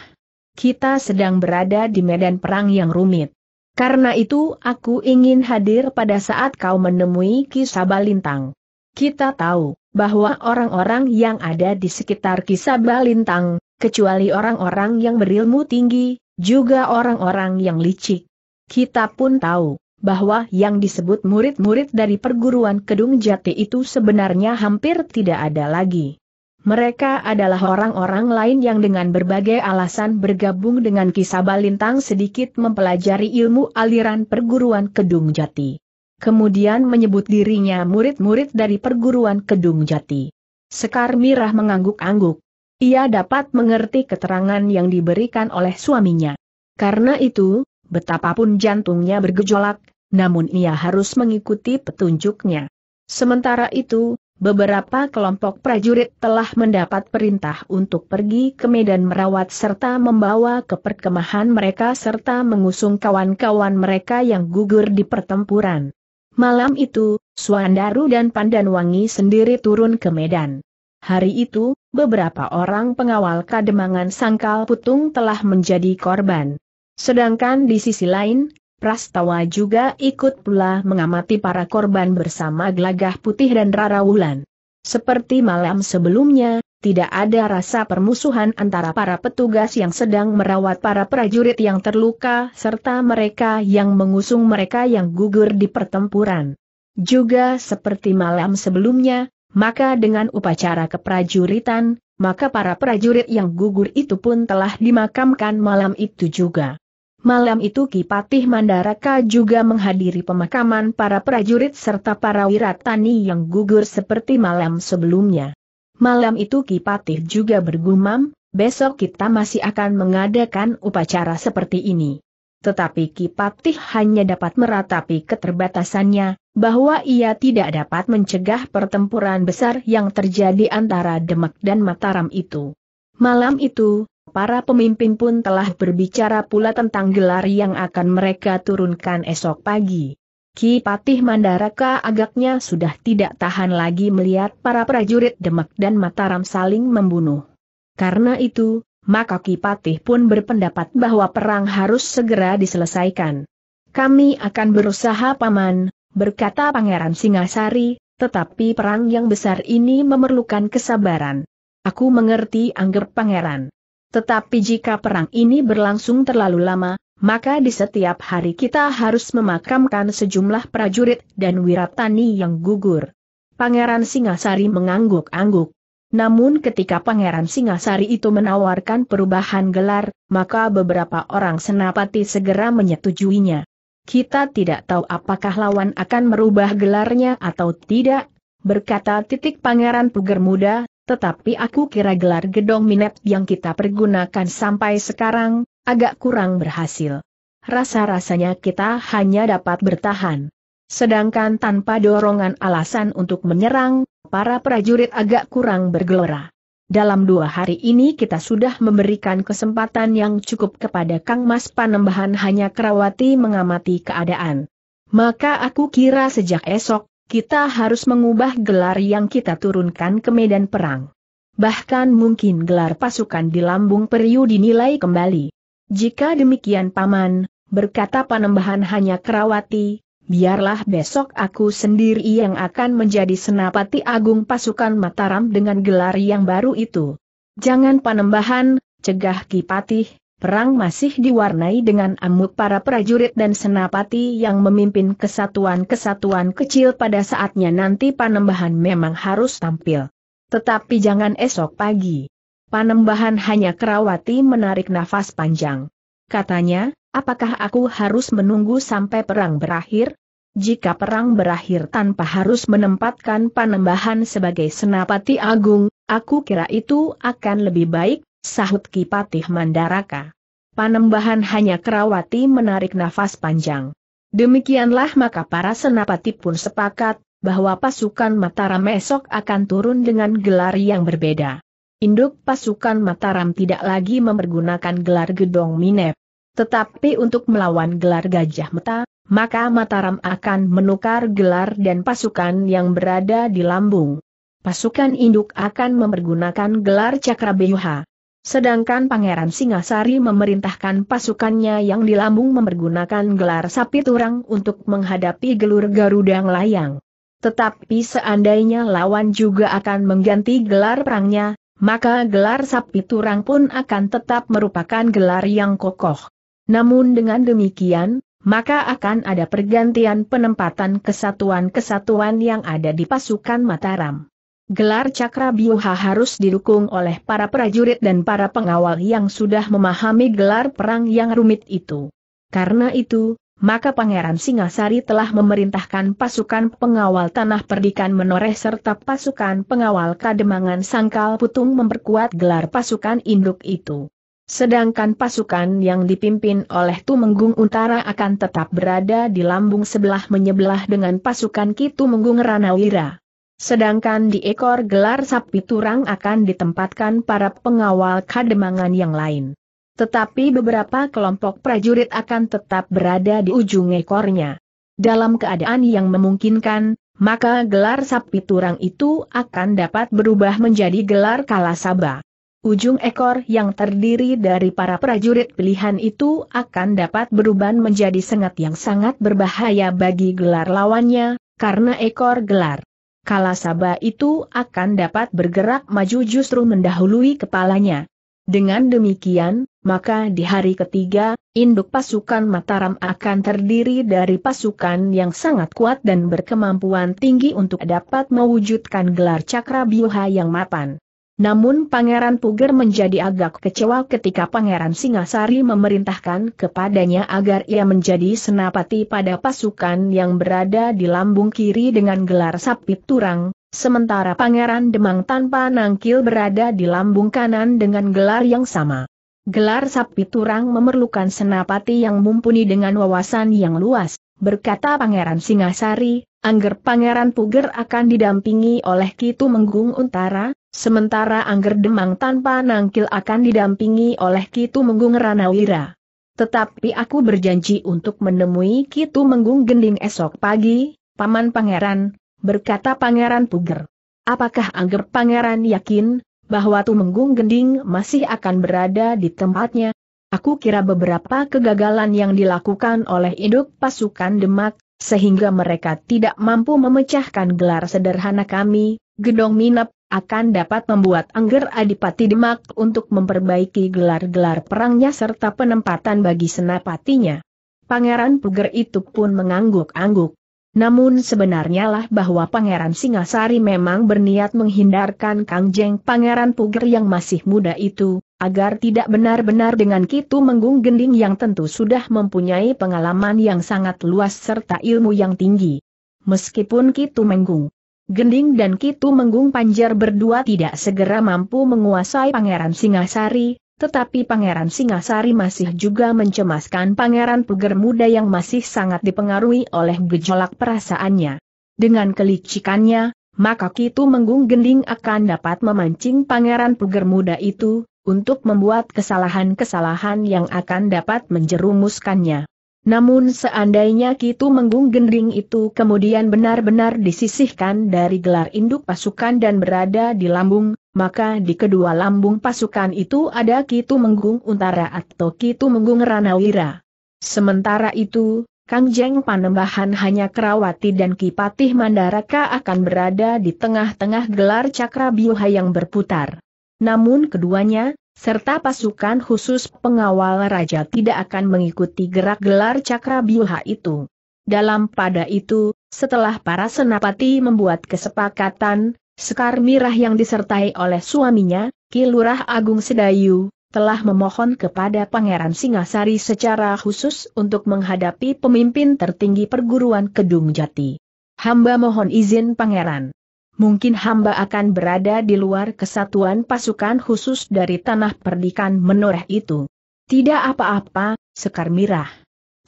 Kita sedang berada di medan perang yang rumit. Karena itu aku ingin hadir pada saat kau menemui Kisabalintang. Kita tahu bahwa orang-orang yang ada di sekitar kisah Balintang, kecuali orang-orang yang berilmu tinggi, juga orang-orang yang licik. Kita pun tahu bahwa yang disebut murid-murid dari perguruan Kedung Jati itu sebenarnya hampir tidak ada lagi. Mereka adalah orang-orang lain yang dengan berbagai alasan bergabung dengan kisah Balintang sedikit mempelajari ilmu aliran perguruan Kedung Jati kemudian menyebut dirinya murid-murid dari perguruan Kedung Jati. Sekar Mirah mengangguk-angguk. Ia dapat mengerti keterangan yang diberikan oleh suaminya. Karena itu, betapapun jantungnya bergejolak, namun ia harus mengikuti petunjuknya. Sementara itu, beberapa kelompok prajurit telah mendapat perintah untuk pergi ke medan merawat serta membawa ke perkemahan mereka serta mengusung kawan-kawan mereka yang gugur di pertempuran. Malam itu, Suandaru dan Pandanwangi sendiri turun ke Medan. Hari itu, beberapa orang pengawal kademangan Sangkal Putung telah menjadi korban. Sedangkan di sisi lain, Prastawa juga ikut pula mengamati para korban bersama Gelagah Putih dan Rara Wulan. Seperti malam sebelumnya, tidak ada rasa permusuhan antara para petugas yang sedang merawat para prajurit yang terluka serta mereka yang mengusung mereka yang gugur di pertempuran. Juga seperti malam sebelumnya, maka dengan upacara keprajuritan, maka para prajurit yang gugur itu pun telah dimakamkan malam itu juga. Malam itu Kipatih Mandaraka juga menghadiri pemakaman para prajurit serta para wiratani yang gugur seperti malam sebelumnya. Malam itu Kipatih juga bergumam, besok kita masih akan mengadakan upacara seperti ini. Tetapi Kipatih hanya dapat meratapi keterbatasannya, bahwa ia tidak dapat mencegah pertempuran besar yang terjadi antara Demak dan Mataram itu. Malam itu, para pemimpin pun telah berbicara pula tentang gelar yang akan mereka turunkan esok pagi. Ki Patih Mandaraka agaknya sudah tidak tahan lagi melihat para prajurit Demak dan Mataram saling membunuh. Karena itu, maka Ki Patih pun berpendapat bahwa perang harus segera diselesaikan. Kami akan berusaha paman, berkata Pangeran Singasari, tetapi perang yang besar ini memerlukan kesabaran. Aku mengerti angger pangeran. Tetapi jika perang ini berlangsung terlalu lama, maka di setiap hari kita harus memakamkan sejumlah prajurit dan wiratani yang gugur. Pangeran Singasari mengangguk-angguk. Namun ketika Pangeran Singasari itu menawarkan perubahan gelar, maka beberapa orang senapati segera menyetujuinya. Kita tidak tahu apakah lawan akan merubah gelarnya atau tidak, berkata titik Pangeran Puger Muda, tetapi aku kira gelar gedong minet yang kita pergunakan sampai sekarang, agak kurang berhasil. Rasa-rasanya kita hanya dapat bertahan. Sedangkan tanpa dorongan alasan untuk menyerang, para prajurit agak kurang bergelora. Dalam dua hari ini kita sudah memberikan kesempatan yang cukup kepada Kang Mas Panembahan hanya Kerawati mengamati keadaan. Maka aku kira sejak esok kita harus mengubah gelar yang kita turunkan ke medan perang. Bahkan mungkin gelar pasukan di lambung periu dinilai kembali. Jika demikian paman, berkata panembahan hanya Kerawati, biarlah besok aku sendiri yang akan menjadi senapati agung pasukan Mataram dengan gelar yang baru itu. Jangan panembahan, cegah Kipatih, Perang masih diwarnai dengan amuk para prajurit dan senapati yang memimpin kesatuan-kesatuan kecil pada saatnya nanti panembahan memang harus tampil. Tetapi jangan esok pagi. Panembahan hanya Kerawati menarik nafas panjang. Katanya, apakah aku harus menunggu sampai perang berakhir? Jika perang berakhir tanpa harus menempatkan panembahan sebagai senapati agung, aku kira itu akan lebih baik sahut Kipatih Mandaraka. Panembahan hanya Kerawati menarik nafas panjang. Demikianlah maka para senapati pun sepakat, bahwa pasukan Mataram esok akan turun dengan gelar yang berbeda. Induk pasukan Mataram tidak lagi mempergunakan gelar gedong minep. Tetapi untuk melawan gelar gajah meta, maka Mataram akan menukar gelar dan pasukan yang berada di lambung. Pasukan induk akan mempergunakan gelar Cakrabayuha. Sedangkan Pangeran Singasari memerintahkan pasukannya yang di lambung mempergunakan gelar sapi turang untuk menghadapi gelur Garuda Layang. Tetapi seandainya lawan juga akan mengganti gelar perangnya, maka gelar sapi turang pun akan tetap merupakan gelar yang kokoh. Namun dengan demikian, maka akan ada pergantian penempatan kesatuan-kesatuan yang ada di pasukan Mataram. Gelar Cakra Biuha harus didukung oleh para prajurit dan para pengawal yang sudah memahami gelar perang yang rumit itu. Karena itu, maka Pangeran Singasari telah memerintahkan pasukan pengawal tanah perdikan menoreh serta pasukan pengawal kademangan sangkal putung memperkuat gelar pasukan induk itu. Sedangkan pasukan yang dipimpin oleh Tumenggung Utara akan tetap berada di lambung sebelah menyebelah dengan pasukan Kitumenggung Ranawira. Sedangkan di ekor gelar sapi turang akan ditempatkan para pengawal kademangan yang lain. Tetapi beberapa kelompok prajurit akan tetap berada di ujung ekornya. Dalam keadaan yang memungkinkan, maka gelar sapi turang itu akan dapat berubah menjadi gelar kalasaba. Ujung ekor yang terdiri dari para prajurit pilihan itu akan dapat berubah menjadi sengat yang sangat berbahaya bagi gelar lawannya, karena ekor gelar kala Saba itu akan dapat bergerak maju justru mendahului kepalanya. Dengan demikian, maka di hari ketiga, induk pasukan Mataram akan terdiri dari pasukan yang sangat kuat dan berkemampuan tinggi untuk dapat mewujudkan gelar cakra biuha yang mapan. Namun Pangeran Puger menjadi agak kecewa ketika Pangeran Singasari memerintahkan kepadanya agar ia menjadi senapati pada pasukan yang berada di lambung kiri dengan gelar sapit turang, sementara Pangeran Demang tanpa nangkil berada di lambung kanan dengan gelar yang sama. Gelar sapi turang memerlukan senapati yang mumpuni dengan wawasan yang luas, berkata Pangeran Singasari, Angger Pangeran Puger akan didampingi oleh Kitu Menggung Untara, Sementara Angger Demang tanpa nangkil akan didampingi oleh Kitu Menggung Ranawira. Tetapi aku berjanji untuk menemui Kitu Menggung Gending esok pagi, Paman Pangeran, berkata Pangeran Puger. Apakah Angger Pangeran yakin bahwa Tumenggung Gending masih akan berada di tempatnya? Aku kira beberapa kegagalan yang dilakukan oleh induk pasukan Demak sehingga mereka tidak mampu memecahkan gelar sederhana kami, Gedong Minap, akan dapat membuat Angger Adipati Demak untuk memperbaiki gelar-gelar perangnya serta penempatan bagi senapatinya. Pangeran Puger itu pun mengangguk-angguk. Namun sebenarnya lah bahwa Pangeran Singasari memang berniat menghindarkan Kangjeng Pangeran Puger yang masih muda itu, agar tidak benar-benar dengan Kitu Menggung Gending yang tentu sudah mempunyai pengalaman yang sangat luas serta ilmu yang tinggi. Meskipun Kitu Menggung Gending dan Kitu Menggung Panjar berdua tidak segera mampu menguasai Pangeran Singasari, tetapi Pangeran Singasari masih juga mencemaskan Pangeran Puger Muda yang masih sangat dipengaruhi oleh gejolak perasaannya. Dengan kelicikannya, maka Kitu Menggung Gending akan dapat memancing Pangeran Puger Muda itu, untuk membuat kesalahan-kesalahan yang akan dapat menjerumuskannya. Namun seandainya Kitu Menggung gending itu kemudian benar-benar disisihkan dari gelar induk pasukan dan berada di lambung, maka di kedua lambung pasukan itu ada Kitu Menggung Untara atau Kitu Menggung Ranawira. Sementara itu, Kang Jeng Panembahan hanya Kerawati dan Kipatih Mandaraka akan berada di tengah-tengah gelar cakra biuha yang berputar. Namun keduanya, serta pasukan khusus pengawal raja tidak akan mengikuti gerak gelar cakra biuha itu. Dalam pada itu, setelah para senapati membuat kesepakatan, Sekar Mirah yang disertai oleh suaminya, Kilurah Agung Sedayu, telah memohon kepada Pangeran Singasari secara khusus untuk menghadapi pemimpin tertinggi perguruan Kedung Jati. Hamba mohon izin Pangeran mungkin hamba akan berada di luar kesatuan pasukan khusus dari tanah perdikan menoreh itu. Tidak apa-apa, Sekar Mirah.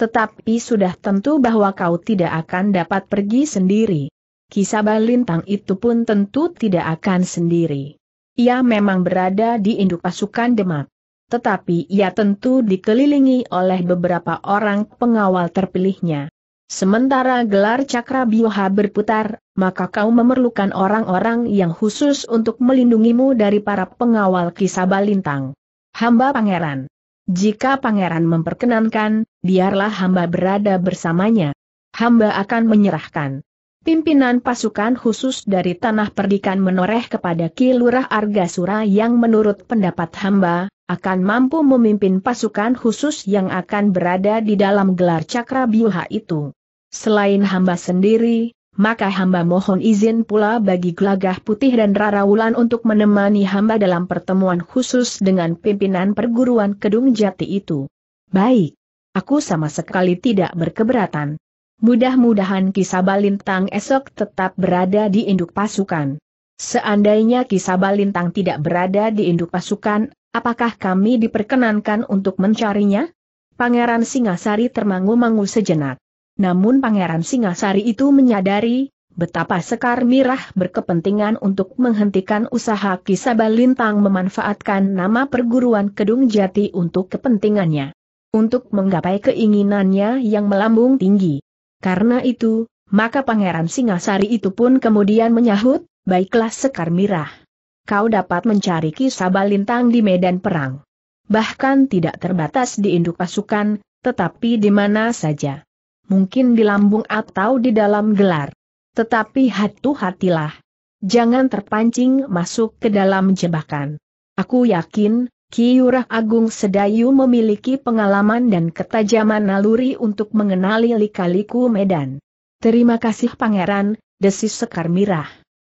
Tetapi sudah tentu bahwa kau tidak akan dapat pergi sendiri. Kisah Balintang itu pun tentu tidak akan sendiri. Ia memang berada di induk pasukan Demak. Tetapi ia tentu dikelilingi oleh beberapa orang pengawal terpilihnya. Sementara gelar cakra bioha berputar, maka kau memerlukan orang-orang yang khusus untuk melindungimu dari para pengawal kisah lintang. Hamba pangeran. Jika pangeran memperkenankan, biarlah hamba berada bersamanya. Hamba akan menyerahkan pimpinan pasukan khusus dari Tanah Perdikan menoreh kepada Ki Argasura yang menurut pendapat hamba, akan mampu memimpin pasukan khusus yang akan berada di dalam gelar cakra biuha itu. Selain hamba sendiri, maka hamba mohon izin pula bagi Gelagah Putih dan Rara Wulan untuk menemani hamba dalam pertemuan khusus dengan pimpinan perguruan Kedung Jati itu. Baik. Aku sama sekali tidak berkeberatan. Mudah-mudahan Kisabalintang esok tetap berada di induk pasukan. Seandainya Kisabalintang tidak berada di induk pasukan, apakah kami diperkenankan untuk mencarinya? Pangeran Singasari termangu-mangu sejenak. Namun Pangeran Singasari itu menyadari, betapa Sekar Mirah berkepentingan untuk menghentikan usaha Kisaba Lintang memanfaatkan nama perguruan Kedung Jati untuk kepentingannya. Untuk menggapai keinginannya yang melambung tinggi. Karena itu, maka Pangeran Singasari itu pun kemudian menyahut, baiklah Sekar Mirah. Kau dapat mencari Kisaba Lintang di medan perang. Bahkan tidak terbatas di induk pasukan, tetapi di mana saja mungkin di lambung atau di dalam gelar. Tetapi hatu-hatilah. Jangan terpancing masuk ke dalam jebakan. Aku yakin, Yurah Agung Sedayu memiliki pengalaman dan ketajaman naluri untuk mengenali likaliku Medan. Terima kasih Pangeran, desis Sekar Mirah.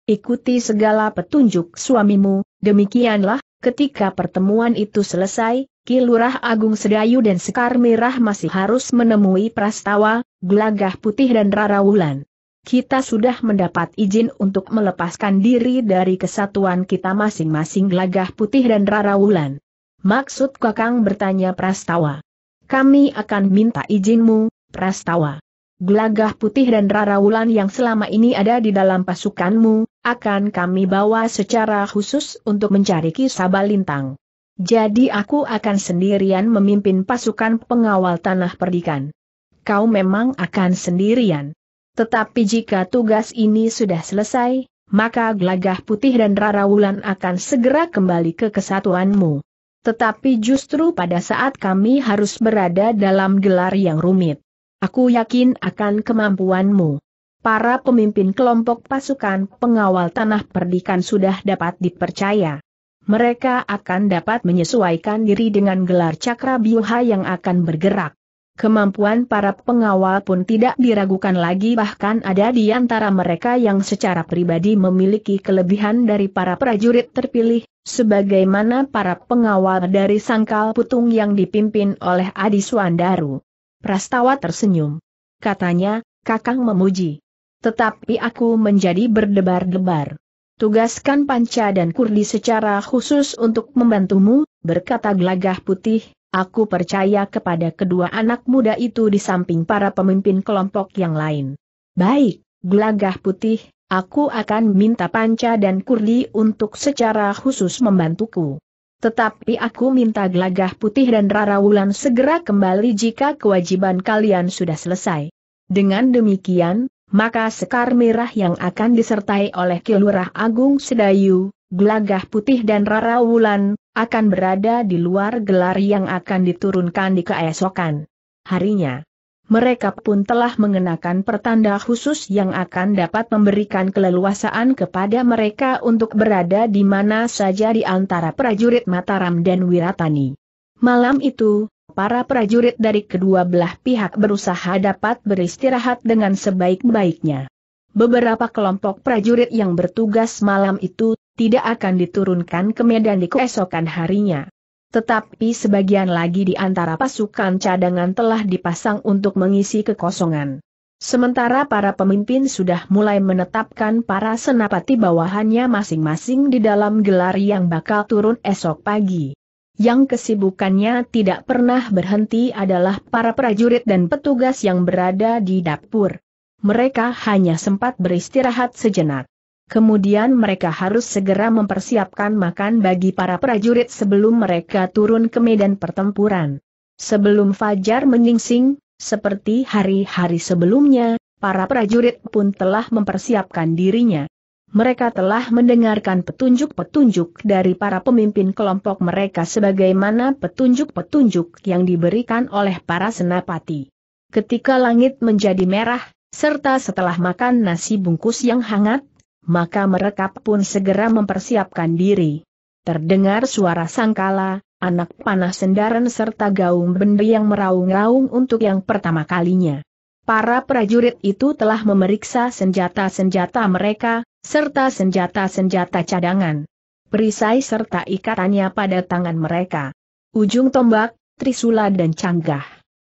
Ikuti segala petunjuk suamimu, demikianlah Ketika pertemuan itu selesai, Kilurah Agung Sedayu dan Sekar Mirah masih harus menemui Prastawa, Glagah Putih dan Rarawulan. Kita sudah mendapat izin untuk melepaskan diri dari kesatuan kita masing-masing Glagah Putih dan Rarawulan. Maksud Kakang bertanya Prastawa. Kami akan minta izinmu, Prastawa gelagah putih dan Rara Wulan yang selama ini ada di dalam pasukanmu, akan kami bawa secara khusus untuk mencari kisah lintang. Jadi aku akan sendirian memimpin pasukan pengawal tanah perdikan. Kau memang akan sendirian. Tetapi jika tugas ini sudah selesai, maka gelagah putih dan Rara Wulan akan segera kembali ke kesatuanmu. Tetapi justru pada saat kami harus berada dalam gelar yang rumit Aku yakin akan kemampuanmu. Para pemimpin kelompok pasukan pengawal tanah perdikan sudah dapat dipercaya. Mereka akan dapat menyesuaikan diri dengan gelar cakra biuha yang akan bergerak. Kemampuan para pengawal pun tidak diragukan lagi bahkan ada di antara mereka yang secara pribadi memiliki kelebihan dari para prajurit terpilih, sebagaimana para pengawal dari Sangkal Putung yang dipimpin oleh Adi Suandaru. Prastawa tersenyum. Katanya, Kakang memuji. Tetapi aku menjadi berdebar-debar. Tugaskan Panca dan Kurdi secara khusus untuk membantumu, berkata gelagah putih, aku percaya kepada kedua anak muda itu di samping para pemimpin kelompok yang lain. Baik, gelagah putih, aku akan minta Panca dan Kurdi untuk secara khusus membantuku. Tetapi aku minta Gelagah Putih dan Rara Wulan segera kembali jika kewajiban kalian sudah selesai. Dengan demikian, maka Sekar Merah yang akan disertai oleh Kilurah Agung Sedayu, Gelagah Putih dan Rara Wulan, akan berada di luar gelar yang akan diturunkan di keesokan harinya mereka pun telah mengenakan pertanda khusus yang akan dapat memberikan keleluasaan kepada mereka untuk berada di mana saja di antara prajurit Mataram dan Wiratani. Malam itu, para prajurit dari kedua belah pihak berusaha dapat beristirahat dengan sebaik-baiknya. Beberapa kelompok prajurit yang bertugas malam itu tidak akan diturunkan ke medan di keesokan harinya. Tetapi sebagian lagi di antara pasukan cadangan telah dipasang untuk mengisi kekosongan. Sementara para pemimpin sudah mulai menetapkan para senapati bawahannya masing-masing di dalam gelar yang bakal turun esok pagi. Yang kesibukannya tidak pernah berhenti adalah para prajurit dan petugas yang berada di dapur. Mereka hanya sempat beristirahat sejenak. Kemudian mereka harus segera mempersiapkan makan bagi para prajurit sebelum mereka turun ke medan pertempuran. Sebelum fajar menyingsing, seperti hari-hari sebelumnya, para prajurit pun telah mempersiapkan dirinya. Mereka telah mendengarkan petunjuk-petunjuk dari para pemimpin kelompok mereka sebagaimana petunjuk-petunjuk yang diberikan oleh para senapati. Ketika langit menjadi merah, serta setelah makan nasi bungkus yang hangat, maka mereka pun segera mempersiapkan diri. Terdengar suara sangkala, anak panah sendaran serta gaung benda yang meraung-raung untuk yang pertama kalinya. Para prajurit itu telah memeriksa senjata-senjata mereka, serta senjata-senjata cadangan. Perisai serta ikatannya pada tangan mereka. Ujung tombak, trisula dan canggah.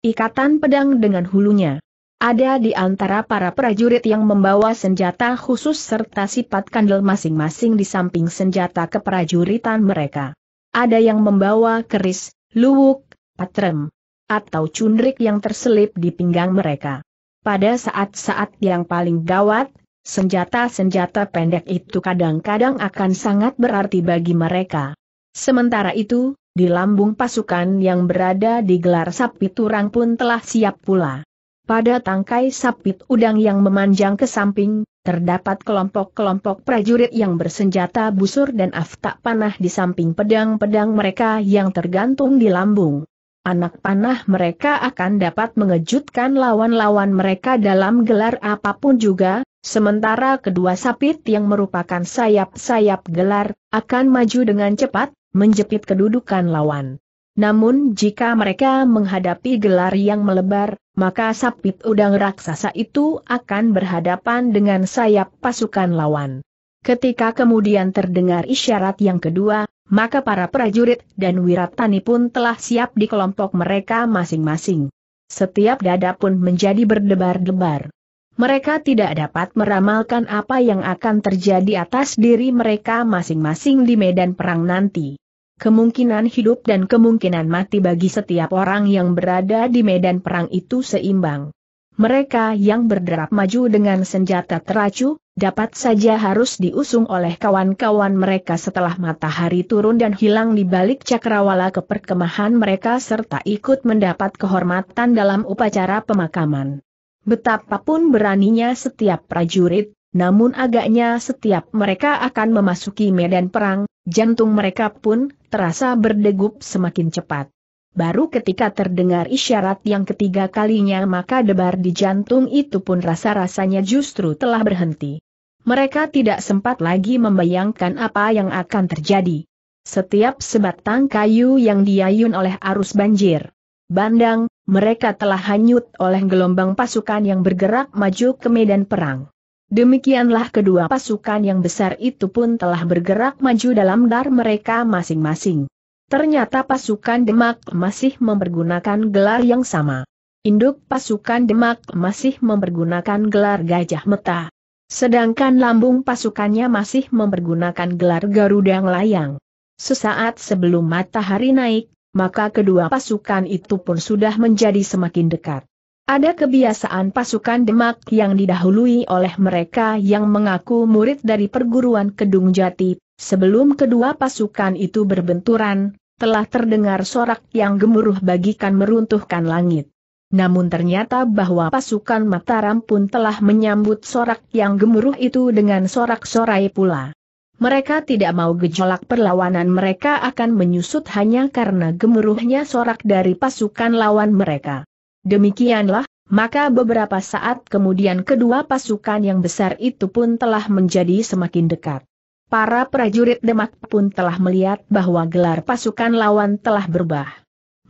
Ikatan pedang dengan hulunya. Ada di antara para prajurit yang membawa senjata khusus serta sifat kandel masing-masing di samping senjata keprajuritan mereka. Ada yang membawa keris, luwuk, patrem, atau cundrik yang terselip di pinggang mereka. Pada saat-saat yang paling gawat, senjata-senjata pendek itu kadang-kadang akan sangat berarti bagi mereka. Sementara itu, di lambung pasukan yang berada di gelar sapi turang pun telah siap pula. Pada tangkai sapit udang yang memanjang ke samping, terdapat kelompok-kelompok prajurit yang bersenjata busur dan aftak panah di samping pedang-pedang mereka yang tergantung di lambung. Anak panah mereka akan dapat mengejutkan lawan-lawan mereka dalam gelar apapun juga, sementara kedua sapit yang merupakan sayap-sayap gelar, akan maju dengan cepat, menjepit kedudukan lawan. Namun jika mereka menghadapi gelar yang melebar, maka sapit udang raksasa itu akan berhadapan dengan sayap pasukan lawan. Ketika kemudian terdengar isyarat yang kedua, maka para prajurit dan wiratani pun telah siap di kelompok mereka masing-masing. Setiap dada pun menjadi berdebar-debar. Mereka tidak dapat meramalkan apa yang akan terjadi atas diri mereka masing-masing di medan perang nanti. Kemungkinan hidup dan kemungkinan mati bagi setiap orang yang berada di medan perang itu seimbang. Mereka yang berderap maju dengan senjata teracu, dapat saja harus diusung oleh kawan-kawan mereka setelah matahari turun dan hilang di balik cakrawala keperkemahan mereka serta ikut mendapat kehormatan dalam upacara pemakaman. Betapapun beraninya setiap prajurit, namun agaknya setiap mereka akan memasuki medan perang, Jantung mereka pun terasa berdegup semakin cepat. Baru ketika terdengar isyarat yang ketiga kalinya maka debar di jantung itu pun rasa-rasanya justru telah berhenti. Mereka tidak sempat lagi membayangkan apa yang akan terjadi. Setiap sebatang kayu yang diayun oleh arus banjir. Bandang, mereka telah hanyut oleh gelombang pasukan yang bergerak maju ke medan perang. Demikianlah kedua pasukan yang besar itu pun telah bergerak maju dalam dar mereka masing-masing. Ternyata pasukan Demak masih mempergunakan gelar yang sama. Induk pasukan Demak masih mempergunakan gelar Gajah Meta. Sedangkan lambung pasukannya masih mempergunakan gelar Garuda Layang. Sesaat sebelum matahari naik, maka kedua pasukan itu pun sudah menjadi semakin dekat. Ada kebiasaan pasukan Demak yang didahului oleh mereka yang mengaku murid dari perguruan Kedung Jati, sebelum kedua pasukan itu berbenturan, telah terdengar sorak yang gemuruh bagikan meruntuhkan langit. Namun ternyata bahwa pasukan Mataram pun telah menyambut sorak yang gemuruh itu dengan sorak-sorai pula. Mereka tidak mau gejolak perlawanan mereka akan menyusut hanya karena gemuruhnya sorak dari pasukan lawan mereka. Demikianlah, maka beberapa saat kemudian kedua pasukan yang besar itu pun telah menjadi semakin dekat. Para prajurit Demak pun telah melihat bahwa gelar pasukan lawan telah berubah.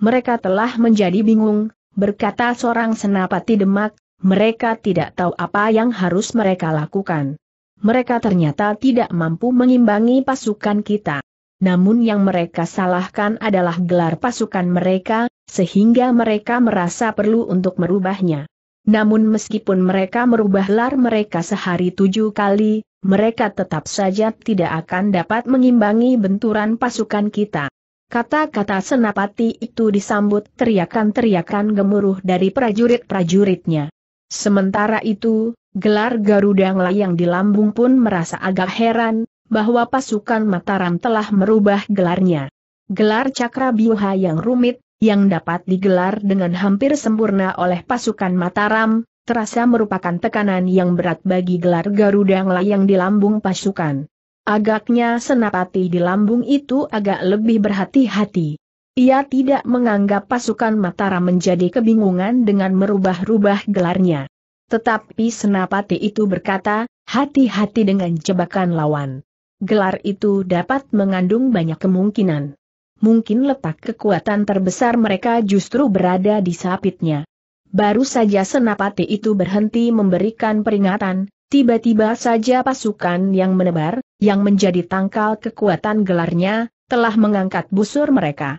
Mereka telah menjadi bingung, berkata seorang senapati Demak, mereka tidak tahu apa yang harus mereka lakukan. Mereka ternyata tidak mampu mengimbangi pasukan kita. Namun yang mereka salahkan adalah gelar pasukan mereka, sehingga mereka merasa perlu untuk merubahnya. Namun meskipun mereka merubah gelar mereka sehari tujuh kali, mereka tetap saja tidak akan dapat mengimbangi benturan pasukan kita. Kata-kata senapati itu disambut teriakan-teriakan gemuruh dari prajurit-prajuritnya. Sementara itu, gelar Garuda yang di lambung pun merasa agak heran, bahwa pasukan Mataram telah merubah gelarnya. Gelar Cakra Biuha yang rumit, yang dapat digelar dengan hampir sempurna oleh pasukan Mataram, terasa merupakan tekanan yang berat bagi gelar Garuda yang di lambung pasukan. Agaknya senapati di lambung itu agak lebih berhati-hati. Ia tidak menganggap pasukan Mataram menjadi kebingungan dengan merubah-rubah gelarnya. Tetapi senapati itu berkata, hati-hati dengan jebakan lawan gelar itu dapat mengandung banyak kemungkinan. Mungkin letak kekuatan terbesar mereka justru berada di sapitnya. Baru saja senapati itu berhenti memberikan peringatan, tiba-tiba saja pasukan yang menebar, yang menjadi tangkal kekuatan gelarnya, telah mengangkat busur mereka.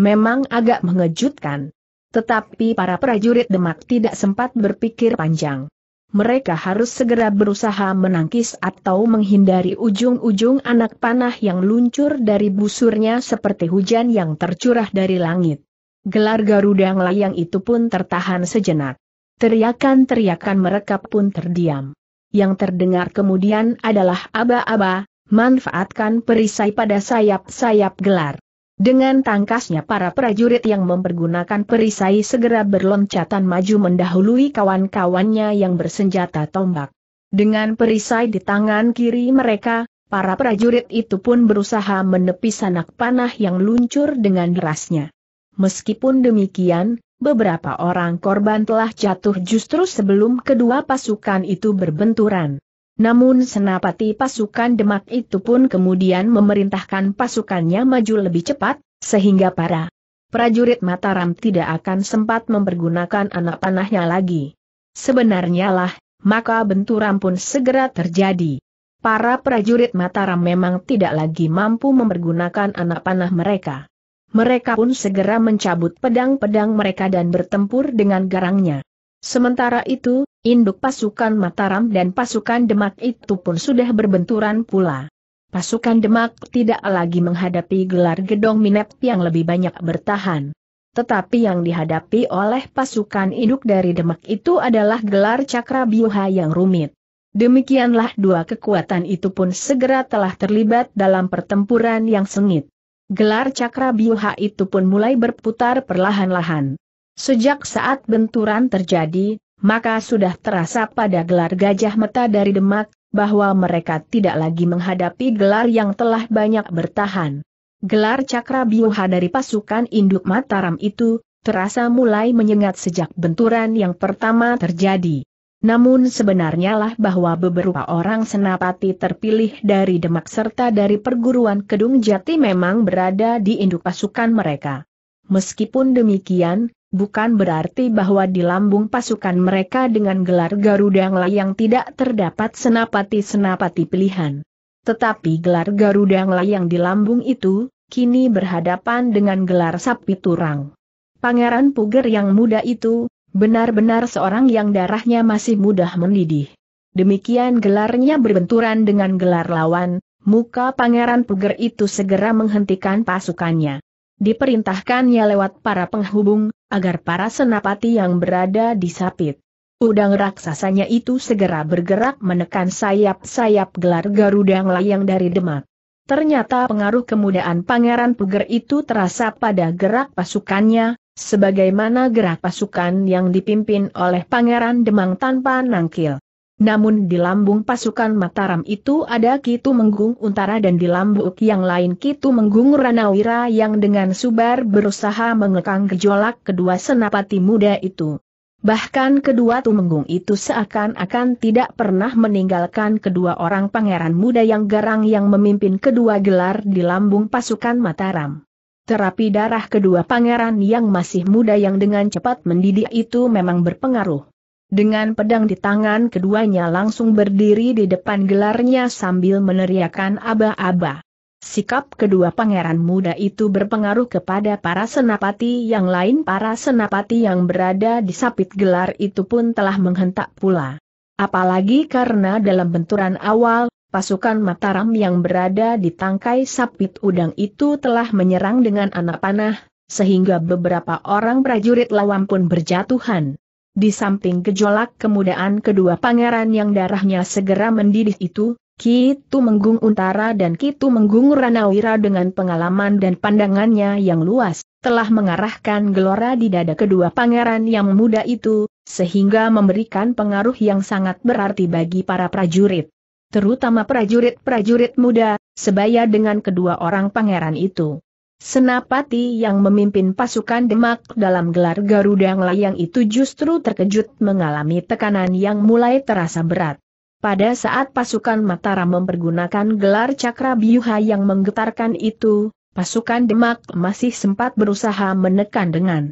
Memang agak mengejutkan. Tetapi para prajurit Demak tidak sempat berpikir panjang mereka harus segera berusaha menangkis atau menghindari ujung-ujung anak panah yang luncur dari busurnya seperti hujan yang tercurah dari langit. Gelar Garuda Ngelayang itu pun tertahan sejenak. Teriakan-teriakan mereka pun terdiam. Yang terdengar kemudian adalah aba-aba, manfaatkan perisai pada sayap-sayap gelar. Dengan tangkasnya para prajurit yang mempergunakan perisai segera berloncatan maju mendahului kawan-kawannya yang bersenjata tombak. Dengan perisai di tangan kiri mereka, para prajurit itu pun berusaha menepi sanak panah yang luncur dengan derasnya. Meskipun demikian, beberapa orang korban telah jatuh justru sebelum kedua pasukan itu berbenturan. Namun senapati pasukan Demak itu pun kemudian memerintahkan pasukannya maju lebih cepat, sehingga para prajurit Mataram tidak akan sempat mempergunakan anak panahnya lagi. Sebenarnya lah, maka benturan pun segera terjadi. Para prajurit Mataram memang tidak lagi mampu mempergunakan anak panah mereka. Mereka pun segera mencabut pedang-pedang mereka dan bertempur dengan garangnya. Sementara itu, induk pasukan Mataram dan pasukan Demak itu pun sudah berbenturan pula. Pasukan Demak tidak lagi menghadapi gelar gedong minep yang lebih banyak bertahan. Tetapi yang dihadapi oleh pasukan induk dari Demak itu adalah gelar cakra biuha yang rumit. Demikianlah dua kekuatan itu pun segera telah terlibat dalam pertempuran yang sengit. Gelar cakra biuha itu pun mulai berputar perlahan-lahan. Sejak saat benturan terjadi, maka sudah terasa pada gelar gajah meta dari Demak, bahwa mereka tidak lagi menghadapi gelar yang telah banyak bertahan. Gelar cakra biuha dari pasukan induk Mataram itu, terasa mulai menyengat sejak benturan yang pertama terjadi. Namun sebenarnya lah bahwa beberapa orang senapati terpilih dari Demak serta dari perguruan Kedung Jati memang berada di induk pasukan mereka. Meskipun demikian, bukan berarti bahwa di lambung pasukan mereka dengan gelar Garuda yang tidak terdapat senapati-senapati pilihan. Tetapi gelar Garuda yang di lambung itu, kini berhadapan dengan gelar sapi turang. Pangeran Puger yang muda itu, benar-benar seorang yang darahnya masih mudah mendidih. Demikian gelarnya berbenturan dengan gelar lawan, muka Pangeran Puger itu segera menghentikan pasukannya diperintahkannya lewat para penghubung, agar para senapati yang berada di sapit. Udang raksasanya itu segera bergerak menekan sayap-sayap gelar Garuda layang dari Demak. Ternyata pengaruh kemudahan Pangeran Puger itu terasa pada gerak pasukannya, sebagaimana gerak pasukan yang dipimpin oleh Pangeran Demang tanpa nangkil. Namun di lambung pasukan Mataram itu ada Kitu Menggung Untara dan di lambung yang lain Kitu Menggung Ranawira yang dengan subar berusaha mengekang gejolak kedua senapati muda itu. Bahkan kedua tumenggung itu seakan-akan tidak pernah meninggalkan kedua orang pangeran muda yang garang yang memimpin kedua gelar di lambung pasukan Mataram. Terapi darah kedua pangeran yang masih muda yang dengan cepat mendidih itu memang berpengaruh. Dengan pedang di tangan keduanya langsung berdiri di depan gelarnya sambil meneriakan aba-aba. Sikap kedua pangeran muda itu berpengaruh kepada para senapati yang lain para senapati yang berada di sapit gelar itu pun telah menghentak pula. Apalagi karena dalam benturan awal, pasukan Mataram yang berada di tangkai sapit udang itu telah menyerang dengan anak panah, sehingga beberapa orang prajurit lawan pun berjatuhan. Di samping gejolak kemudaan kedua pangeran yang darahnya segera mendidih itu, Kitu Menggung Untara dan Kitu Menggung Ranawira dengan pengalaman dan pandangannya yang luas, telah mengarahkan gelora di dada kedua pangeran yang muda itu, sehingga memberikan pengaruh yang sangat berarti bagi para prajurit. Terutama prajurit-prajurit muda, sebaya dengan kedua orang pangeran itu. Senapati yang memimpin pasukan Demak dalam gelar Garuda Ngelayang itu justru terkejut mengalami tekanan yang mulai terasa berat. Pada saat pasukan Mataram mempergunakan gelar Cakra Biuha yang menggetarkan itu, pasukan Demak masih sempat berusaha menekan dengan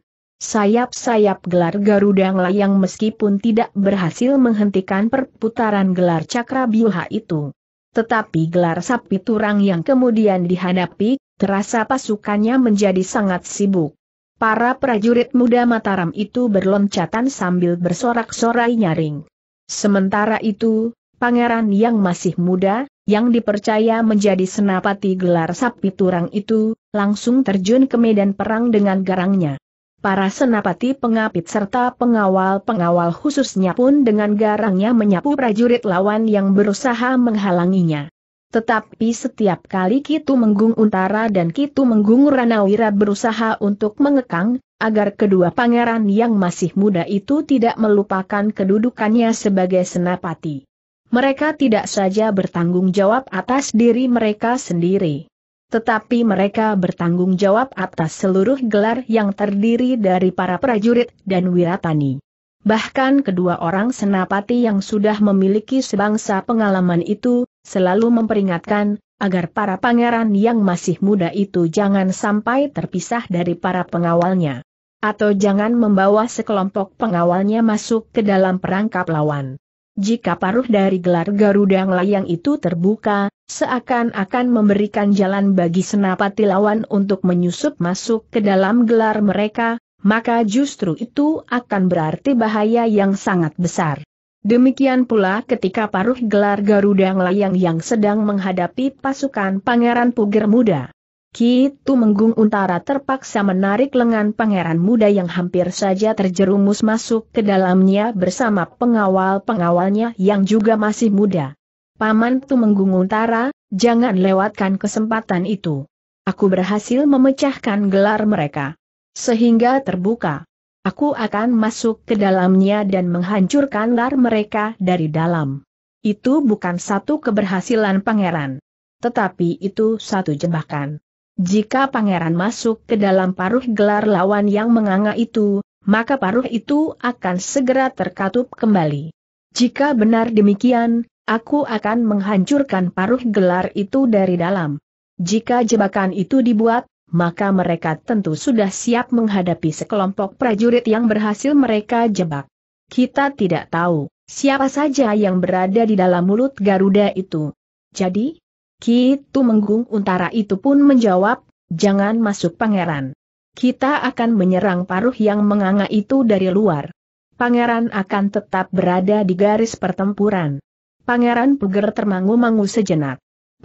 sayap-sayap gelar Garuda Ngelayang meskipun tidak berhasil menghentikan perputaran gelar Cakra Biuha itu. Tetapi gelar sapi turang yang kemudian dihadapi Terasa pasukannya menjadi sangat sibuk. Para prajurit muda Mataram itu berloncatan sambil bersorak-sorai nyaring. Sementara itu, pangeran yang masih muda, yang dipercaya menjadi senapati gelar sapi turang itu, langsung terjun ke medan perang dengan garangnya. Para senapati pengapit serta pengawal-pengawal khususnya pun dengan garangnya menyapu prajurit lawan yang berusaha menghalanginya. Tetapi setiap kali Kitu Menggung Untara dan Kitu Menggung Ranawira berusaha untuk mengekang, agar kedua pangeran yang masih muda itu tidak melupakan kedudukannya sebagai senapati. Mereka tidak saja bertanggung jawab atas diri mereka sendiri. Tetapi mereka bertanggung jawab atas seluruh gelar yang terdiri dari para prajurit dan wiratani. Bahkan kedua orang senapati yang sudah memiliki sebangsa pengalaman itu, selalu memperingatkan, agar para pangeran yang masih muda itu jangan sampai terpisah dari para pengawalnya. Atau jangan membawa sekelompok pengawalnya masuk ke dalam perangkap lawan. Jika paruh dari gelar Garuda Layang itu terbuka, seakan-akan memberikan jalan bagi senapati lawan untuk menyusup masuk ke dalam gelar mereka, maka justru itu akan berarti bahaya yang sangat besar. Demikian pula ketika paruh gelar Garuda Ngelayang yang sedang menghadapi pasukan Pangeran Puger Muda. Kitu Menggung Untara terpaksa menarik lengan pangeran muda yang hampir saja terjerumus masuk ke dalamnya bersama pengawal-pengawalnya yang juga masih muda. Paman Tumenggung Untara, jangan lewatkan kesempatan itu. Aku berhasil memecahkan gelar mereka. Sehingga terbuka. Aku akan masuk ke dalamnya dan menghancurkan lar mereka dari dalam. Itu bukan satu keberhasilan pangeran. Tetapi itu satu jebakan. Jika pangeran masuk ke dalam paruh gelar lawan yang menganga itu, maka paruh itu akan segera terkatup kembali. Jika benar demikian, aku akan menghancurkan paruh gelar itu dari dalam. Jika jebakan itu dibuat, maka mereka tentu sudah siap menghadapi sekelompok prajurit yang berhasil mereka jebak. Kita tidak tahu siapa saja yang berada di dalam mulut Garuda itu. Jadi, Kitu Menggung Untara itu pun menjawab, jangan masuk pangeran. Kita akan menyerang paruh yang menganga itu dari luar. Pangeran akan tetap berada di garis pertempuran. Pangeran Puger termangu-mangu sejenak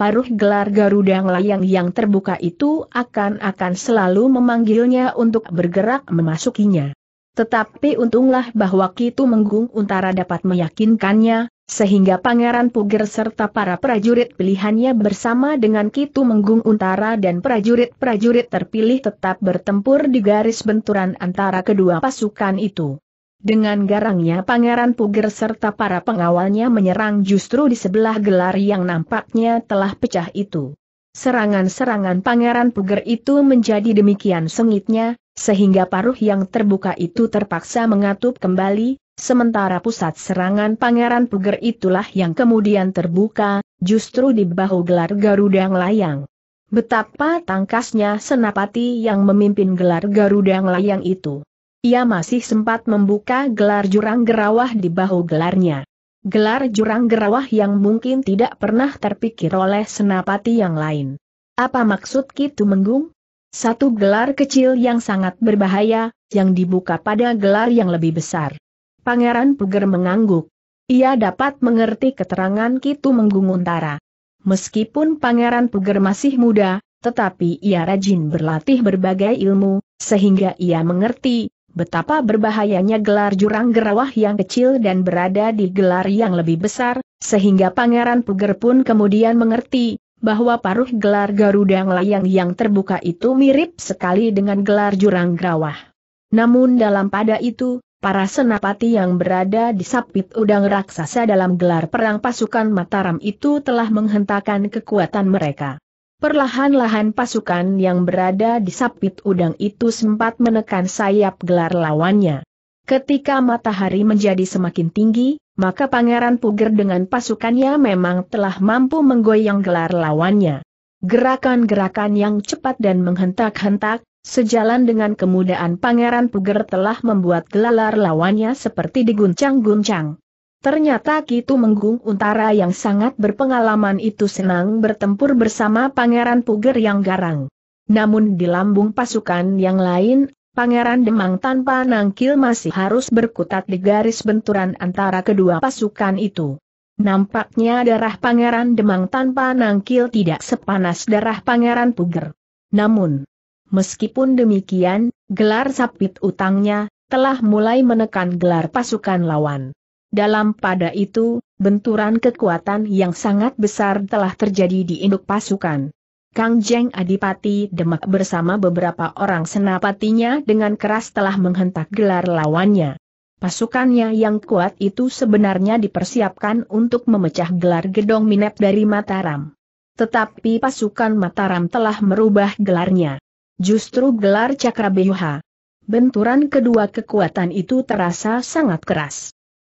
paruh gelar Garuda Ngelayang yang terbuka itu akan-akan selalu memanggilnya untuk bergerak memasukinya. Tetapi untunglah bahwa Kitu Menggung Untara dapat meyakinkannya, sehingga Pangeran Puger serta para prajurit pilihannya bersama dengan Kitu Menggung Untara dan prajurit-prajurit terpilih tetap bertempur di garis benturan antara kedua pasukan itu. Dengan garangnya Pangeran Puger serta para pengawalnya menyerang justru di sebelah gelar yang nampaknya telah pecah itu. Serangan-serangan Pangeran Puger itu menjadi demikian sengitnya, sehingga paruh yang terbuka itu terpaksa mengatup kembali, sementara pusat serangan Pangeran Puger itulah yang kemudian terbuka, justru di bahu gelar Garudang Layang. Betapa tangkasnya senapati yang memimpin gelar Garudang Layang itu. Ia masih sempat membuka gelar jurang gerawah di bahu gelarnya. Gelar jurang gerawah yang mungkin tidak pernah terpikir oleh senapati yang lain. Apa maksud Kitu Menggung? Satu gelar kecil yang sangat berbahaya, yang dibuka pada gelar yang lebih besar. Pangeran Puger mengangguk. Ia dapat mengerti keterangan Kitu Menggung Untara. Meskipun Pangeran Puger masih muda, tetapi ia rajin berlatih berbagai ilmu, sehingga ia mengerti Betapa berbahayanya gelar jurang gerawah yang kecil dan berada di gelar yang lebih besar, sehingga Pangeran Puger pun kemudian mengerti, bahwa paruh gelar Garuda Ngelayang yang terbuka itu mirip sekali dengan gelar jurang gerawah. Namun dalam pada itu, para senapati yang berada di sapit udang raksasa dalam gelar perang pasukan Mataram itu telah menghentakkan kekuatan mereka. Perlahan-lahan pasukan yang berada di sapit udang itu sempat menekan sayap gelar lawannya. Ketika matahari menjadi semakin tinggi, maka Pangeran Puger dengan pasukannya memang telah mampu menggoyang gelar lawannya. Gerakan-gerakan yang cepat dan menghentak-hentak, sejalan dengan kemudahan Pangeran Puger telah membuat gelar lawannya seperti diguncang-guncang. Ternyata Kitu Menggung Untara yang sangat berpengalaman itu senang bertempur bersama Pangeran Puger yang garang. Namun di lambung pasukan yang lain, Pangeran Demang tanpa nangkil masih harus berkutat di garis benturan antara kedua pasukan itu. Nampaknya darah Pangeran Demang tanpa nangkil tidak sepanas darah Pangeran Puger. Namun, meskipun demikian, gelar sapit utangnya telah mulai menekan gelar pasukan lawan. Dalam pada itu, benturan kekuatan yang sangat besar telah terjadi di induk pasukan. Kang Jeng Adipati Demak bersama beberapa orang senapatinya dengan keras telah menghentak gelar lawannya. Pasukannya yang kuat itu sebenarnya dipersiapkan untuk memecah gelar gedong minep dari Mataram. Tetapi pasukan Mataram telah merubah gelarnya. Justru gelar Cakrabeha. Benturan kedua kekuatan itu terasa sangat keras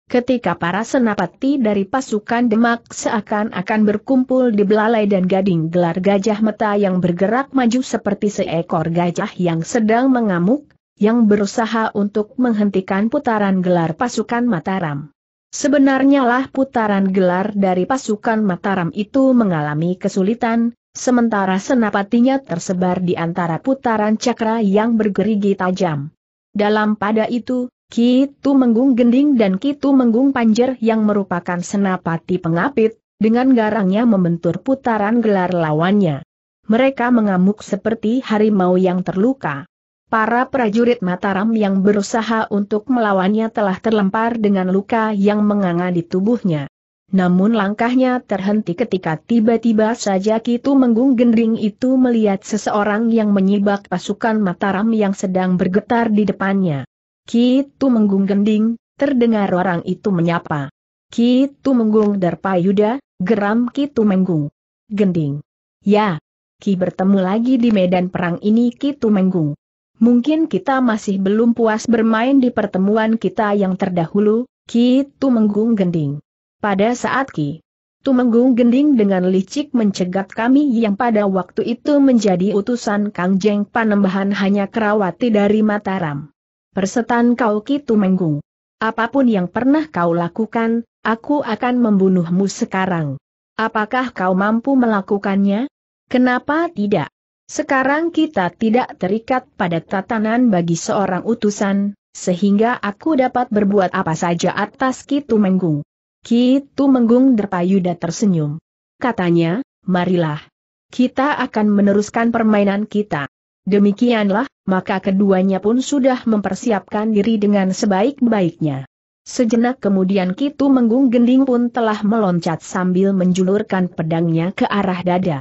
ketika para senapati dari pasukan Demak seakan-akan berkumpul di belalai dan gading gelar gajah meta yang bergerak maju seperti seekor gajah yang sedang mengamuk, yang berusaha untuk menghentikan putaran gelar pasukan Mataram. Sebenarnya lah putaran gelar dari pasukan Mataram itu mengalami kesulitan, sementara senapatinya tersebar di antara putaran cakra yang bergerigi tajam. Dalam pada itu, Kitu Menggung Gending dan Kitu Menggung Panjer yang merupakan senapati pengapit, dengan garangnya membentur putaran gelar lawannya. Mereka mengamuk seperti harimau yang terluka. Para prajurit Mataram yang berusaha untuk melawannya telah terlempar dengan luka yang menganga di tubuhnya. Namun langkahnya terhenti ketika tiba-tiba saja Kitu Menggung Gendring itu melihat seseorang yang menyibak pasukan Mataram yang sedang bergetar di depannya. Ki Menggung gending, terdengar orang itu menyapa. Ki Tumenggung Darpayuda, geram Ki menggung Gending. Ya, Ki bertemu lagi di medan perang ini Ki menggung. Mungkin kita masih belum puas bermain di pertemuan kita yang terdahulu, Ki Tumenggung gending. Pada saat Ki Tumenggung Gending dengan licik mencegat kami yang pada waktu itu menjadi utusan Kang Jeng Panembahan hanya kerawati dari Mataram. Persetan kau Kitu Menggung. Apapun yang pernah kau lakukan, aku akan membunuhmu sekarang. Apakah kau mampu melakukannya? Kenapa tidak? Sekarang kita tidak terikat pada tatanan bagi seorang utusan, sehingga aku dapat berbuat apa saja atas Kitu Menggung. Kitu Menggung Derpayuda tersenyum. Katanya, marilah. Kita akan meneruskan permainan kita. Demikianlah, maka keduanya pun sudah mempersiapkan diri dengan sebaik-baiknya. Sejenak kemudian Kitu Menggung Gending pun telah meloncat sambil menjulurkan pedangnya ke arah dada.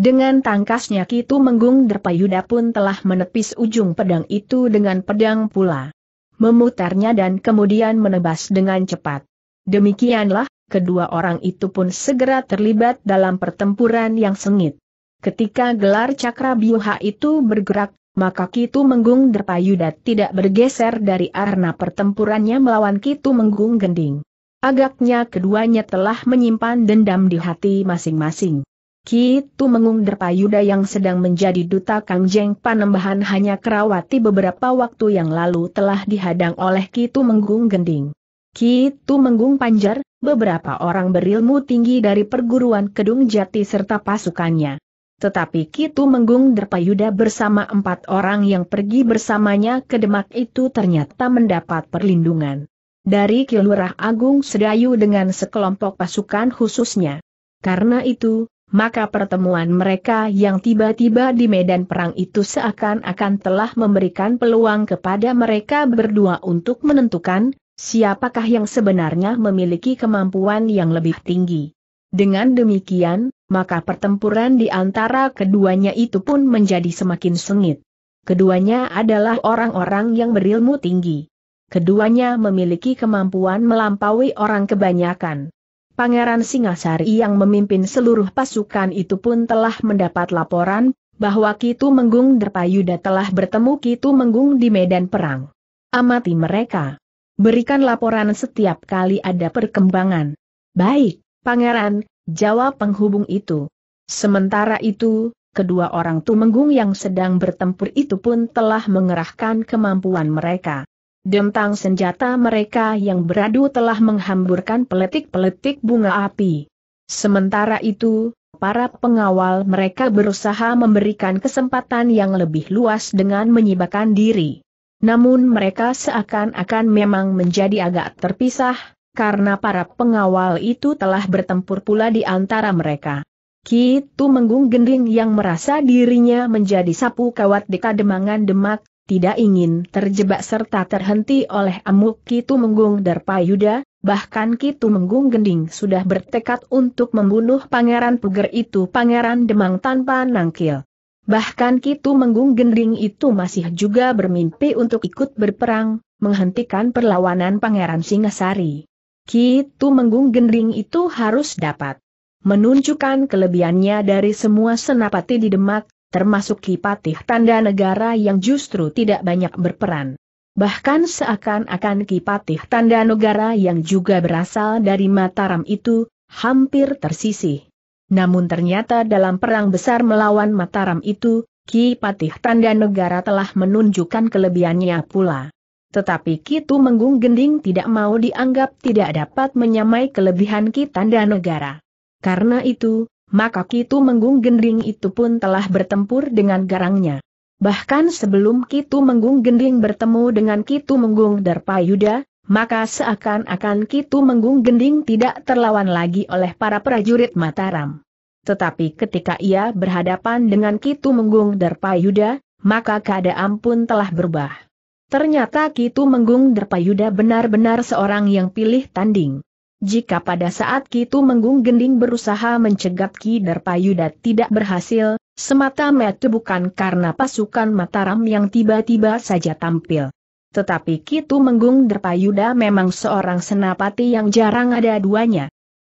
Dengan tangkasnya Kitu Menggung Derpayuda pun telah menepis ujung pedang itu dengan pedang pula. Memutarnya dan kemudian menebas dengan cepat. Demikianlah, kedua orang itu pun segera terlibat dalam pertempuran yang sengit. Ketika gelar cakra biuha itu bergerak, maka Kitu Menggung Derpayuda tidak bergeser dari arena pertempurannya melawan Kitu Menggung Gending. Agaknya keduanya telah menyimpan dendam di hati masing-masing. Kitu Menggung Derpayuda yang sedang menjadi duta Kang Panembahan hanya Kerawati beberapa waktu yang lalu telah dihadang oleh Kitu Menggung Gending. Kitu Menggung Panjar, beberapa orang berilmu tinggi dari perguruan Kedung Jati serta pasukannya. Tetapi Kitu Menggung Derpayuda bersama empat orang yang pergi bersamanya ke Demak itu ternyata mendapat perlindungan. Dari Kilurah Agung Sedayu dengan sekelompok pasukan khususnya. Karena itu, maka pertemuan mereka yang tiba-tiba di medan perang itu seakan-akan telah memberikan peluang kepada mereka berdua untuk menentukan, siapakah yang sebenarnya memiliki kemampuan yang lebih tinggi. Dengan demikian, maka pertempuran di antara keduanya itu pun menjadi semakin sengit. Keduanya adalah orang-orang yang berilmu tinggi. Keduanya memiliki kemampuan melampaui orang kebanyakan. Pangeran Singasari yang memimpin seluruh pasukan itu pun telah mendapat laporan bahwa Kitu Menggung Derpayuda telah bertemu Kitu Menggung di medan perang. Amati mereka. Berikan laporan setiap kali ada perkembangan. Baik. Pangeran, jawab penghubung itu. Sementara itu, kedua orang tumenggung yang sedang bertempur itu pun telah mengerahkan kemampuan mereka. Dentang senjata mereka yang beradu telah menghamburkan peletik-peletik bunga api. Sementara itu, para pengawal mereka berusaha memberikan kesempatan yang lebih luas dengan menyibakkan diri. Namun mereka seakan-akan memang menjadi agak terpisah, karena para pengawal itu telah bertempur pula di antara mereka. Kitu Menggung Gending yang merasa dirinya menjadi sapu kawat di kademangan Demak, tidak ingin terjebak serta terhenti oleh amuk Kitu Menggung yuda, bahkan Kitu Menggung Gending sudah bertekad untuk membunuh Pangeran Puger itu Pangeran Demang tanpa nangkil. Bahkan Kitu Menggung Gending itu masih juga bermimpi untuk ikut berperang, menghentikan perlawanan Pangeran Singasari. Ki Tumenggung Gendring itu harus dapat menunjukkan kelebihannya dari semua senapati di Demak, termasuk Ki Patih Tanda Negara yang justru tidak banyak berperan. Bahkan seakan-akan Ki Patih Tanda Negara yang juga berasal dari Mataram itu, hampir tersisih. Namun ternyata dalam perang besar melawan Mataram itu, Ki Patih Tanda Negara telah menunjukkan kelebihannya pula. Tetapi Kitu Menggung Gending tidak mau dianggap tidak dapat menyamai kelebihan Kitanda Negara. Karena itu, maka Kitu Menggung Gending itu pun telah bertempur dengan garangnya. Bahkan sebelum Kitu Menggung Gending bertemu dengan Kitu Menggung Darpayuda, maka seakan-akan Kitu Menggung Gending tidak terlawan lagi oleh para prajurit Mataram. Tetapi ketika ia berhadapan dengan Kitu Menggung Darpayuda, maka keadaan pun telah berubah. Ternyata Kitu Menggung Derpayuda benar-benar seorang yang pilih tanding. Jika pada saat Kitu Menggung Gending berusaha mencegat Ki Derpayuda tidak berhasil, semata-mata bukan karena pasukan Mataram yang tiba-tiba saja tampil. Tetapi Kitu Menggung Derpayuda memang seorang senapati yang jarang ada duanya.